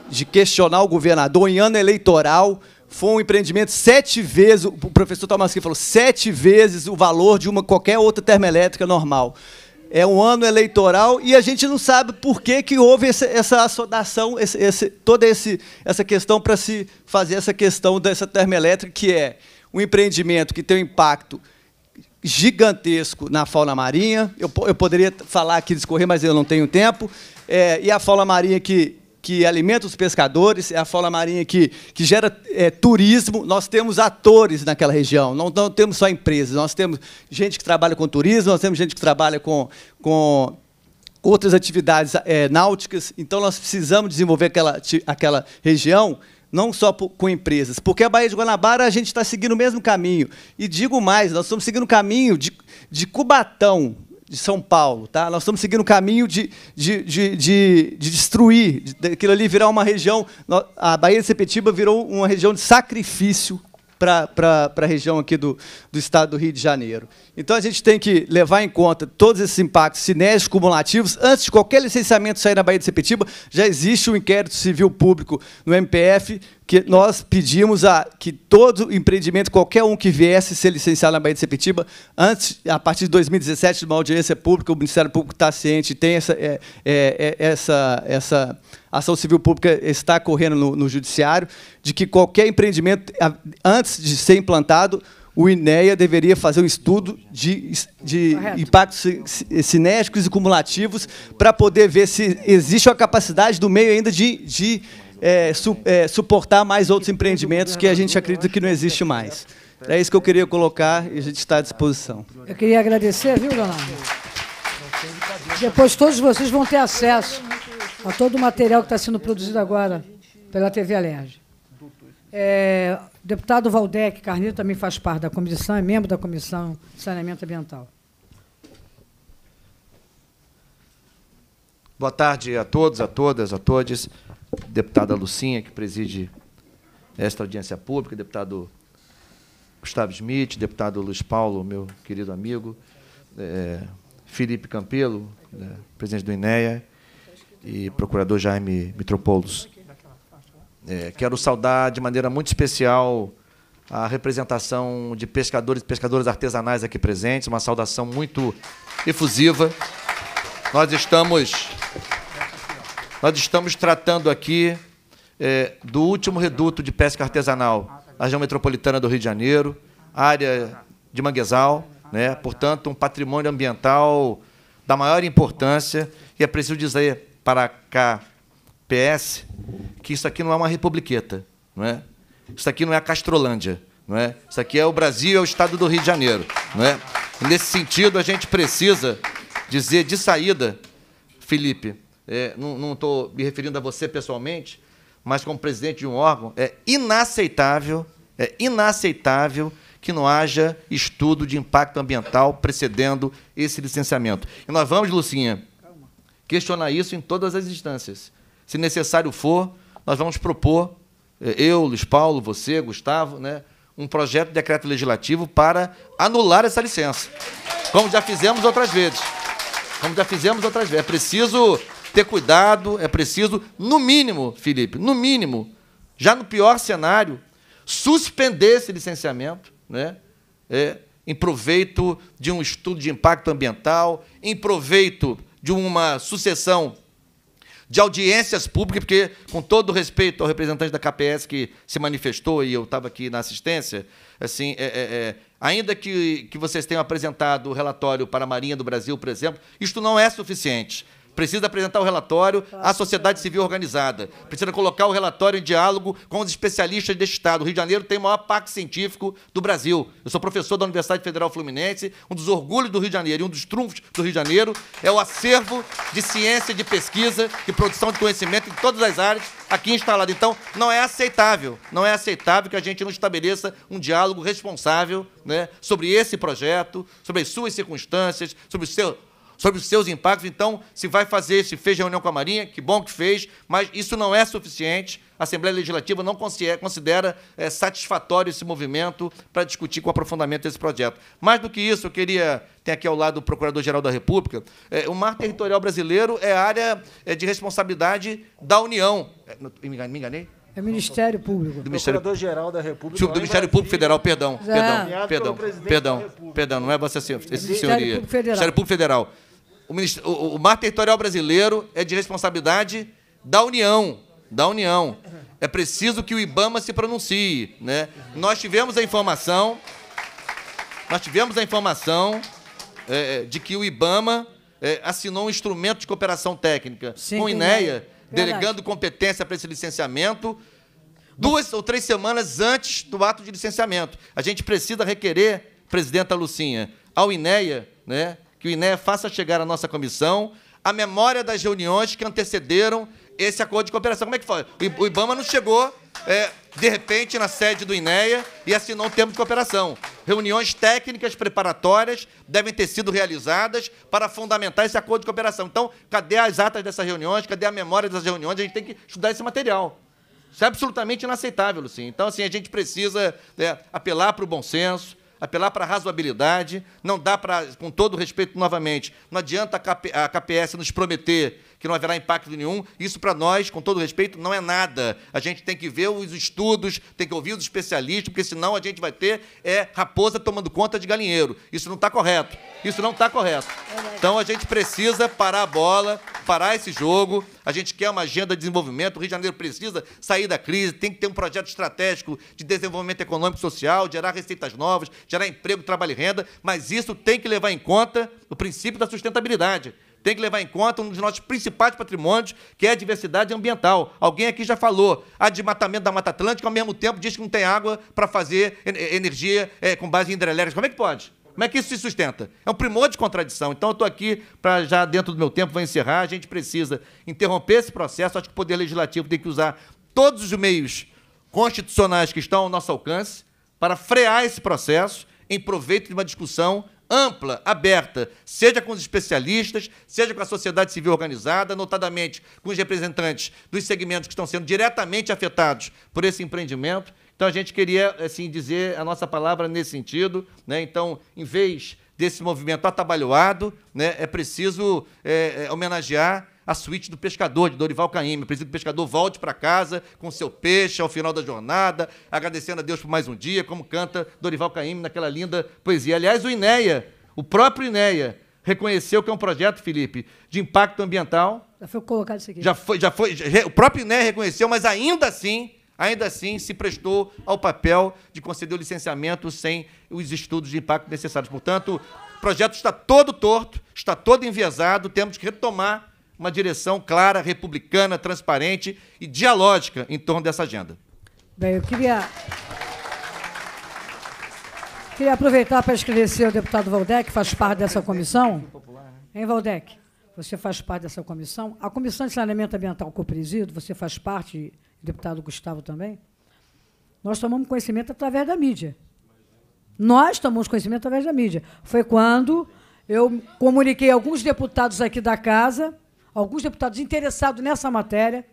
de questionar o governador em ano eleitoral. Foi um empreendimento sete vezes, o professor Tomasquim falou, sete vezes o valor de uma qualquer outra termoelétrica normal é um ano eleitoral e a gente não sabe por que, que houve essa, essa assodação, esse, esse, toda esse, essa questão para se fazer essa questão dessa termoelétrica, que é um empreendimento que tem um impacto gigantesco na fauna marinha. Eu, eu poderia falar aqui, discorrer, mas eu não tenho tempo. É, e a fauna marinha que que alimenta os pescadores, é a fauna marinha que, que gera é, turismo. Nós temos atores naquela região, não, não temos só empresas, nós temos gente que trabalha com turismo, nós temos gente que trabalha com, com outras atividades é, náuticas. Então, nós precisamos desenvolver aquela, aquela região não só com empresas, porque a Baía de Guanabara a gente está seguindo o mesmo caminho. E digo mais, nós estamos seguindo o caminho de, de Cubatão, de São Paulo. Tá? Nós estamos seguindo o caminho de, de, de, de, de destruir, de, aquilo ali virar uma região. A Baía de Sepetiba virou uma região de sacrifício para a região aqui do, do estado do Rio de Janeiro. Então, a gente tem que levar em conta todos esses impactos sinérgicos cumulativos. Antes de qualquer licenciamento sair na Baía de Sepetiba, já existe um inquérito civil público no MPF que nós pedimos a, que todo empreendimento, qualquer um que viesse ser licenciado na Bahia de Sepetiba, antes, a partir de 2017, de uma audiência pública, o Ministério Público está ciente, tem essa, é, é, é, essa, essa ação civil pública está correndo no, no Judiciário, de que qualquer empreendimento, antes de ser implantado, o INEA deveria fazer um estudo de, de impactos cinéticos e cumulativos para poder ver se existe uma capacidade do meio ainda de, de é, su, é, suportar mais outros empreendimentos que a gente acredita que não existe mais. É isso que eu queria colocar e a gente está à disposição. Eu queria agradecer, viu, Leonardo? Depois todos vocês vão ter acesso a todo o material que está sendo produzido agora pela TV Alerj. É, o deputado Valdec Carneiro também faz parte da comissão, é membro da Comissão de Saneamento Ambiental. Boa tarde a todos, a todas, a todos deputada Lucinha, que preside esta audiência pública, deputado Gustavo Smith, deputado Luiz Paulo, meu querido amigo, é, Felipe Campelo, né, presidente do INEA, e procurador Jaime Mitropoulos. É, quero saudar de maneira muito especial a representação de pescadores e pescadoras artesanais aqui presentes, uma saudação muito efusiva. Nós estamos nós estamos tratando aqui é, do último reduto de pesca artesanal, a região metropolitana do Rio de Janeiro, área de manguezal, né? portanto, um patrimônio ambiental da maior importância. E é preciso dizer para a KPS que isso aqui não é uma republiqueta, não é? Isso aqui não é a Castrolândia, não é? Isso aqui é o Brasil, é o estado do Rio de Janeiro, não é? nesse sentido, a gente precisa dizer de saída, Felipe, é, não estou me referindo a você pessoalmente, mas como presidente de um órgão, é inaceitável, é inaceitável que não haja estudo de impacto ambiental precedendo esse licenciamento. E nós vamos, Lucinha, questionar isso em todas as instâncias. Se necessário for, nós vamos propor, é, eu, Luiz Paulo, você, Gustavo, né, um projeto de decreto legislativo para anular essa licença. Como já fizemos outras vezes. Como já fizemos outras vezes. É preciso ter cuidado, é preciso, no mínimo, Felipe, no mínimo, já no pior cenário, suspender esse licenciamento, né? É, em proveito de um estudo de impacto ambiental, em proveito de uma sucessão de audiências públicas, porque, com todo respeito ao representante da KPS que se manifestou e eu estava aqui na assistência, assim, é, é, é, ainda que, que vocês tenham apresentado o relatório para a Marinha do Brasil, por exemplo, isto não é suficiente precisa apresentar o relatório à sociedade civil organizada, precisa colocar o relatório em diálogo com os especialistas deste Estado. O Rio de Janeiro tem o maior parque científico do Brasil. Eu sou professor da Universidade Federal Fluminense, um dos orgulhos do Rio de Janeiro e um dos trunfos do Rio de Janeiro é o acervo de ciência, de pesquisa, e produção de conhecimento em todas as áreas aqui instalado. Então, não é aceitável, não é aceitável que a gente não estabeleça um diálogo responsável né, sobre esse projeto, sobre as suas circunstâncias, sobre o seu sobre os seus impactos. Então, se vai fazer, se fez reunião com a Marinha, que bom que fez, mas isso não é suficiente. A Assembleia Legislativa não considera é, satisfatório esse movimento para discutir com aprofundamento esse projeto. Mais do que isso, eu queria tem aqui ao lado o Procurador-Geral da República, é, o mar territorial brasileiro é área é, de responsabilidade da União. É, me enganei? É Ministério Público. Do Procurador-Geral da República. Do é Ministério Público Federal, perdão. Perdão, perdão, perdão, perdão, não é você Senhoria. Ministério Público Federal. Ministério Público Federal o, o, o mar territorial brasileiro é de responsabilidade da União. Da União. É preciso que o IBAMA se pronuncie. Né? Nós tivemos a informação. Nós tivemos a informação é, é de que o IBAMA é, assinou um instrumento de cooperação técnica Sim, com o INEA, é. delegando competência para esse licenciamento duas ou três semanas antes do ato de licenciamento. A gente precisa requerer, presidenta Lucinha, ao INEA, né, que o né, INE faça chegar à nossa comissão a memória das reuniões que antecederam esse acordo de cooperação. Como é que foi? O Ibama não chegou, é, de repente, na sede do INEA e assinou um termo de cooperação. Reuniões técnicas preparatórias devem ter sido realizadas para fundamentar esse acordo de cooperação. Então, cadê as atas dessas reuniões? Cadê a memória dessas reuniões? A gente tem que estudar esse material. Isso é absolutamente inaceitável, sim. Então, assim, a gente precisa é, apelar para o bom senso, apelar para a razoabilidade, não dá para, com todo respeito novamente, não adianta a KPS nos prometer que não haverá impacto nenhum. Isso, para nós, com todo respeito, não é nada. A gente tem que ver os estudos, tem que ouvir os especialistas, porque senão a gente vai ter é, raposa tomando conta de galinheiro. Isso não está correto. Isso não está correto. Então a gente precisa parar a bola, parar esse jogo. A gente quer uma agenda de desenvolvimento. O Rio de Janeiro precisa sair da crise, tem que ter um projeto estratégico de desenvolvimento econômico e social, gerar receitas novas, gerar emprego, trabalho e renda, mas isso tem que levar em conta o princípio da sustentabilidade tem que levar em conta um dos nossos principais patrimônios, que é a diversidade ambiental. Alguém aqui já falou, a desmatamento da Mata Atlântica, ao mesmo tempo diz que não tem água para fazer eh, energia é, com base em hidrelétricas. Como é que pode? Como é que isso se sustenta? É um primor de contradição. Então, eu estou aqui para, já dentro do meu tempo, vou encerrar. A gente precisa interromper esse processo. Acho que o Poder Legislativo tem que usar todos os meios constitucionais que estão ao nosso alcance para frear esse processo em proveito de uma discussão ampla, aberta, seja com os especialistas, seja com a sociedade civil organizada, notadamente com os representantes dos segmentos que estão sendo diretamente afetados por esse empreendimento. Então a gente queria assim dizer a nossa palavra nesse sentido, né? Então, em vez desse movimento atabalhoado, né, é preciso é, é, homenagear a suíte do pescador, de Dorival Caime. Eu preciso que o pescador volte para casa com seu peixe ao final da jornada, agradecendo a Deus por mais um dia, como canta Dorival Caime naquela linda poesia. Aliás, o INEA, o próprio INEA, reconheceu que é um projeto, Felipe, de impacto ambiental. Já foi colocado isso aqui. Já foi, já foi, já, o próprio INEA reconheceu, mas ainda assim, ainda assim se prestou ao papel de conceder o licenciamento sem os estudos de impacto necessários. Portanto, o projeto está todo torto, está todo enviesado, temos que retomar uma direção clara, republicana, transparente e dialógica em torno dessa agenda. Bem, eu queria. Queria aproveitar para esclarecer o deputado Valdec, que faz parte dessa comissão. Hein, Valdec? Você faz parte dessa comissão. A Comissão de Saneamento Ambiental que eu presido, você faz parte, deputado Gustavo também. Nós tomamos conhecimento através da mídia. Nós tomamos conhecimento através da mídia. Foi quando eu comuniquei a alguns deputados aqui da casa alguns deputados interessados nessa matéria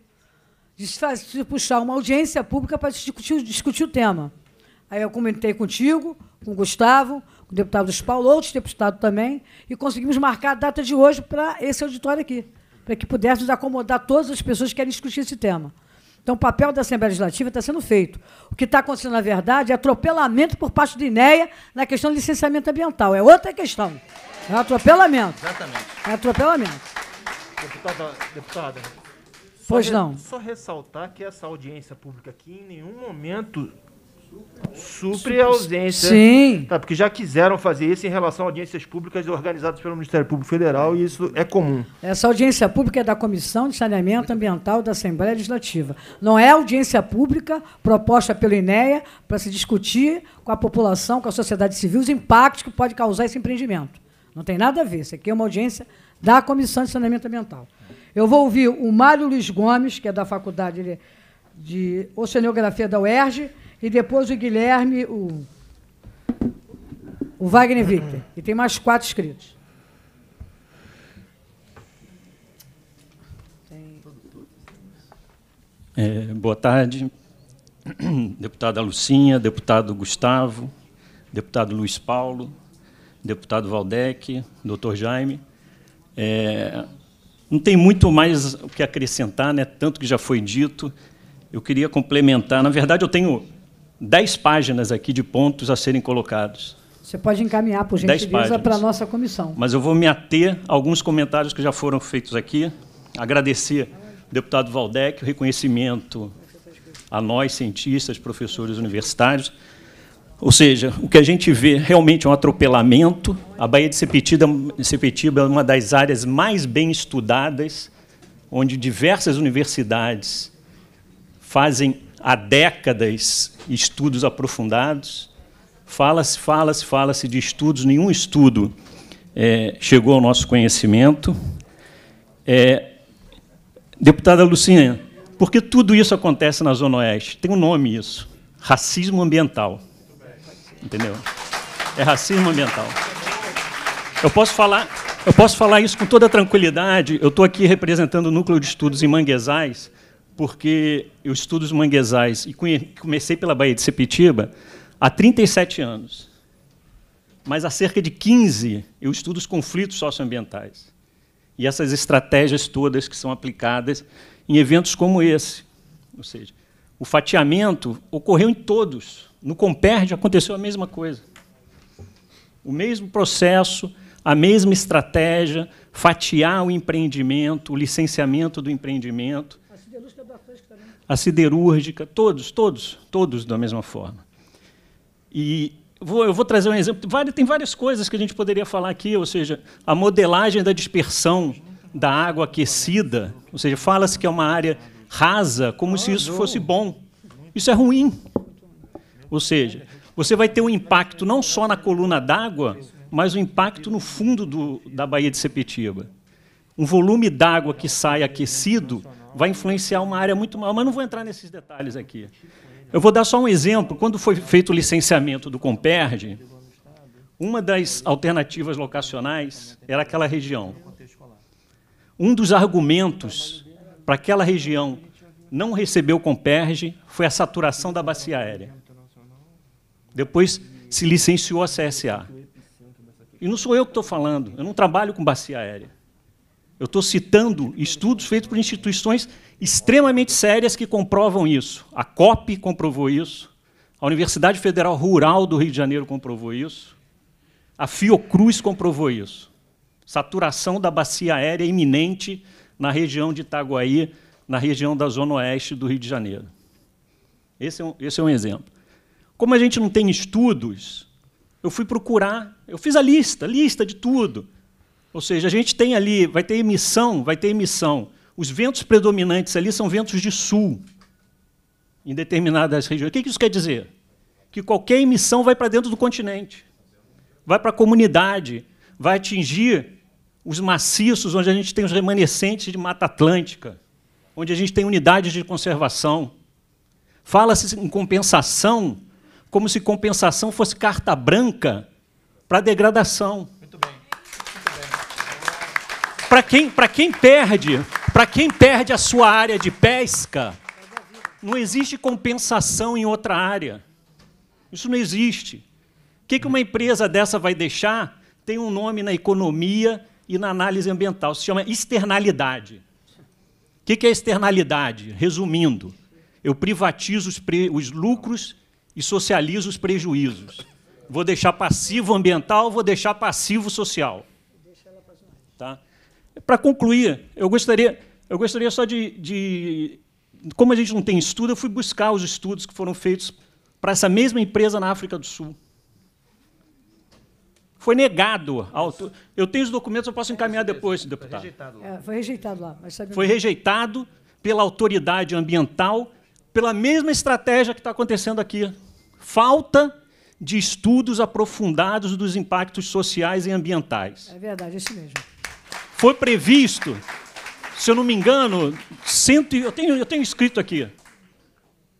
de puxar uma audiência pública para discutir, discutir o tema. Aí eu comentei contigo, com o Gustavo, com o deputado dos Paulo, outros deputados também, e conseguimos marcar a data de hoje para esse auditório aqui, para que pudéssemos acomodar todas as pessoas que querem discutir esse tema. Então, o papel da Assembleia Legislativa está sendo feito. O que está acontecendo, na verdade, é atropelamento por parte do INEA na questão do licenciamento ambiental. É outra questão. É atropelamento. Exatamente. É atropelamento. Deputada, deputada. Pois só não. Re, só ressaltar que essa audiência pública aqui em nenhum momento supre a ausência. Sim. Tá, porque já quiseram fazer isso em relação a audiências públicas organizadas pelo Ministério Público Federal e isso é comum. Essa audiência pública é da Comissão de Saneamento Ambiental da Assembleia Legislativa. Não é audiência pública proposta pelo INEA para se discutir com a população, com a sociedade civil, os impactos que pode causar esse empreendimento. Não tem nada a ver. Isso aqui é uma audiência da Comissão de Saneamento Ambiental. Eu vou ouvir o Mário Luiz Gomes, que é da Faculdade de Oceanografia da UERJ, e depois o Guilherme, o, o Wagner Victor. E tem mais quatro inscritos. É, boa tarde, deputada Lucinha, deputado Gustavo, deputado Luiz Paulo, deputado Valdec, doutor Jaime. É, não tem muito mais o que acrescentar, né? tanto que já foi dito. Eu queria complementar. Na verdade, eu tenho dez páginas aqui de pontos a serem colocados. Você pode encaminhar, por gentileza, para a nossa comissão. Mas eu vou me ater a alguns comentários que já foram feitos aqui. Agradecer ao deputado Valdec o reconhecimento a nós, cientistas, professores universitários. Ou seja, o que a gente vê realmente é um atropelamento. A Baía de Sepetiba é uma das áreas mais bem estudadas, onde diversas universidades fazem há décadas estudos aprofundados. Fala-se, fala-se, fala-se de estudos, nenhum estudo é, chegou ao nosso conhecimento. É, deputada Lucinha, por que tudo isso acontece na Zona Oeste? Tem um nome isso: racismo ambiental. Entendeu? É racismo ambiental. Eu posso falar, eu posso falar isso com toda tranquilidade. Eu estou aqui representando o núcleo de estudos em manguezais, porque eu estudo os manguezais e comecei pela Baía de Sepitiba há 37 anos. Mas há cerca de 15 eu estudo os conflitos socioambientais e essas estratégias todas que são aplicadas em eventos como esse. Ou seja, o fatiamento ocorreu em todos no Comperd aconteceu a mesma coisa. O mesmo processo, a mesma estratégia, fatiar o empreendimento, o licenciamento do empreendimento. A siderúrgica, da é também. a siderúrgica todos, todos, todos da mesma forma. E vou, eu vou trazer um exemplo. Tem várias coisas que a gente poderia falar aqui, ou seja, a modelagem da dispersão da água aquecida, ou seja, fala-se que é uma área rasa, como se isso fosse bom. Isso é ruim. Ou seja, você vai ter um impacto não só na coluna d'água, mas um impacto no fundo do, da Baía de Sepetiba. Um volume d'água que sai aquecido vai influenciar uma área muito maior, mas não vou entrar nesses detalhes aqui. Eu vou dar só um exemplo. Quando foi feito o licenciamento do Comperge, uma das alternativas locacionais era aquela região. Um dos argumentos para aquela região não receber o Comperge foi a saturação da bacia aérea. Depois se licenciou a CSA. E não sou eu que estou falando, eu não trabalho com bacia aérea. Eu estou citando estudos feitos por instituições extremamente sérias que comprovam isso. A COP comprovou isso, a Universidade Federal Rural do Rio de Janeiro comprovou isso, a Fiocruz comprovou isso. Saturação da bacia aérea iminente na região de Itaguaí, na região da Zona Oeste do Rio de Janeiro. Esse é um, esse é um exemplo. Como a gente não tem estudos, eu fui procurar, eu fiz a lista, lista de tudo. Ou seja, a gente tem ali, vai ter emissão, vai ter emissão. Os ventos predominantes ali são ventos de sul, em determinadas regiões. O que isso quer dizer? Que qualquer emissão vai para dentro do continente, vai para a comunidade, vai atingir os maciços onde a gente tem os remanescentes de Mata Atlântica, onde a gente tem unidades de conservação. Fala-se em compensação como se compensação fosse carta branca para degradação. Para quem, quem perde, para quem perde a sua área de pesca, não existe compensação em outra área. Isso não existe. O que uma empresa dessa vai deixar? Tem um nome na economia e na análise ambiental. Se chama externalidade. O que é externalidade? Resumindo, eu privatizo os, pre... os lucros e socializa os prejuízos. Vou deixar passivo ambiental, vou deixar passivo social. Tá? Para concluir, eu gostaria, eu gostaria só de, de. Como a gente não tem estudo, eu fui buscar os estudos que foram feitos para essa mesma empresa na África do Sul. Foi negado. Eu tenho os documentos, eu posso encaminhar depois, deputado. Foi é, rejeitado foi rejeitado lá. foi é? rejeitado pela autoridade ambiental pela mesma estratégia que está acontecendo aqui. Falta de estudos aprofundados dos impactos sociais e ambientais. É verdade, é isso mesmo. Foi previsto, se eu não me engano, cento, eu, tenho, eu tenho escrito aqui,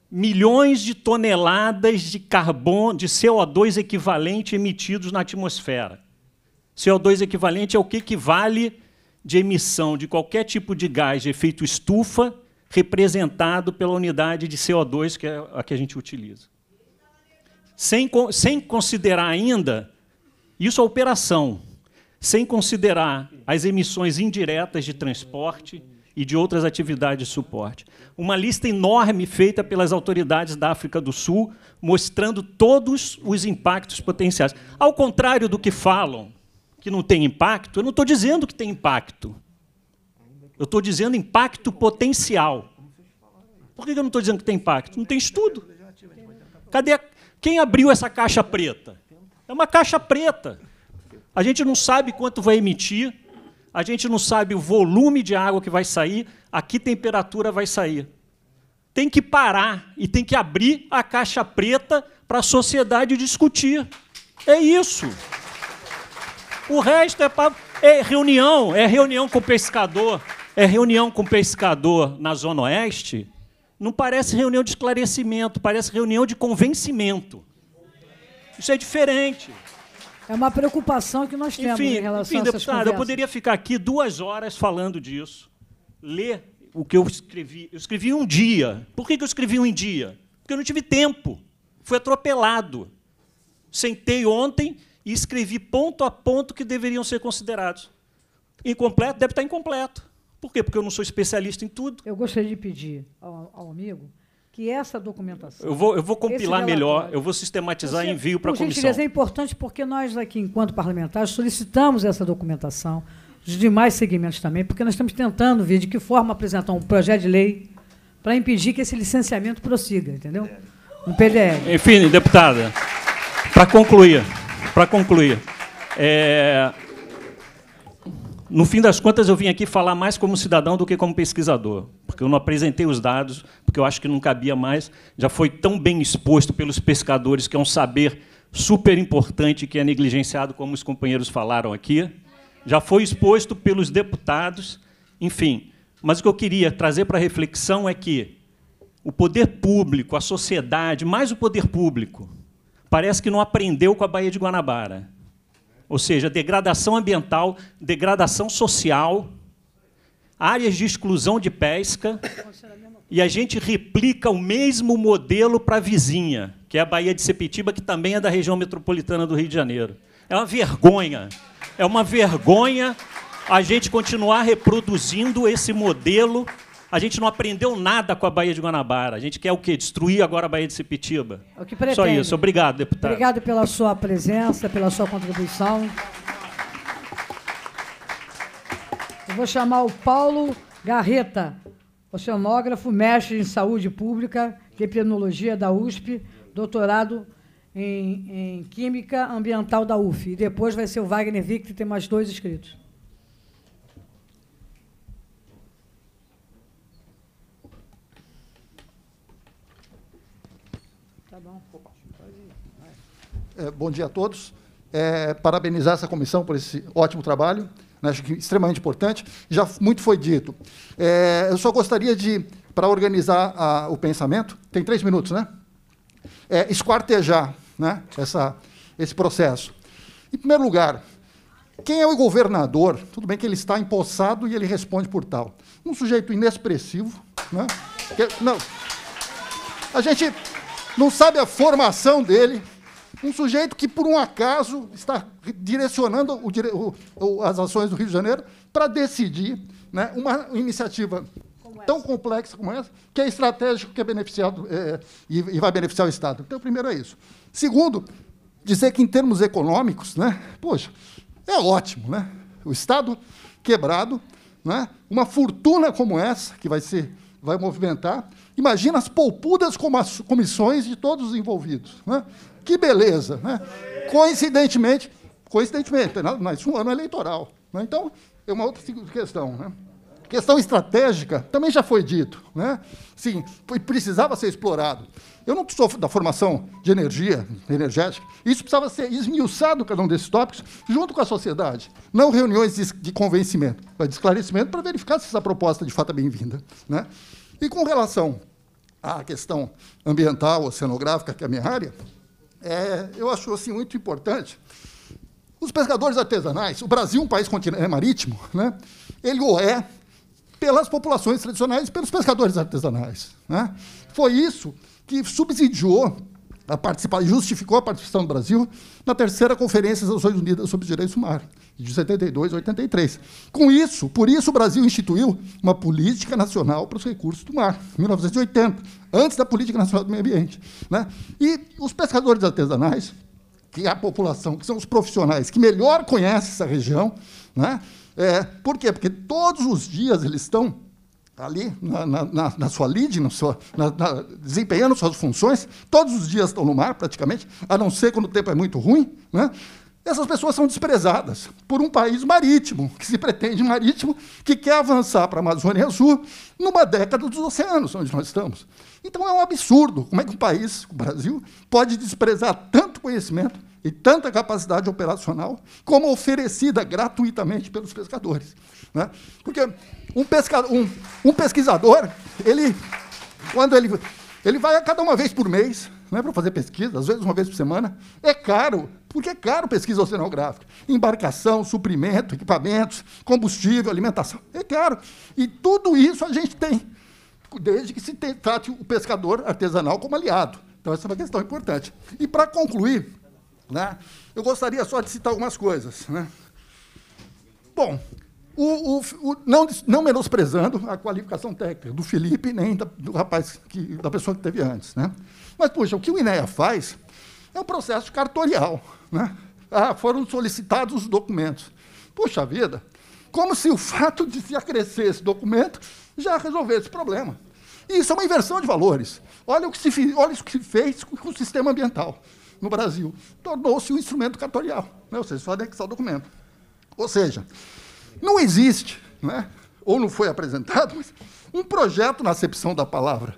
milhões de toneladas de carbono, de CO2 equivalente emitidos na atmosfera. CO2 equivalente é o que equivale de emissão de qualquer tipo de gás de efeito estufa representado pela unidade de CO2, que é a que a gente utiliza. Sem, sem considerar ainda, isso é operação, sem considerar as emissões indiretas de transporte e de outras atividades de suporte. Uma lista enorme feita pelas autoridades da África do Sul, mostrando todos os impactos potenciais. Ao contrário do que falam, que não tem impacto, eu não estou dizendo que tem impacto. Eu estou dizendo impacto potencial. Por que eu não estou dizendo que tem impacto? Não tem estudo. Cadê a... quem abriu essa caixa preta? É uma caixa preta. A gente não sabe quanto vai emitir, a gente não sabe o volume de água que vai sair, a que temperatura vai sair. Tem que parar e tem que abrir a caixa preta para a sociedade discutir. É isso. O resto é, pra... é reunião, é reunião com o pescador, é, reunião com pescador na Zona Oeste não parece reunião de esclarecimento, parece reunião de convencimento. Isso é diferente. É uma preocupação que nós temos enfim, em relação enfim, a essas deputado, conversas. eu poderia ficar aqui duas horas falando disso, ler o que eu escrevi. Eu escrevi um dia. Por que eu escrevi um dia? Porque eu não tive tempo. Fui atropelado. Sentei ontem e escrevi ponto a ponto que deveriam ser considerados. Incompleto deve estar incompleto. Por quê? Porque eu não sou especialista em tudo. Eu gostaria de pedir ao, ao amigo que essa documentação. Eu vou, eu vou compilar melhor, eu vou sistematizar e envio para a comissão. Gentileza, é importante porque nós aqui, enquanto parlamentares, solicitamos essa documentação, os demais segmentos também, porque nós estamos tentando ver de que forma apresentar um projeto de lei para impedir que esse licenciamento prossiga, entendeu? Um PDL. Enfim, deputada, para concluir, para concluir, é, no fim das contas, eu vim aqui falar mais como cidadão do que como pesquisador, porque eu não apresentei os dados, porque eu acho que não cabia mais. Já foi tão bem exposto pelos pescadores, que é um saber super importante que é negligenciado, como os companheiros falaram aqui. Já foi exposto pelos deputados, enfim. Mas o que eu queria trazer para reflexão é que o poder público, a sociedade, mais o poder público, parece que não aprendeu com a Baía de Guanabara ou seja, degradação ambiental, degradação social, áreas de exclusão de pesca, e a gente replica o mesmo modelo para a vizinha, que é a Baía de Sepetiba, que também é da região metropolitana do Rio de Janeiro. É uma vergonha. É uma vergonha a gente continuar reproduzindo esse modelo a gente não aprendeu nada com a Baía de Guanabara. A gente quer o quê? Destruir agora a Baía de Sepitiba. O que pretende. Só isso. Obrigado, deputado. Obrigado pela sua presença, pela sua contribuição. Eu vou chamar o Paulo Garreta, oceanógrafo, é mestre em saúde pública, epidemiologia da USP, doutorado em, em, Química Ambiental da UF. E depois vai ser o Wagner Victor, tem mais dois inscritos. É, bom dia a todos. É, parabenizar essa comissão por esse ótimo trabalho, né, acho que extremamente importante. Já muito foi dito. É, eu só gostaria de, para organizar a, o pensamento, tem três minutos, né? É, esquartejar né, essa, esse processo. Em primeiro lugar, quem é o governador? Tudo bem que ele está empossado e ele responde por tal. Um sujeito inexpressivo, né? Que, não. A gente não sabe a formação dele, um sujeito que, por um acaso, está direcionando o, o, as ações do Rio de Janeiro para decidir né, uma iniciativa tão complexa como essa, que é estratégico, que é beneficiado é, e, e, vai beneficiar o Estado. Então, primeiro é isso. Segundo, dizer que em termos econômicos, né, poxa, é ótimo, né? O Estado quebrado, né? uma fortuna como essa que vai ser, vai movimentar. Imagina as polpudas comissões de todos os envolvidos. Né? Que beleza, né? Coincidentemente, coincidentemente, mas né? é um ano eleitoral. Né? Então, é uma outra questão, né? Questão estratégica também já foi dito, né? Sim, foi, precisava ser explorado. Eu não sou da formação de energia, energética. Isso precisava ser esmiuçado, cada um desses tópicos, junto com a sociedade. Não reuniões de, de convencimento, mas de esclarecimento para verificar se essa proposta de fato é bem-vinda. Né? E com relação à questão ambiental, oceanográfica, que é a minha área, é, eu acho assim, muito importante. Os pescadores artesanais, o Brasil, é um país é marítimo, né, ele o é pelas populações tradicionais e pelos pescadores artesanais. Né? Foi isso que subsidiou a justificou a participação do Brasil na terceira Conferência das Nações Unidas sobre Direitos do Mar de 72 a 83. Com isso, por isso o Brasil instituiu uma política nacional para os recursos do mar, em 1980, antes da política nacional do meio ambiente, né? E os pescadores artesanais, que é a população, que são os profissionais que melhor conhecem essa região, né? É, por quê? Porque todos os dias eles estão ali na, na, na, sua lead, na sua, na, na, desempenhando suas funções, todos os dias estão no mar, praticamente, a não ser quando o tempo é muito ruim, né? Essas pessoas são desprezadas por um país marítimo, que se pretende marítimo, que quer avançar para a Amazônia Sul numa década dos oceanos, onde nós estamos. Então é um absurdo como é que um país, o Brasil, pode desprezar tanto conhecimento e tanta capacidade operacional como oferecida gratuitamente pelos pescadores. Né? Porque um, pesca, um, um pesquisador, ele, quando ele, ele vai a cada uma vez por mês não é para fazer pesquisa, às vezes uma vez por semana. É caro, porque é caro pesquisa oceanográfica. Embarcação, suprimento, equipamentos, combustível, alimentação, é caro. E tudo isso a gente tem, desde que se trate o pescador artesanal como aliado. Então, essa é uma questão importante. E para concluir, né, eu gostaria só de citar algumas coisas. Né? Bom, o, o, o, não, não, menosprezando a qualificação técnica do Felipe, nem da, do rapaz, que, da pessoa que teve antes. Né? Mas, poxa, o que o INEA faz é um processo cartorial. Né? Ah, foram solicitados os documentos. Puxa vida, como se o fato de se acrescer esse documento já resolvesse o problema. E isso é uma inversão de valores. Olha o que se, fez, olha o que se fez com o sistema ambiental no Brasil. Tornou-se um instrumento cartorial. Né? Ou seja, só anexar o documento. Ou seja, não existe, né? ou não foi apresentado, mas um projeto na acepção da palavra.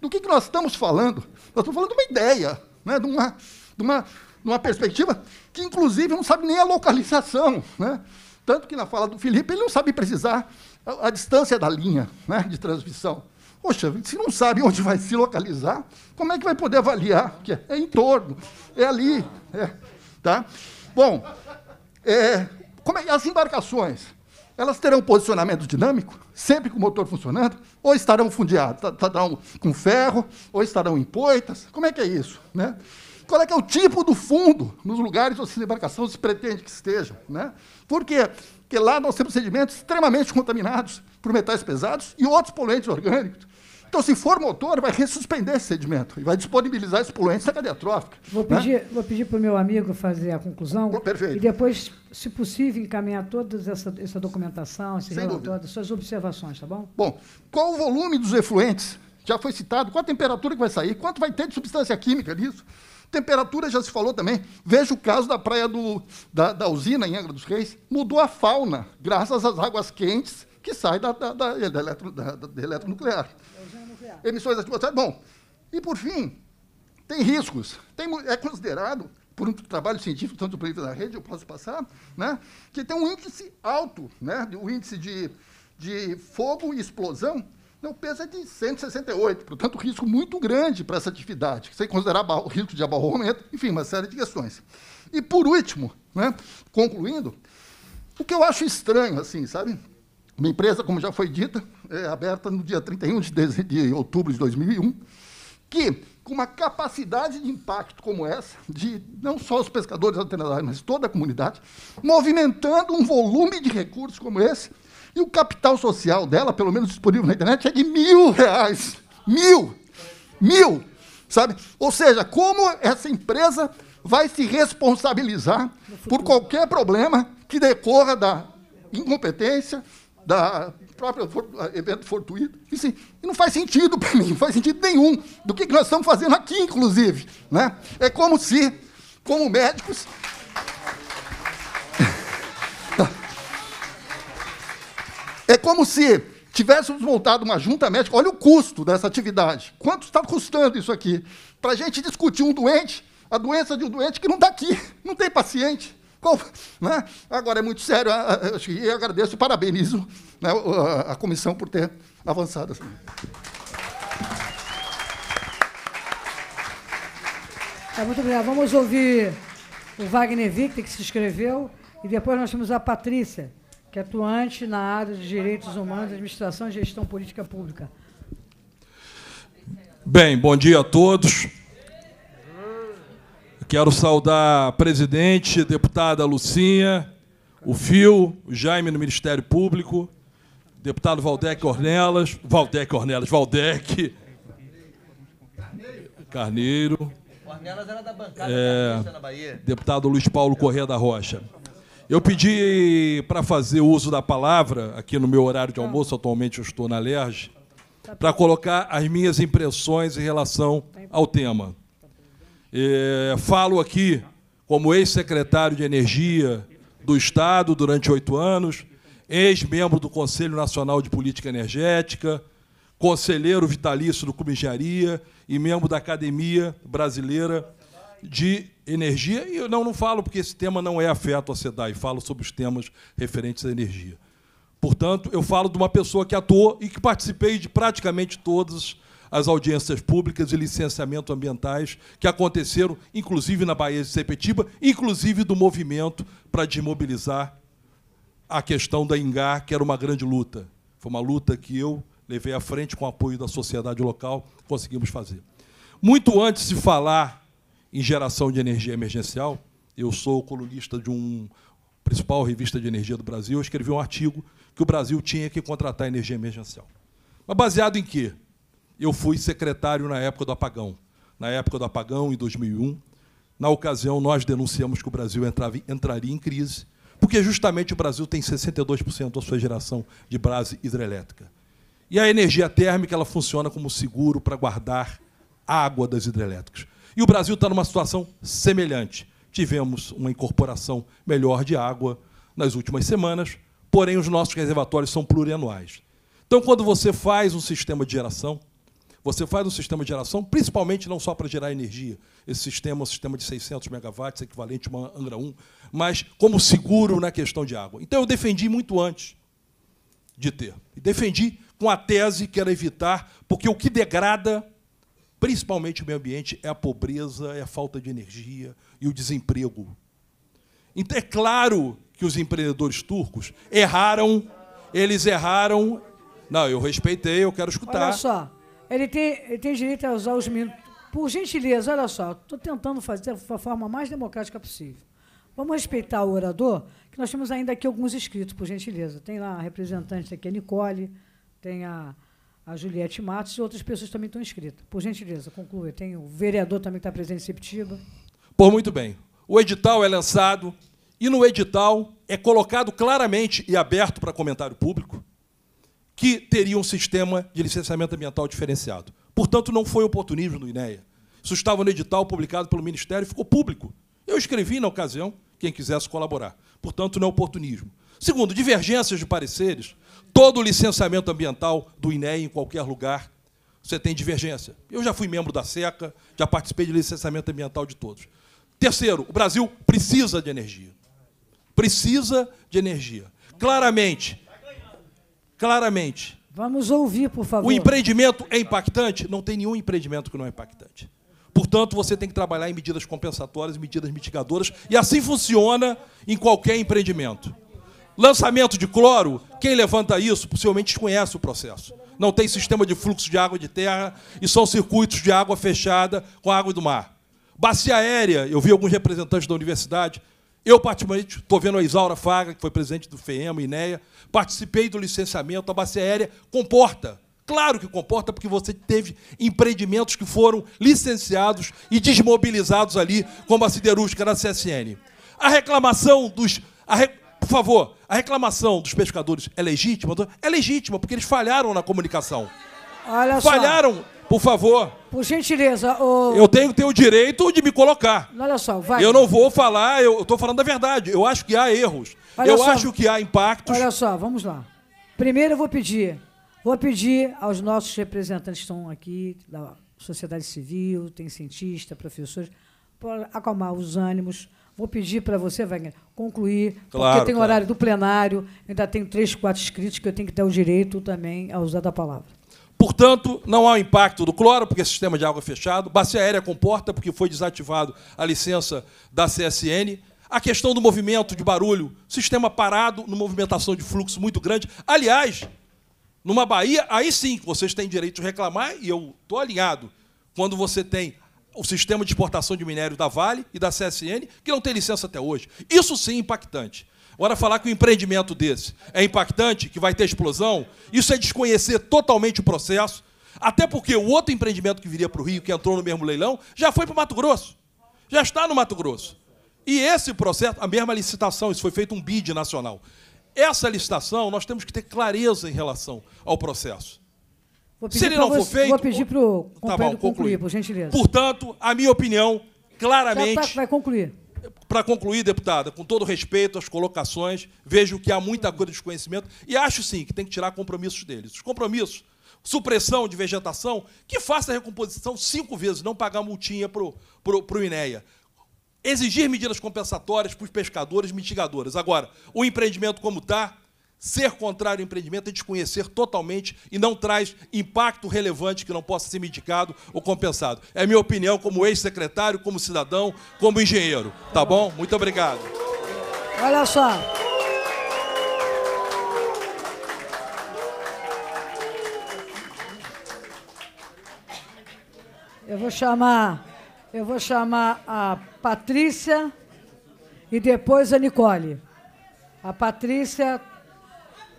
Do que, que nós estamos falando nós estamos falando de uma ideia, né? de, uma, de, uma, de uma perspectiva que, inclusive, não sabe nem a localização. Né? Tanto que, na fala do Felipe, ele não sabe precisar a, a distância da linha né? de transmissão. Poxa, se não sabe onde vai se localizar, como é que vai poder avaliar? Que é, é em torno, é ali. É, tá? Bom, é, como é, as embarcações elas terão posicionamento dinâmico, sempre com o motor funcionando, ou estarão fundeadas, estarão tá, tá, tá com ferro, ou estarão em poitas. Como é que é isso? Né? Qual é que é o tipo do fundo nos lugares onde as embarcações se pretende que estejam? Né? Por quê? Porque lá nós temos sedimentos extremamente contaminados por metais pesados e outros poluentes orgânicos então, se for motor, vai ressuspender esse sedimento e vai disponibilizar esse poluente na cadeia trófica. Vou né? pedir, vou pedir para o meu amigo fazer a conclusão. Oh, perfeito. E depois, se possível, encaminhar toda essa, essa documentação, esse Sem relatório, suas observações, tá bom? Bom, qual o volume dos efluentes? Já foi citado. Qual a temperatura que vai sair? Quanto vai ter de substância química nisso? Temperatura já se falou também. Veja o caso da praia do, da, da, usina em Angra dos Reis. Mudou a fauna, graças às águas quentes que saem da, da, da, da, da da, da eletronuclear emissões atmosféricas. Bom, e por fim, tem riscos. Tem, é considerado, por um trabalho científico, tanto do Planeta da Rede, eu posso passar, né, que tem um índice alto, né, o índice de, de fogo e explosão, não, né, o peso é de 168, portanto, risco muito grande para essa atividade, sem considerar o risco de abarroamento, enfim, uma série de questões. E por último, né, concluindo, o que eu acho estranho, assim, sabe? Uma empresa, como já foi dita, é, aberta no dia 31 de, de, de outubro de 2001, que, com uma capacidade de impacto como essa, de não só os pescadores alternativos, mas toda a comunidade, movimentando um volume de recursos como esse, e o capital social dela, pelo menos disponível na internet, é de mil reais. Mil! Mil! Sabe? Ou seja, como essa empresa vai se responsabilizar por qualquer problema que decorra da incompetência, da próprio evento fortuito. sim e não faz sentido para mim, não faz sentido nenhum do que, que nós estamos fazendo aqui, inclusive. Né? É como se, como médicos. É como se tivéssemos montado uma junta médica. Olha o custo dessa atividade. Quanto está custando isso aqui? Para a gente discutir um doente, a doença de um doente que não está aqui, não tem paciente né? Agora é muito sério, ah, ah, e agradeço e parabenizo né, a comissão por ter avançado. É, muito obrigado. Vamos ouvir o Wagner Victor, que se inscreveu, e depois nós temos a Patrícia, que é atuante na área de direitos humanos, administração e gestão política pública. Bem, bom dia a todos. Quero saudar a presidente, a deputada Lucinha, o Fio, o Jaime no Ministério Público, deputado Valdec Ornelas, Valdec Ornelas, Valdec Carneiro. Ornelas era da bancada é, da na Bahia. Deputado Luiz Paulo Corrêa da Rocha. Eu pedi para fazer uso da palavra aqui no meu horário de almoço, atualmente eu estou na LERJ, para colocar as minhas impressões em relação ao tema. É, falo aqui como ex-secretário de Energia do Estado durante oito anos, ex-membro do Conselho Nacional de Política Energética, conselheiro vitalício do Comigiaria e membro da Academia Brasileira de Energia. E eu não, não falo porque esse tema não é afeto à SEDAI, falo sobre os temas referentes à energia. Portanto, eu falo de uma pessoa que atuou e que participei de praticamente todas as audiências públicas e licenciamento ambientais que aconteceram, inclusive na Bahia de Sepetiba, inclusive do movimento para desmobilizar a questão da Ingá, que era uma grande luta. Foi uma luta que eu levei à frente com o apoio da sociedade local, conseguimos fazer. Muito antes de falar em geração de energia emergencial, eu sou colunista de um principal revista de energia do Brasil, eu escrevi um artigo que o Brasil tinha que contratar energia emergencial. Mas baseado em quê? eu fui secretário na época do apagão. Na época do apagão, em 2001, na ocasião, nós denunciamos que o Brasil entrava, entraria em crise, porque justamente o Brasil tem 62% da sua geração de base hidrelétrica. E a energia térmica ela funciona como seguro para guardar água das hidrelétricas. E o Brasil está numa situação semelhante. Tivemos uma incorporação melhor de água nas últimas semanas, porém os nossos reservatórios são plurianuais. Então, quando você faz um sistema de geração, você faz um sistema de geração, principalmente não só para gerar energia. Esse sistema é um sistema de 600 megawatts, equivalente a uma Angra 1, mas como seguro na questão de água. Então eu defendi muito antes de ter. defendi com a tese que era evitar, porque o que degrada principalmente o meio ambiente é a pobreza, é a falta de energia e o desemprego. Então é claro que os empreendedores turcos erraram, eles erraram. Não, eu respeitei, eu quero escutar. Olha só. Ele tem, ele tem direito a usar os minutos. Por gentileza, olha só, estou tentando fazer da forma mais democrática possível. Vamos respeitar o orador, que nós temos ainda aqui alguns inscritos, por gentileza. Tem lá a representante aqui, a Nicole, tem a, a Juliette Matos e outras pessoas também estão inscritas. Por gentileza, conclua. Tem o vereador também que está presente em Septiba. Por muito bem. O edital é lançado e no edital é colocado claramente e aberto para comentário público que teria um sistema de licenciamento ambiental diferenciado. Portanto, não foi oportunismo do INEA. Isso estava no edital publicado pelo Ministério e ficou público. Eu escrevi na ocasião, quem quisesse colaborar. Portanto, não é oportunismo. Segundo, divergências de pareceres. Todo licenciamento ambiental do INEA em qualquer lugar, você tem divergência. Eu já fui membro da SECA, já participei de licenciamento ambiental de todos. Terceiro, o Brasil precisa de energia. Precisa de energia. Claramente, claramente. Vamos ouvir, por favor. O empreendimento é impactante? Não tem nenhum empreendimento que não é impactante. Portanto, você tem que trabalhar em medidas compensatórias, medidas mitigadoras, e assim funciona em qualquer empreendimento. Lançamento de cloro, quem levanta isso possivelmente desconhece o processo. Não tem sistema de fluxo de água de terra e são circuitos de água fechada com a água do mar. Bacia aérea, eu vi alguns representantes da universidade eu, particularmente, estou vendo a Isaura Faga, que foi presidente do FEMO, INEA, participei do licenciamento, a bacia aérea comporta. Claro que comporta, porque você teve empreendimentos que foram licenciados e desmobilizados ali, como a siderúrgica na CSN. A reclamação dos. A re, por favor, a reclamação dos pescadores é legítima? É legítima, porque eles falharam na comunicação. Olha falharam. Só por favor. Por gentileza. O... Eu tenho que ter o direito de me colocar. Olha só, vai. Eu não vou falar, eu estou falando a verdade. Eu acho que há erros. Olha eu só. acho que há impactos. Olha só, vamos lá. Primeiro eu vou pedir, vou pedir aos nossos representantes que estão aqui, da sociedade civil, tem cientista, professores, para acalmar os ânimos. Vou pedir para você, Wagner, concluir, claro, porque tem claro. horário do plenário, ainda tem três, quatro inscritos que eu tenho que dar o direito também a usar da palavra. Portanto, não há impacto do cloro, porque é sistema de água é fechado. Bacia aérea comporta, porque foi desativado a licença da CSN. A questão do movimento de barulho, sistema parado, numa movimentação de fluxo muito grande. Aliás, numa Bahia, aí sim vocês têm direito de reclamar, e eu estou alinhado, quando você tem o sistema de exportação de minério da Vale e da CSN, que não tem licença até hoje. Isso sim é impactante. Ora, falar que um empreendimento desse é impactante, que vai ter explosão, isso é desconhecer totalmente o processo, até porque o outro empreendimento que viria para o Rio, que entrou no mesmo leilão, já foi para o Mato Grosso. Já está no Mato Grosso. E esse processo, a mesma licitação, isso foi feito um bid nacional. Essa licitação, nós temos que ter clareza em relação ao processo. Se ele não for você, feito. Vou pedir para o tá bom, concluir, por gentileza. Portanto, a minha opinião, claramente. Já tá, vai concluir para concluir, deputada, com todo respeito às colocações, vejo que há muita coisa de desconhecimento e acho sim que tem que tirar compromissos deles. Os compromissos, supressão de vegetação, que faça a recomposição cinco vezes, não pagar multinha para o pro, pro INEA. Exigir medidas compensatórias para os pescadores mitigadoras. Agora, o empreendimento como está, Ser contrário ao empreendimento é desconhecer totalmente e não traz impacto relevante que não possa ser mitigado ou compensado. É minha opinião como ex-secretário, como cidadão, como engenheiro. Tá bom? Muito obrigado. Olha só. Eu vou chamar, eu vou chamar a Patrícia e depois a Nicole. A Patrícia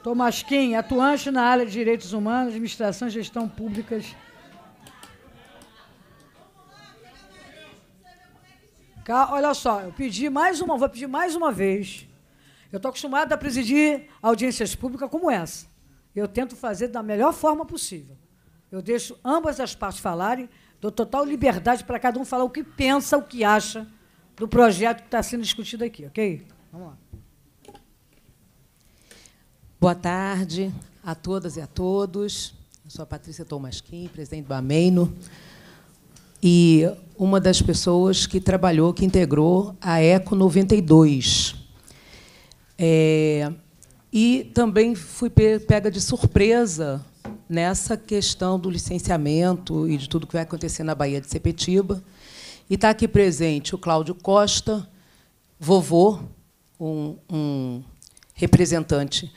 Tomasquim, atuante na área de direitos humanos, administração e gestão públicas. Olha só, eu pedi mais uma, vou pedir mais uma vez. Eu estou acostumada a presidir audiências públicas como essa. Eu tento fazer da melhor forma possível. Eu deixo ambas as partes falarem, dou total liberdade para cada um falar o que pensa, o que acha do projeto que está sendo discutido aqui, ok? Vamos lá. Boa tarde a todas e a todos. Eu sou a Patrícia Tomasquim, presidente do Ameino, e uma das pessoas que trabalhou, que integrou a ECO 92. É, e também fui pega de surpresa nessa questão do licenciamento e de tudo que vai acontecer na Bahia de Sepetiba. E está aqui presente o Cláudio Costa, vovô, um, um representante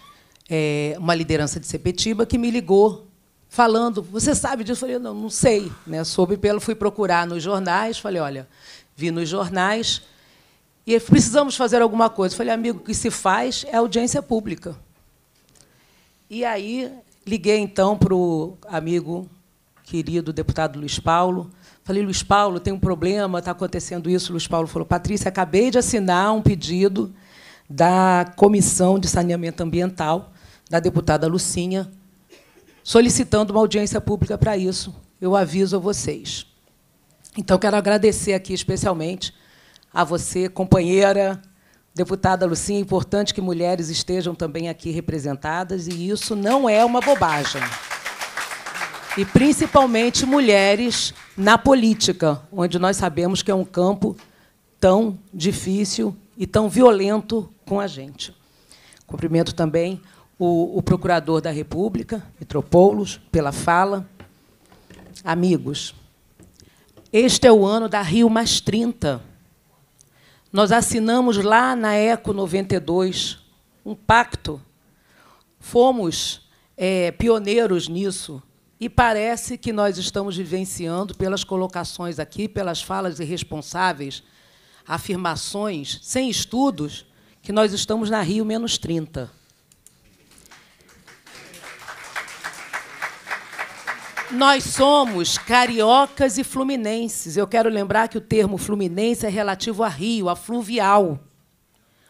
é, uma liderança de Sepetiba que me ligou falando, você sabe disso? Eu falei, não, não sei. Né? Soube pelo, fui procurar nos jornais, falei, olha, vi nos jornais, e é, precisamos fazer alguma coisa. Eu falei, amigo, o que se faz é audiência pública. E aí liguei, então, para o amigo querido deputado Luiz Paulo, Falei, Luiz Paulo, tem um problema, está acontecendo isso. Luiz Paulo falou, Patrícia, acabei de assinar um pedido da Comissão de Saneamento Ambiental da deputada Lucinha, solicitando uma audiência pública para isso. Eu aviso a vocês. Então, quero agradecer aqui especialmente a você, companheira, deputada Lucinha. É importante que mulheres estejam também aqui representadas, e isso não é uma bobagem. E principalmente mulheres na política, onde nós sabemos que é um campo tão difícil e tão violento com a gente. Cumprimento também o, o procurador da República, Metropoulos, pela fala. Amigos, este é o ano da Rio Mais 30. Nós assinamos lá na ECO 92 um pacto. Fomos é, pioneiros nisso. E parece que nós estamos vivenciando, pelas colocações aqui, pelas falas irresponsáveis, afirmações sem estudos, que nós estamos na Rio menos 30. Nós somos cariocas e fluminenses. Eu quero lembrar que o termo fluminense é relativo a rio, a fluvial.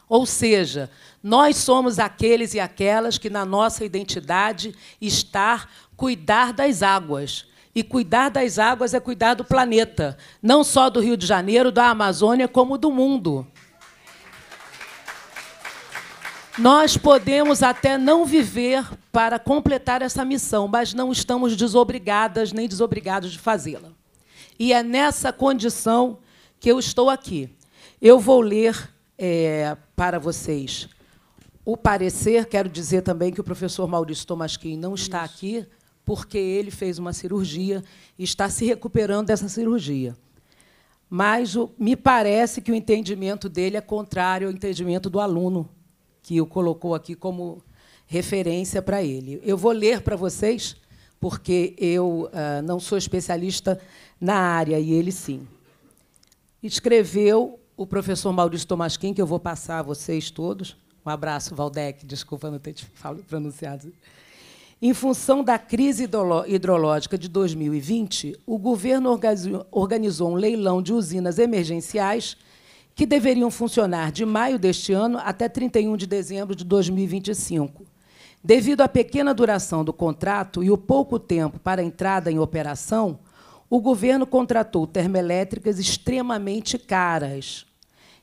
Ou seja, nós somos aqueles e aquelas que, na nossa identidade, está cuidar das águas. E cuidar das águas é cuidar do planeta, não só do Rio de Janeiro, da Amazônia, como do mundo. Nós podemos até não viver para completar essa missão, mas não estamos desobrigadas nem desobrigados de fazê-la. E é nessa condição que eu estou aqui. Eu vou ler é, para vocês o parecer. Quero dizer também que o professor Maurício Tomasquim não está Isso. aqui, porque ele fez uma cirurgia e está se recuperando dessa cirurgia. Mas o, me parece que o entendimento dele é contrário ao entendimento do aluno que o colocou aqui como referência para ele. Eu vou ler para vocês, porque eu ah, não sou especialista na área, e ele sim. Escreveu o professor Maurício Tomasquim, que eu vou passar a vocês todos. Um abraço, Valdec, desculpa não ter te pronunciado. Em função da crise hidrológica de 2020, o governo organizou um leilão de usinas emergenciais que deveriam funcionar de maio deste ano até 31 de dezembro de 2025. Devido à pequena duração do contrato e o pouco tempo para a entrada em operação, o governo contratou termoelétricas extremamente caras.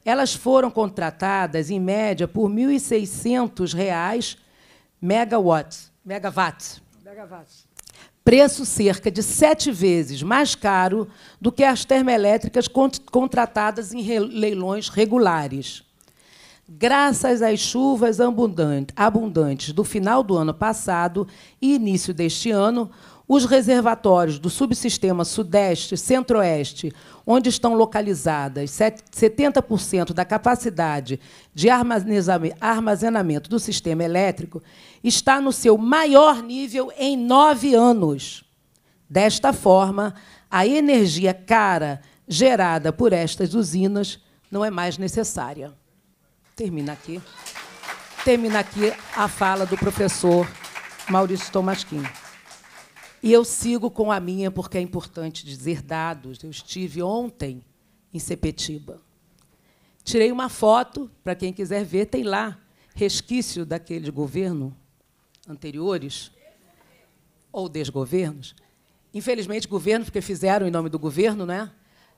Elas foram contratadas, em média, por R$ 1.600 megawatts. megawatts preço cerca de sete vezes mais caro do que as termoelétricas contratadas em leilões regulares. Graças às chuvas abundantes do final do ano passado e início deste ano, os reservatórios do subsistema Sudeste e Centro-Oeste, onde estão localizadas 70% da capacidade de armazenamento do sistema elétrico, está no seu maior nível em nove anos. Desta forma, a energia cara gerada por estas usinas não é mais necessária. Termina aqui. Termina aqui a fala do professor Maurício Tomasquim. E eu sigo com a minha porque é importante dizer dados. Eu estive ontem em Sepetiba. Tirei uma foto, para quem quiser ver, tem lá resquício daquele governo anteriores ou desgovernos, infelizmente governos porque fizeram em nome do governo, né?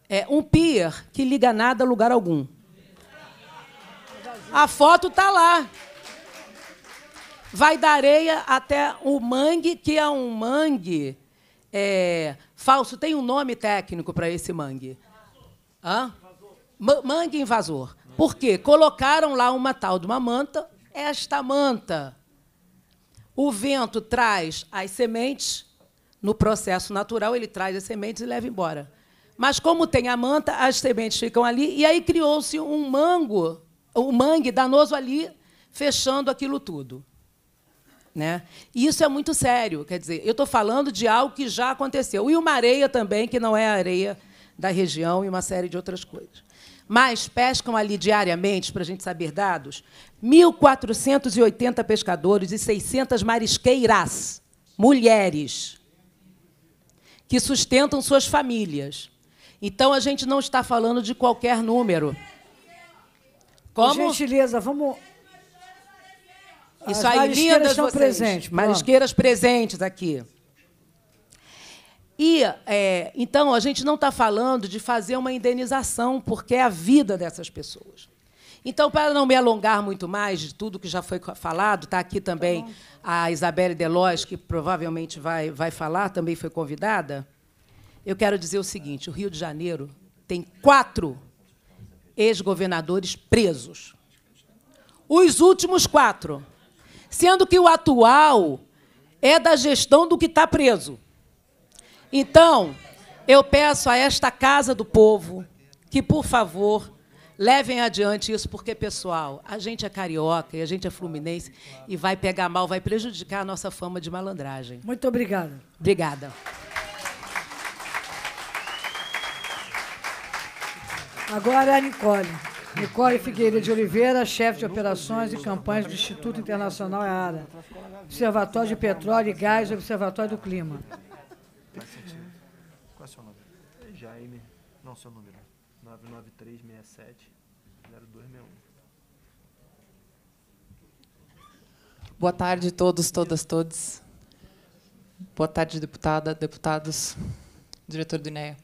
É um pier que liga nada a lugar algum. A foto tá lá. Vai da areia até o mangue, que é um mangue é, falso. Tem um nome técnico para esse mangue? Hã? Mangue invasor. Por quê? Colocaram lá uma tal de uma manta. Esta manta o vento traz as sementes, no processo natural, ele traz as sementes e leva embora. Mas como tem a manta, as sementes ficam ali, e aí criou-se um mango, um mangue danoso ali, fechando aquilo tudo. Né? E isso é muito sério. Quer dizer, eu estou falando de algo que já aconteceu. E uma areia também, que não é a areia da região, e uma série de outras coisas mas pescam ali diariamente, para a gente saber dados, 1.480 pescadores e 600 marisqueiras, mulheres, que sustentam suas famílias. Então, a gente não está falando de qualquer número. Como? Com gentileza, vamos... Isso As aí, lindas estão vocês. Presentes, marisqueiras presentes aqui. E é, então a gente não está falando de fazer uma indenização, porque é a vida dessas pessoas. Então, para não me alongar muito mais de tudo que já foi falado, está aqui também tá a Isabelle Deloz, que provavelmente vai, vai falar, também foi convidada. Eu quero dizer o seguinte: o Rio de Janeiro tem quatro ex-governadores presos. Os últimos quatro. Sendo que o atual é da gestão do que está preso. Então, eu peço a esta casa do povo que, por favor, levem adiante isso, porque, pessoal, a gente é carioca e a gente é fluminense e vai pegar mal, vai prejudicar a nossa fama de malandragem. Muito obrigada. Obrigada. Agora é a Nicole. Nicole Figueiredo de Oliveira, chefe de operações e campanhas do Instituto Internacional EARA, Observatório de Petróleo e Gás e Observatório do Clima. Não, seu número. 99367 né? 0261. Boa tarde a todos, todas, todos. Boa tarde, deputada, deputados, diretor do INEA.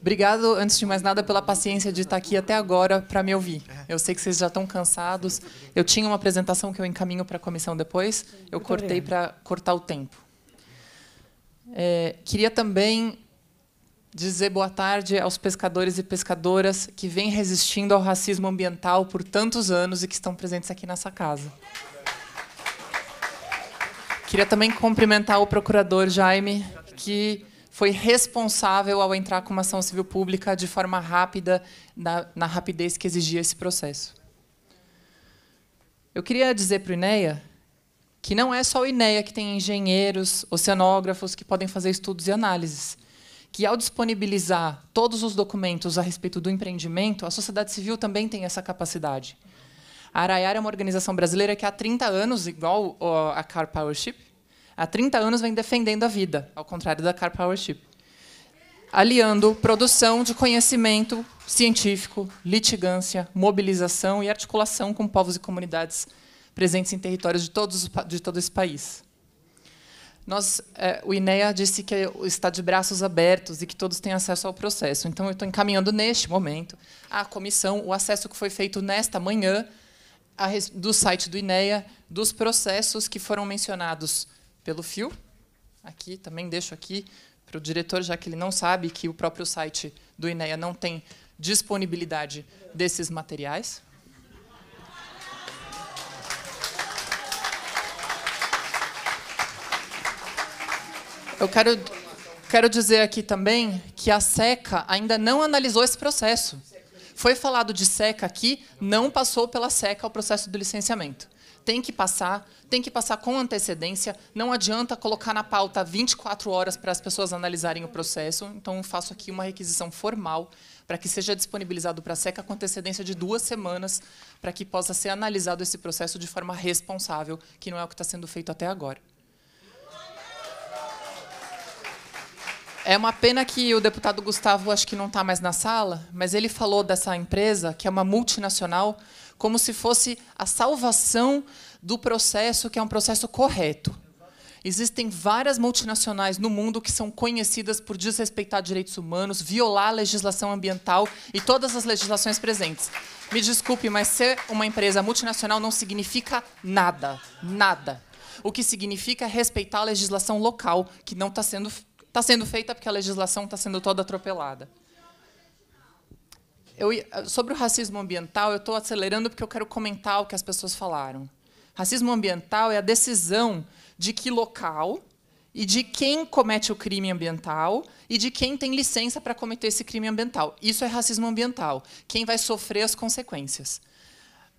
Obrigado, antes de mais nada, pela paciência de estar aqui até agora para me ouvir. É. Eu sei que vocês já estão cansados. Eu tinha uma apresentação que eu encaminho para a comissão depois. Eu cortei para cortar o tempo. É, queria também dizer boa tarde aos pescadores e pescadoras que vêm resistindo ao racismo ambiental por tantos anos e que estão presentes aqui nessa casa. Queria também cumprimentar o procurador Jaime, que foi responsável ao entrar com uma ação civil pública de forma rápida, na, na rapidez que exigia esse processo. Eu queria dizer para o INEA que não é só o INEA que tem engenheiros, oceanógrafos que podem fazer estudos e análises que, ao disponibilizar todos os documentos a respeito do empreendimento, a sociedade civil também tem essa capacidade. A Arayara é uma organização brasileira que há 30 anos, igual a Car Powership, há 30 anos vem defendendo a vida, ao contrário da Car Powership. Aliando produção de conhecimento científico, litigância, mobilização e articulação com povos e comunidades presentes em territórios de, todos, de todo esse país. Nós, é, o INEA disse que está de braços abertos e que todos têm acesso ao processo. Então, eu estou encaminhando neste momento à comissão o acesso que foi feito nesta manhã a, do site do INEA, dos processos que foram mencionados pelo Fio. Aqui, também deixo aqui para o diretor, já que ele não sabe que o próprio site do INEA não tem disponibilidade desses materiais. Eu quero, quero dizer aqui também que a SECA ainda não analisou esse processo. Foi falado de SECA aqui, não passou pela SECA o processo do licenciamento. Tem que passar, tem que passar com antecedência, não adianta colocar na pauta 24 horas para as pessoas analisarem o processo, então faço aqui uma requisição formal para que seja disponibilizado para a SECA com antecedência de duas semanas, para que possa ser analisado esse processo de forma responsável, que não é o que está sendo feito até agora. É uma pena que o deputado Gustavo acho que não está mais na sala, mas ele falou dessa empresa, que é uma multinacional, como se fosse a salvação do processo, que é um processo correto. Existem várias multinacionais no mundo que são conhecidas por desrespeitar direitos humanos, violar a legislação ambiental e todas as legislações presentes. Me desculpe, mas ser uma empresa multinacional não significa nada. Nada. O que significa é respeitar a legislação local, que não está sendo está sendo feita porque a legislação está sendo toda atropelada. Eu, sobre o racismo ambiental, eu estou acelerando porque eu quero comentar o que as pessoas falaram. Racismo ambiental é a decisão de que local e de quem comete o crime ambiental e de quem tem licença para cometer esse crime ambiental. Isso é racismo ambiental. Quem vai sofrer as consequências.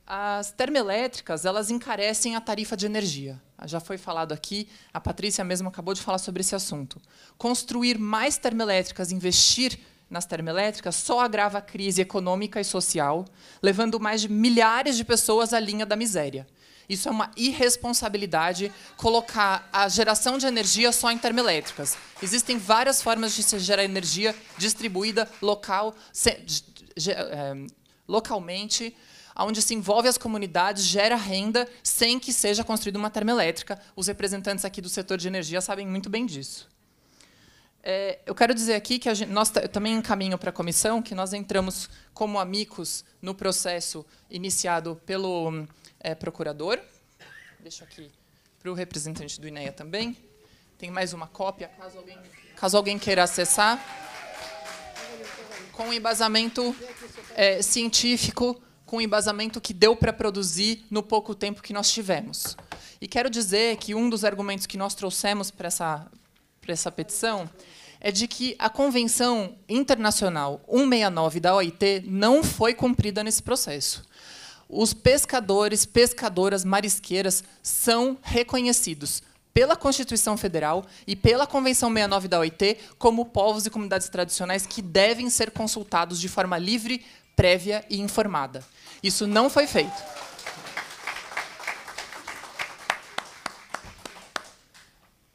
As termoelétricas, elas encarecem a tarifa de energia. Já foi falado aqui, a Patrícia mesmo acabou de falar sobre esse assunto. Construir mais termoelétricas, investir nas termoelétricas só agrava a crise econômica e social, levando mais de milhares de pessoas à linha da miséria. Isso é uma irresponsabilidade colocar a geração de energia só em termoelétricas. Existem várias formas de se gerar energia distribuída local, se, de, de, é, localmente, onde se envolve as comunidades, gera renda sem que seja construída uma termoelétrica. Os representantes aqui do setor de energia sabem muito bem disso. É, eu quero dizer aqui que gente, nós também encaminho para a comissão que nós entramos como amigos no processo iniciado pelo é, procurador. Deixo aqui para o representante do INEA também. Tem mais uma cópia, caso alguém, caso alguém queira acessar. Com embasamento é, científico com o embasamento que deu para produzir no pouco tempo que nós tivemos. E quero dizer que um dos argumentos que nós trouxemos para essa, para essa petição é de que a Convenção Internacional 169 da OIT não foi cumprida nesse processo. Os pescadores, pescadoras, marisqueiras são reconhecidos pela Constituição Federal e pela Convenção 69 da OIT como povos e comunidades tradicionais que devem ser consultados de forma livre, prévia e informada. Isso não foi feito.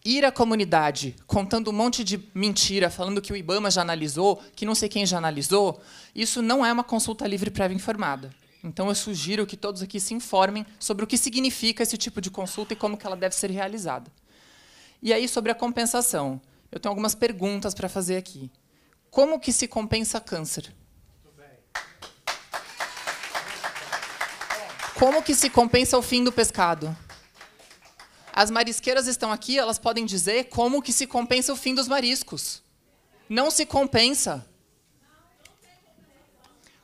ir à comunidade contando um monte de mentira, falando que o IBAMA já analisou, que não sei quem já analisou, isso não é uma consulta livre prévia informada. Então eu sugiro que todos aqui se informem sobre o que significa esse tipo de consulta e como que ela deve ser realizada. E aí sobre a compensação, eu tenho algumas perguntas para fazer aqui. Como que se compensa câncer? Como que se compensa o fim do pescado? As marisqueiras estão aqui, elas podem dizer como que se compensa o fim dos mariscos. Não se compensa.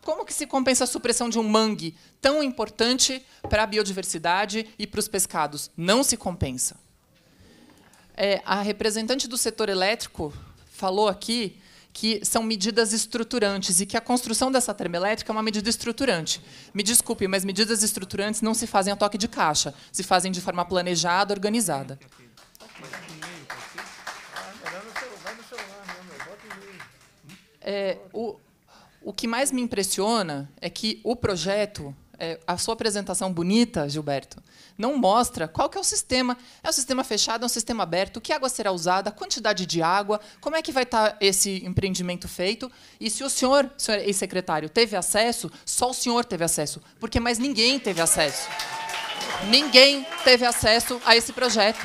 Como que se compensa a supressão de um mangue tão importante para a biodiversidade e para os pescados? Não se compensa. É, a representante do setor elétrico falou aqui que são medidas estruturantes e que a construção dessa termoelétrica é uma medida estruturante. Me desculpe, mas medidas estruturantes não se fazem a toque de caixa, se fazem de forma planejada, organizada. É, o, o que mais me impressiona é que o projeto é, a sua apresentação bonita, Gilberto, não mostra qual que é o sistema. É um sistema fechado, é um sistema aberto, que água será usada, quantidade de água, como é que vai estar tá esse empreendimento feito. E se o senhor, senhor ex-secretário, teve acesso, só o senhor teve acesso, porque mais ninguém teve acesso. Ninguém teve acesso a esse projeto.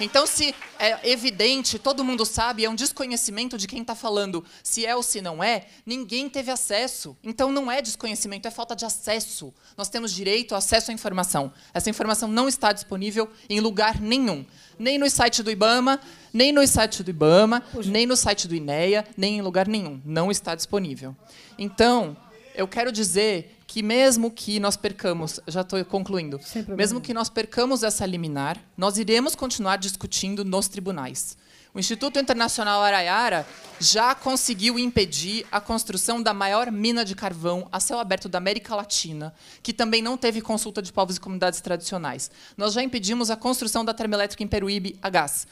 Então, se é evidente, todo mundo sabe, é um desconhecimento de quem está falando se é ou se não é, ninguém teve acesso. Então, não é desconhecimento, é falta de acesso. Nós temos direito ao acesso à informação. Essa informação não está disponível em lugar nenhum. Nem no site do IBAMA, nem no site do IBAMA, nem no site do INEA, nem em lugar nenhum. Não está disponível. Então, eu quero dizer que mesmo que nós percamos, já estou concluindo, mesmo que nós percamos essa liminar, nós iremos continuar discutindo nos tribunais. O Instituto Internacional Arayara já conseguiu impedir a construção da maior mina de carvão a céu aberto da América Latina, que também não teve consulta de povos e comunidades tradicionais. Nós já impedimos a construção da termoelétrica em Peruíbe a gás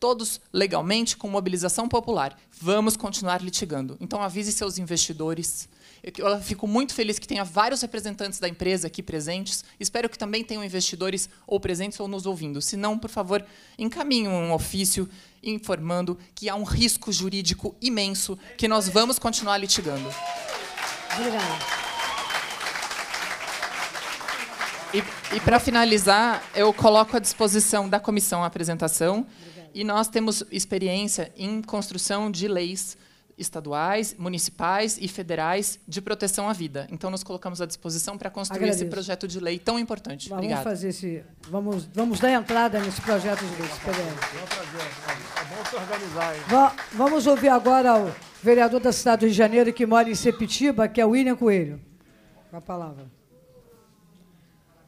todos legalmente com mobilização popular. Vamos continuar litigando. Então avise seus investidores, eu fico muito feliz que tenha vários representantes da empresa aqui presentes. Espero que também tenham investidores ou presentes ou nos ouvindo. Se não, por favor, encaminhe um ofício informando que há um risco jurídico imenso que nós vamos continuar litigando. Obrigada. E, e para finalizar, eu coloco à disposição da comissão a apresentação. Obrigada. E nós temos experiência em construção de leis estaduais, municipais e federais de proteção à vida. Então, nos colocamos à disposição para construir Agradeço. esse projeto de lei tão importante. Vamos Obrigado. fazer esse, vamos, vamos dar entrada nesse projeto de lei. É, é um prazer. É bom se organizar. Va vamos ouvir agora o vereador da cidade do Rio de Janeiro que mora em Sepitiba, que é o William Coelho. Com a palavra.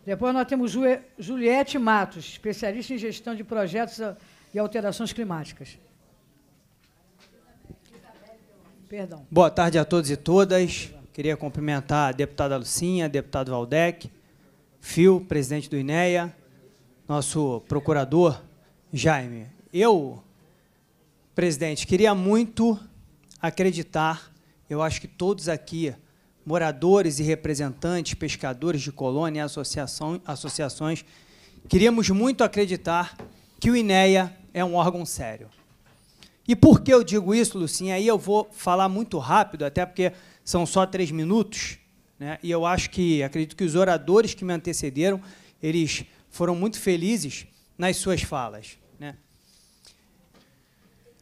Depois nós temos Juliette Matos, especialista em gestão de projetos e alterações climáticas. Perdão. Boa tarde a todos e todas. Queria cumprimentar a deputada Lucinha, deputado Valdec, Fio, presidente do INEA, nosso procurador Jaime. Eu, presidente, queria muito acreditar, eu acho que todos aqui, moradores e representantes, pescadores de colônia e associações, queríamos muito acreditar que o INEA é um órgão sério. E por que eu digo isso, Lucinha? Aí eu vou falar muito rápido, até porque são só três minutos, né? e eu acho que, acredito que os oradores que me antecederam, eles foram muito felizes nas suas falas. Né?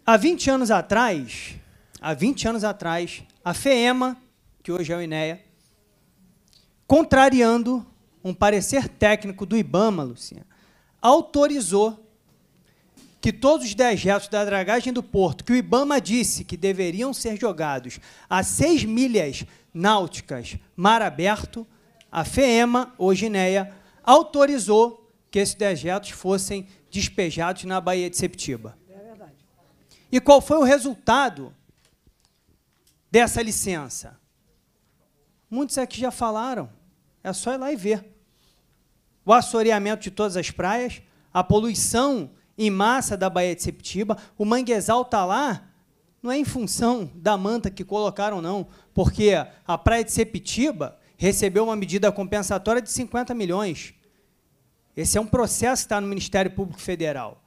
Há 20 anos atrás, há 20 anos atrás, a FEEMA, que hoje é o INEA, contrariando um parecer técnico do IBAMA, Lucinha, autorizou que todos os dejetos da dragagem do porto que o Ibama disse que deveriam ser jogados a seis milhas náuticas, mar aberto, a FEMA, ou Gineia, autorizou que esses dejetos fossem despejados na Baía de Septiba. É verdade. E qual foi o resultado dessa licença? Muitos aqui já falaram. É só ir lá e ver. O assoreamento de todas as praias, a poluição em massa da Baía de Sepitiba. O manguezal está lá, não é em função da manta que colocaram, não, porque a Praia de Sepitiba recebeu uma medida compensatória de 50 milhões. Esse é um processo que está no Ministério Público Federal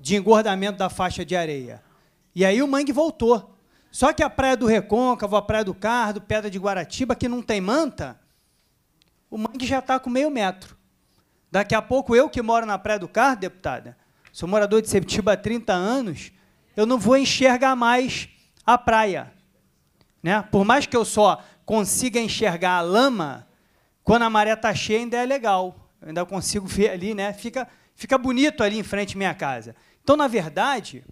de engordamento da faixa de areia. E aí o mangue voltou. Só que a Praia do Recôncavo, a Praia do Cardo, Pedra de Guaratiba, que não tem manta, o mangue já está com meio metro. Daqui a pouco, eu que moro na Praia do Cardo, deputada, sou morador de Sepetiba há 30 anos, eu não vou enxergar mais a praia. Né? Por mais que eu só consiga enxergar a lama, quando a maré está cheia ainda é legal. Eu ainda consigo ver ali, né? Fica, fica bonito ali em frente à minha casa. Então, na verdade,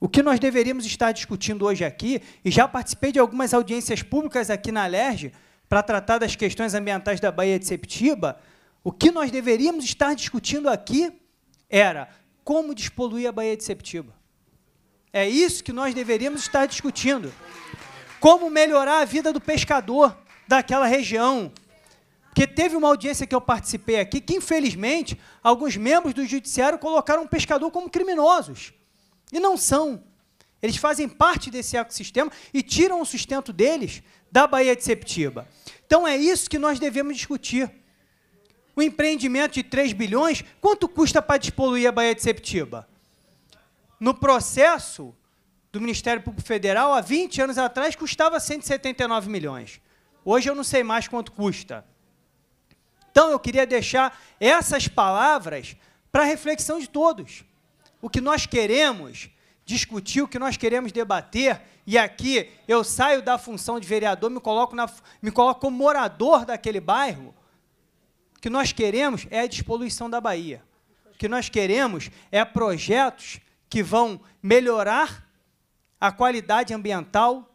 o que nós deveríamos estar discutindo hoje aqui, e já participei de algumas audiências públicas aqui na LERJ para tratar das questões ambientais da Baía de Septiba, o que nós deveríamos estar discutindo aqui era como despoluir a Baía de Septiba. É isso que nós deveríamos estar discutindo. Como melhorar a vida do pescador daquela região. Porque teve uma audiência que eu participei aqui que, infelizmente, alguns membros do judiciário colocaram o pescador como criminosos. E não são. Eles fazem parte desse ecossistema e tiram o sustento deles da Baía de Septiba. Então é isso que nós devemos discutir. Um empreendimento de 3 bilhões, quanto custa para despoluir a Baía de Septiba? No processo do Ministério Público Federal, há 20 anos atrás, custava 179 milhões. Hoje eu não sei mais quanto custa. Então eu queria deixar essas palavras para reflexão de todos. O que nós queremos discutir, o que nós queremos debater, e aqui eu saio da função de vereador, me coloco, na, me coloco como morador daquele bairro, que nós queremos é a despoluição da Bahia. O que nós queremos é projetos que vão melhorar a qualidade ambiental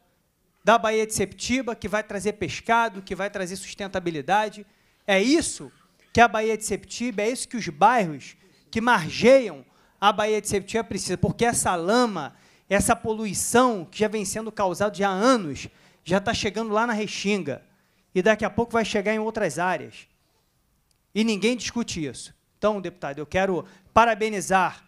da Baía de Septiba, que vai trazer pescado, que vai trazer sustentabilidade. É isso que a Baía de Septiba, é isso que os bairros que margeiam a Baía de Septiba precisam, porque essa lama, essa poluição que já vem sendo causada já há anos, já está chegando lá na Restinga e daqui a pouco vai chegar em outras áreas. E ninguém discute isso. Então, deputado, eu quero parabenizar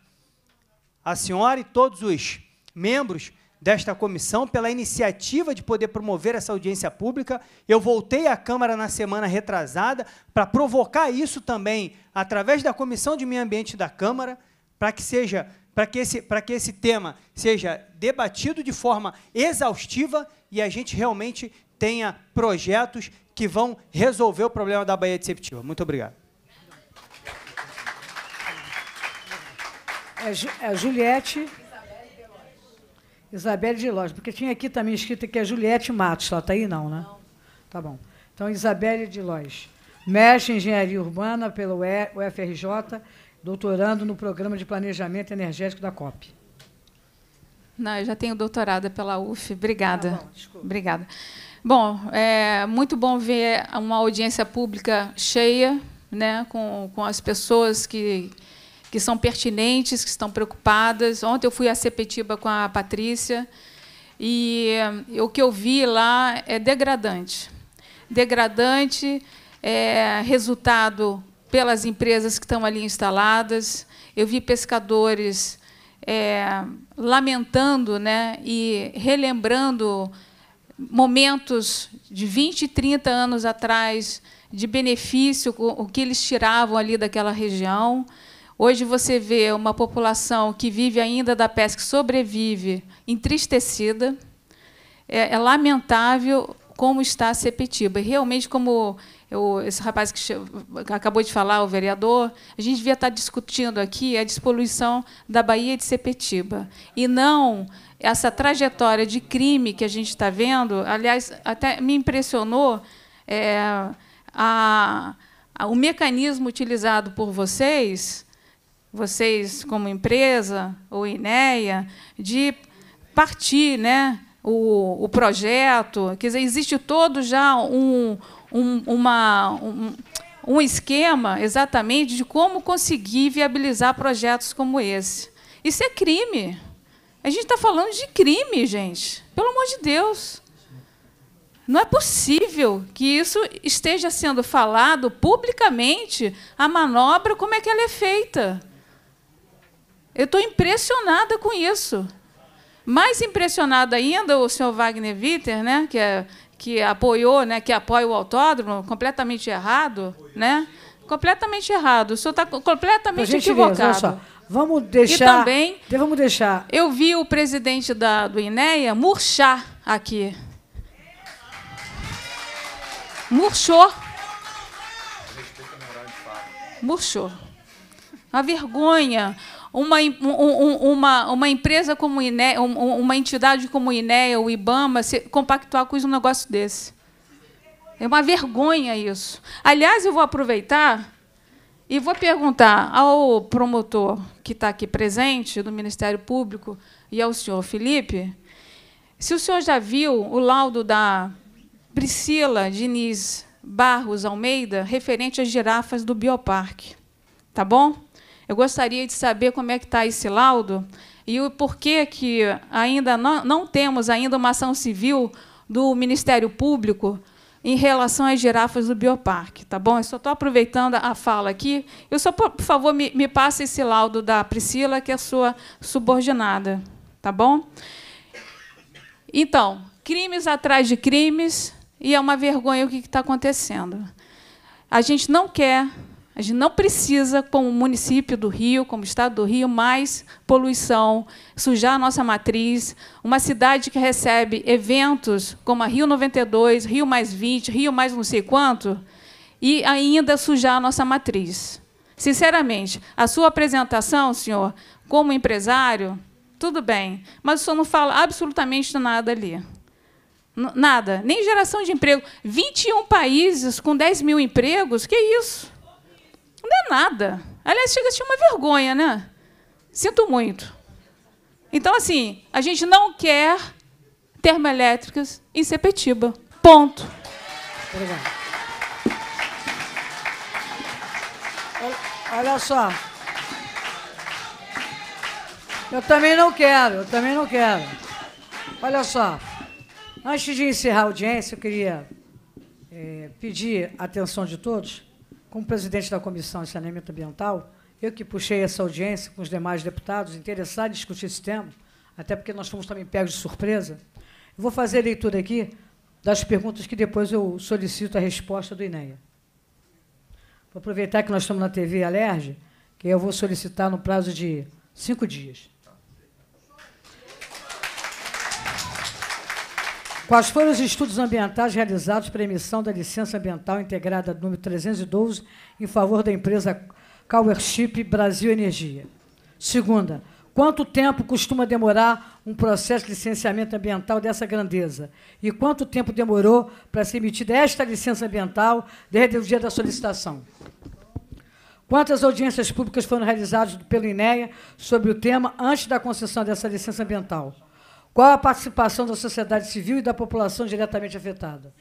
a senhora e todos os membros desta comissão pela iniciativa de poder promover essa audiência pública. Eu voltei à Câmara na semana retrasada para provocar isso também através da Comissão de Meio Ambiente da Câmara, para que seja para que esse para que esse tema seja debatido de forma exaustiva e a gente realmente tenha projetos que vão resolver o problema da Baía de Septiba. Muito obrigado. É, é, Juliette. Isabelle de Loja, porque tinha aqui também escrito que é Juliette Matos, ela está aí não, né? Não. Tá bom. Então, Isabelle de Loz, mestre em Engenharia Urbana pelo UFRJ, doutorando no Programa de Planejamento Energético da COP. Não, eu já tenho doutorado pela UF. Obrigada. Ah, bom, Obrigada. Bom, é muito bom ver uma audiência pública cheia, né, com, com as pessoas que que são pertinentes, que estão preocupadas. Ontem eu fui a Sepetiba com a Patrícia e eh, o que eu vi lá é degradante. Degradante, é resultado pelas empresas que estão ali instaladas. Eu vi pescadores é, lamentando né, e relembrando momentos de 20, 30 anos atrás de benefício, o que eles tiravam ali daquela região. Hoje você vê uma população que vive ainda da pesca, que sobrevive, entristecida. É, é lamentável como está a Sepetiba. realmente, como eu, esse rapaz que acabou de falar, o vereador, a gente devia estar discutindo aqui a despoluição da Bahia de Sepetiba. E não essa trajetória de crime que a gente está vendo. Aliás, até me impressionou é, a, a, o mecanismo utilizado por vocês vocês como empresa ou INEA, de partir né, o, o projeto. Quer dizer, existe todo já um, um, uma, um, um esquema exatamente de como conseguir viabilizar projetos como esse. Isso é crime. A gente está falando de crime, gente. Pelo amor de Deus. Não é possível que isso esteja sendo falado publicamente, a manobra, como é que ela é feita. Eu estou impressionada com isso. Mais impressionada ainda o senhor Wagner Witter, né, que, é, que apoiou, né, que apoia o autódromo, completamente errado, né? Completamente errado. O senhor está completamente equivocado. Olha só. Vamos deixar. E também. Vamos deixar. Eu vi o presidente da, do INEA murchar aqui. Murchou. Murchou. Uma vergonha. Uma, um, uma, uma empresa como INE, uma entidade como o INEA ou IBAMA se compactuar com um negócio desse. É uma vergonha isso. Aliás, eu vou aproveitar e vou perguntar ao promotor que está aqui presente do Ministério Público e ao senhor Felipe se o senhor já viu o laudo da Priscila Diniz Barros Almeida referente às girafas do Bioparque. Tá bom? Eu gostaria de saber como é que está esse laudo e o porquê que ainda não, não temos ainda uma ação civil do Ministério Público em relação às girafas do bioparque, tá bom? Eu só estou aproveitando a fala aqui. Eu só, por favor, me, me passe esse laudo da Priscila, que é sua subordinada, tá bom? Então, crimes atrás de crimes, e é uma vergonha o que está acontecendo. A gente não quer a gente não precisa, como município do Rio, como estado do Rio, mais poluição, sujar a nossa matriz. Uma cidade que recebe eventos como a Rio 92, Rio mais 20, Rio mais não sei quanto, e ainda sujar a nossa matriz. Sinceramente, a sua apresentação, senhor, como empresário, tudo bem, mas o senhor não fala absolutamente nada ali. Nada, nem geração de emprego. 21 países com 10 mil empregos, que isso? Não é nada. Aliás, chega a ser uma vergonha, né? Sinto muito. Então, assim, a gente não quer termoelétricas em Sepetiba. Ponto. Obrigado. Olha só. Eu também não quero, eu também não quero. Olha só. Antes de encerrar a audiência, eu queria é, pedir a atenção de todos como presidente da Comissão de Saneamento Ambiental, eu que puxei essa audiência com os demais deputados, interessados em discutir esse tema, até porque nós fomos também pegos de surpresa, vou fazer a leitura aqui das perguntas que depois eu solicito a resposta do INEA. Vou aproveitar que nós estamos na TV Alerj, que eu vou solicitar no prazo de cinco dias. Quais foram os estudos ambientais realizados para emissão da licença ambiental integrada número 312 em favor da empresa Cowership Brasil Energia? Segunda, quanto tempo costuma demorar um processo de licenciamento ambiental dessa grandeza? E quanto tempo demorou para ser emitida esta licença ambiental desde o dia da solicitação? Quantas audiências públicas foram realizadas pelo INEA sobre o tema antes da concessão dessa licença ambiental? Qual a participação da sociedade civil e da população diretamente afetada?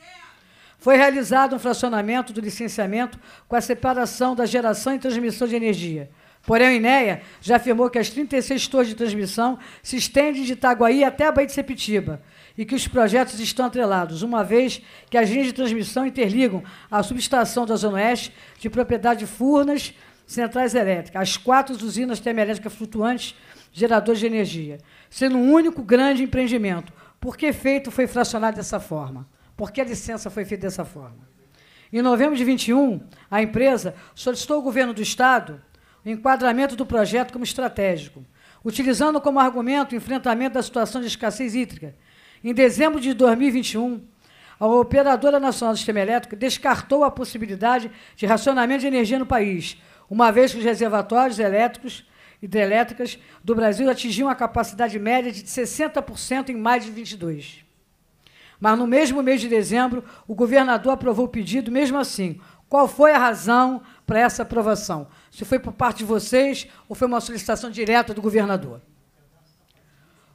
Foi realizado um fracionamento do licenciamento com a separação da geração e transmissão de energia. Porém, o INEA já afirmou que as 36 torres de transmissão se estendem de Itaguaí até a Baía de Sepitiba e que os projetos estão atrelados, uma vez que as linhas de transmissão interligam a subestação da Zona Oeste de propriedade de Furnas, centrais elétricas, as quatro usinas termoelétricas flutuantes, geradores de energia sendo um único grande empreendimento. Por que feito foi fracionado dessa forma? Por que a licença foi feita dessa forma? Em novembro de 21, a empresa solicitou ao governo do Estado o enquadramento do projeto como estratégico, utilizando como argumento o enfrentamento da situação de escassez hídrica. Em dezembro de 2021, a Operadora Nacional do Sistema Elétrico descartou a possibilidade de racionamento de energia no país, uma vez que os reservatórios elétricos hidrelétricas do Brasil atingiam a capacidade média de 60% em mais de 22. Mas no mesmo mês de dezembro, o governador aprovou o pedido mesmo assim. Qual foi a razão para essa aprovação? Se foi por parte de vocês ou foi uma solicitação direta do governador?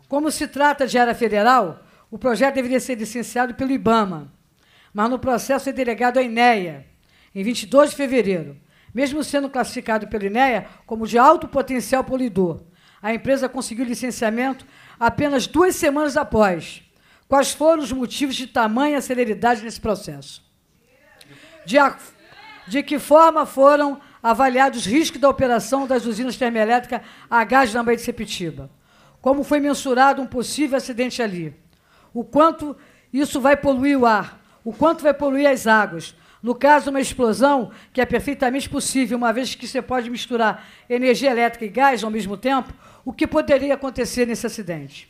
Como se trata de área federal, o projeto deveria ser licenciado pelo IBAMA, mas no processo foi é delegado à INEA, em 22 de fevereiro, mesmo sendo classificado pela INEA como de alto potencial poluidor, a empresa conseguiu licenciamento apenas duas semanas após. Quais foram os motivos de tamanha celeridade nesse processo? De, a, de que forma foram avaliados os riscos da operação das usinas termoelétricas a gás na Baía de Sepetiba? Como foi mensurado um possível acidente ali? O quanto isso vai poluir o ar? O quanto vai poluir as águas? No caso, uma explosão, que é perfeitamente possível, uma vez que você pode misturar energia elétrica e gás ao mesmo tempo, o que poderia acontecer nesse acidente?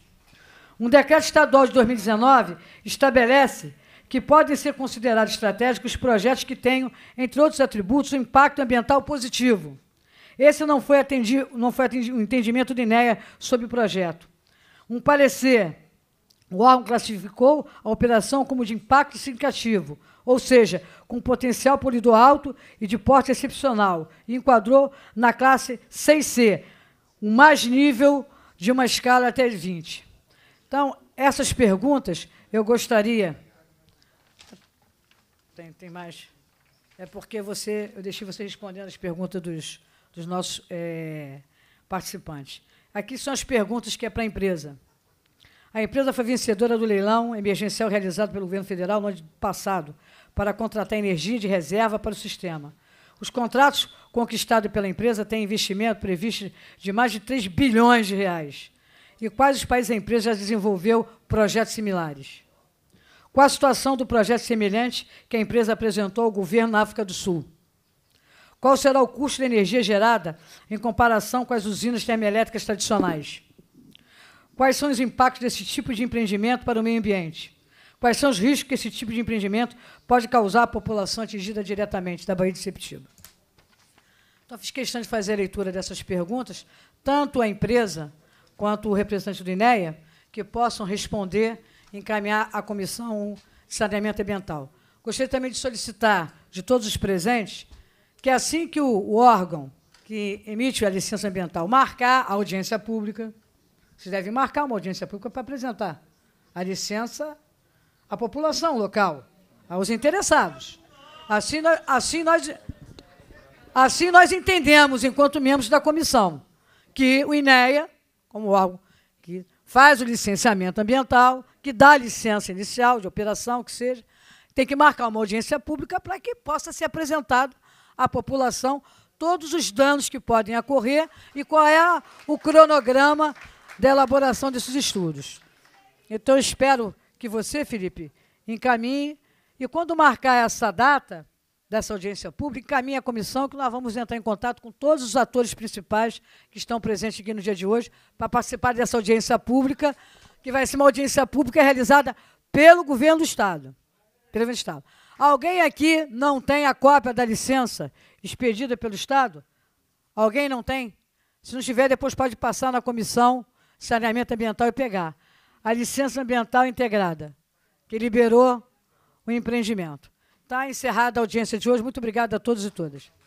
Um decreto estadual de 2019 estabelece que podem ser considerados estratégicos projetos que tenham, entre outros atributos, um impacto ambiental positivo. Esse não foi, não foi o entendimento do INEA sobre o projeto. Um parecer, o órgão classificou a operação como de impacto significativo, ou seja, com potencial polido alto e de porte excepcional, e enquadrou na classe 6C, o mais nível de uma escala até 20. Então, essas perguntas eu gostaria. Tem, tem mais? É porque você, eu deixei você respondendo as perguntas dos, dos nossos é, participantes. Aqui são as perguntas que é para a empresa. A empresa foi vencedora do leilão emergencial realizado pelo governo federal no ano passado, para contratar energia de reserva para o sistema. Os contratos conquistados pela empresa têm investimento previsto de mais de 3 bilhões de reais. E quais os países a empresa já desenvolveu projetos similares? Qual a situação do projeto semelhante que a empresa apresentou ao governo na África do Sul? Qual será o custo da energia gerada em comparação com as usinas termoelétricas tradicionais? Quais são os impactos desse tipo de empreendimento para o meio ambiente? Quais são os riscos que esse tipo de empreendimento pode causar à população atingida diretamente da Baía de Septiba? Então, fiz questão de fazer a leitura dessas perguntas, tanto a empresa quanto o representante do INEA, que possam responder e encaminhar à Comissão de Saneamento Ambiental. Gostaria também de solicitar de todos os presentes que, assim que o órgão que emite a licença ambiental marcar a audiência pública, se deve marcar uma audiência pública para apresentar a licença à população local, aos interessados. Assim, assim, nós, assim nós entendemos, enquanto membros da comissão, que o INEA, como algo que faz o licenciamento ambiental, que dá a licença inicial de operação, que seja, tem que marcar uma audiência pública para que possa ser apresentado à população todos os danos que podem ocorrer e qual é o cronograma da elaboração desses estudos. Então, espero que você, Felipe, encaminhe. E quando marcar essa data dessa audiência pública, encaminhe a comissão que nós vamos entrar em contato com todos os atores principais que estão presentes aqui no dia de hoje para participar dessa audiência pública, que vai ser uma audiência pública realizada pelo governo do Estado. Pelo governo do Estado. Alguém aqui não tem a cópia da licença expedida pelo Estado? Alguém não tem? Se não tiver, depois pode passar na comissão saneamento ambiental e pegar a licença ambiental integrada, que liberou o empreendimento. Está encerrada a audiência de hoje. Muito obrigada a todos e todas.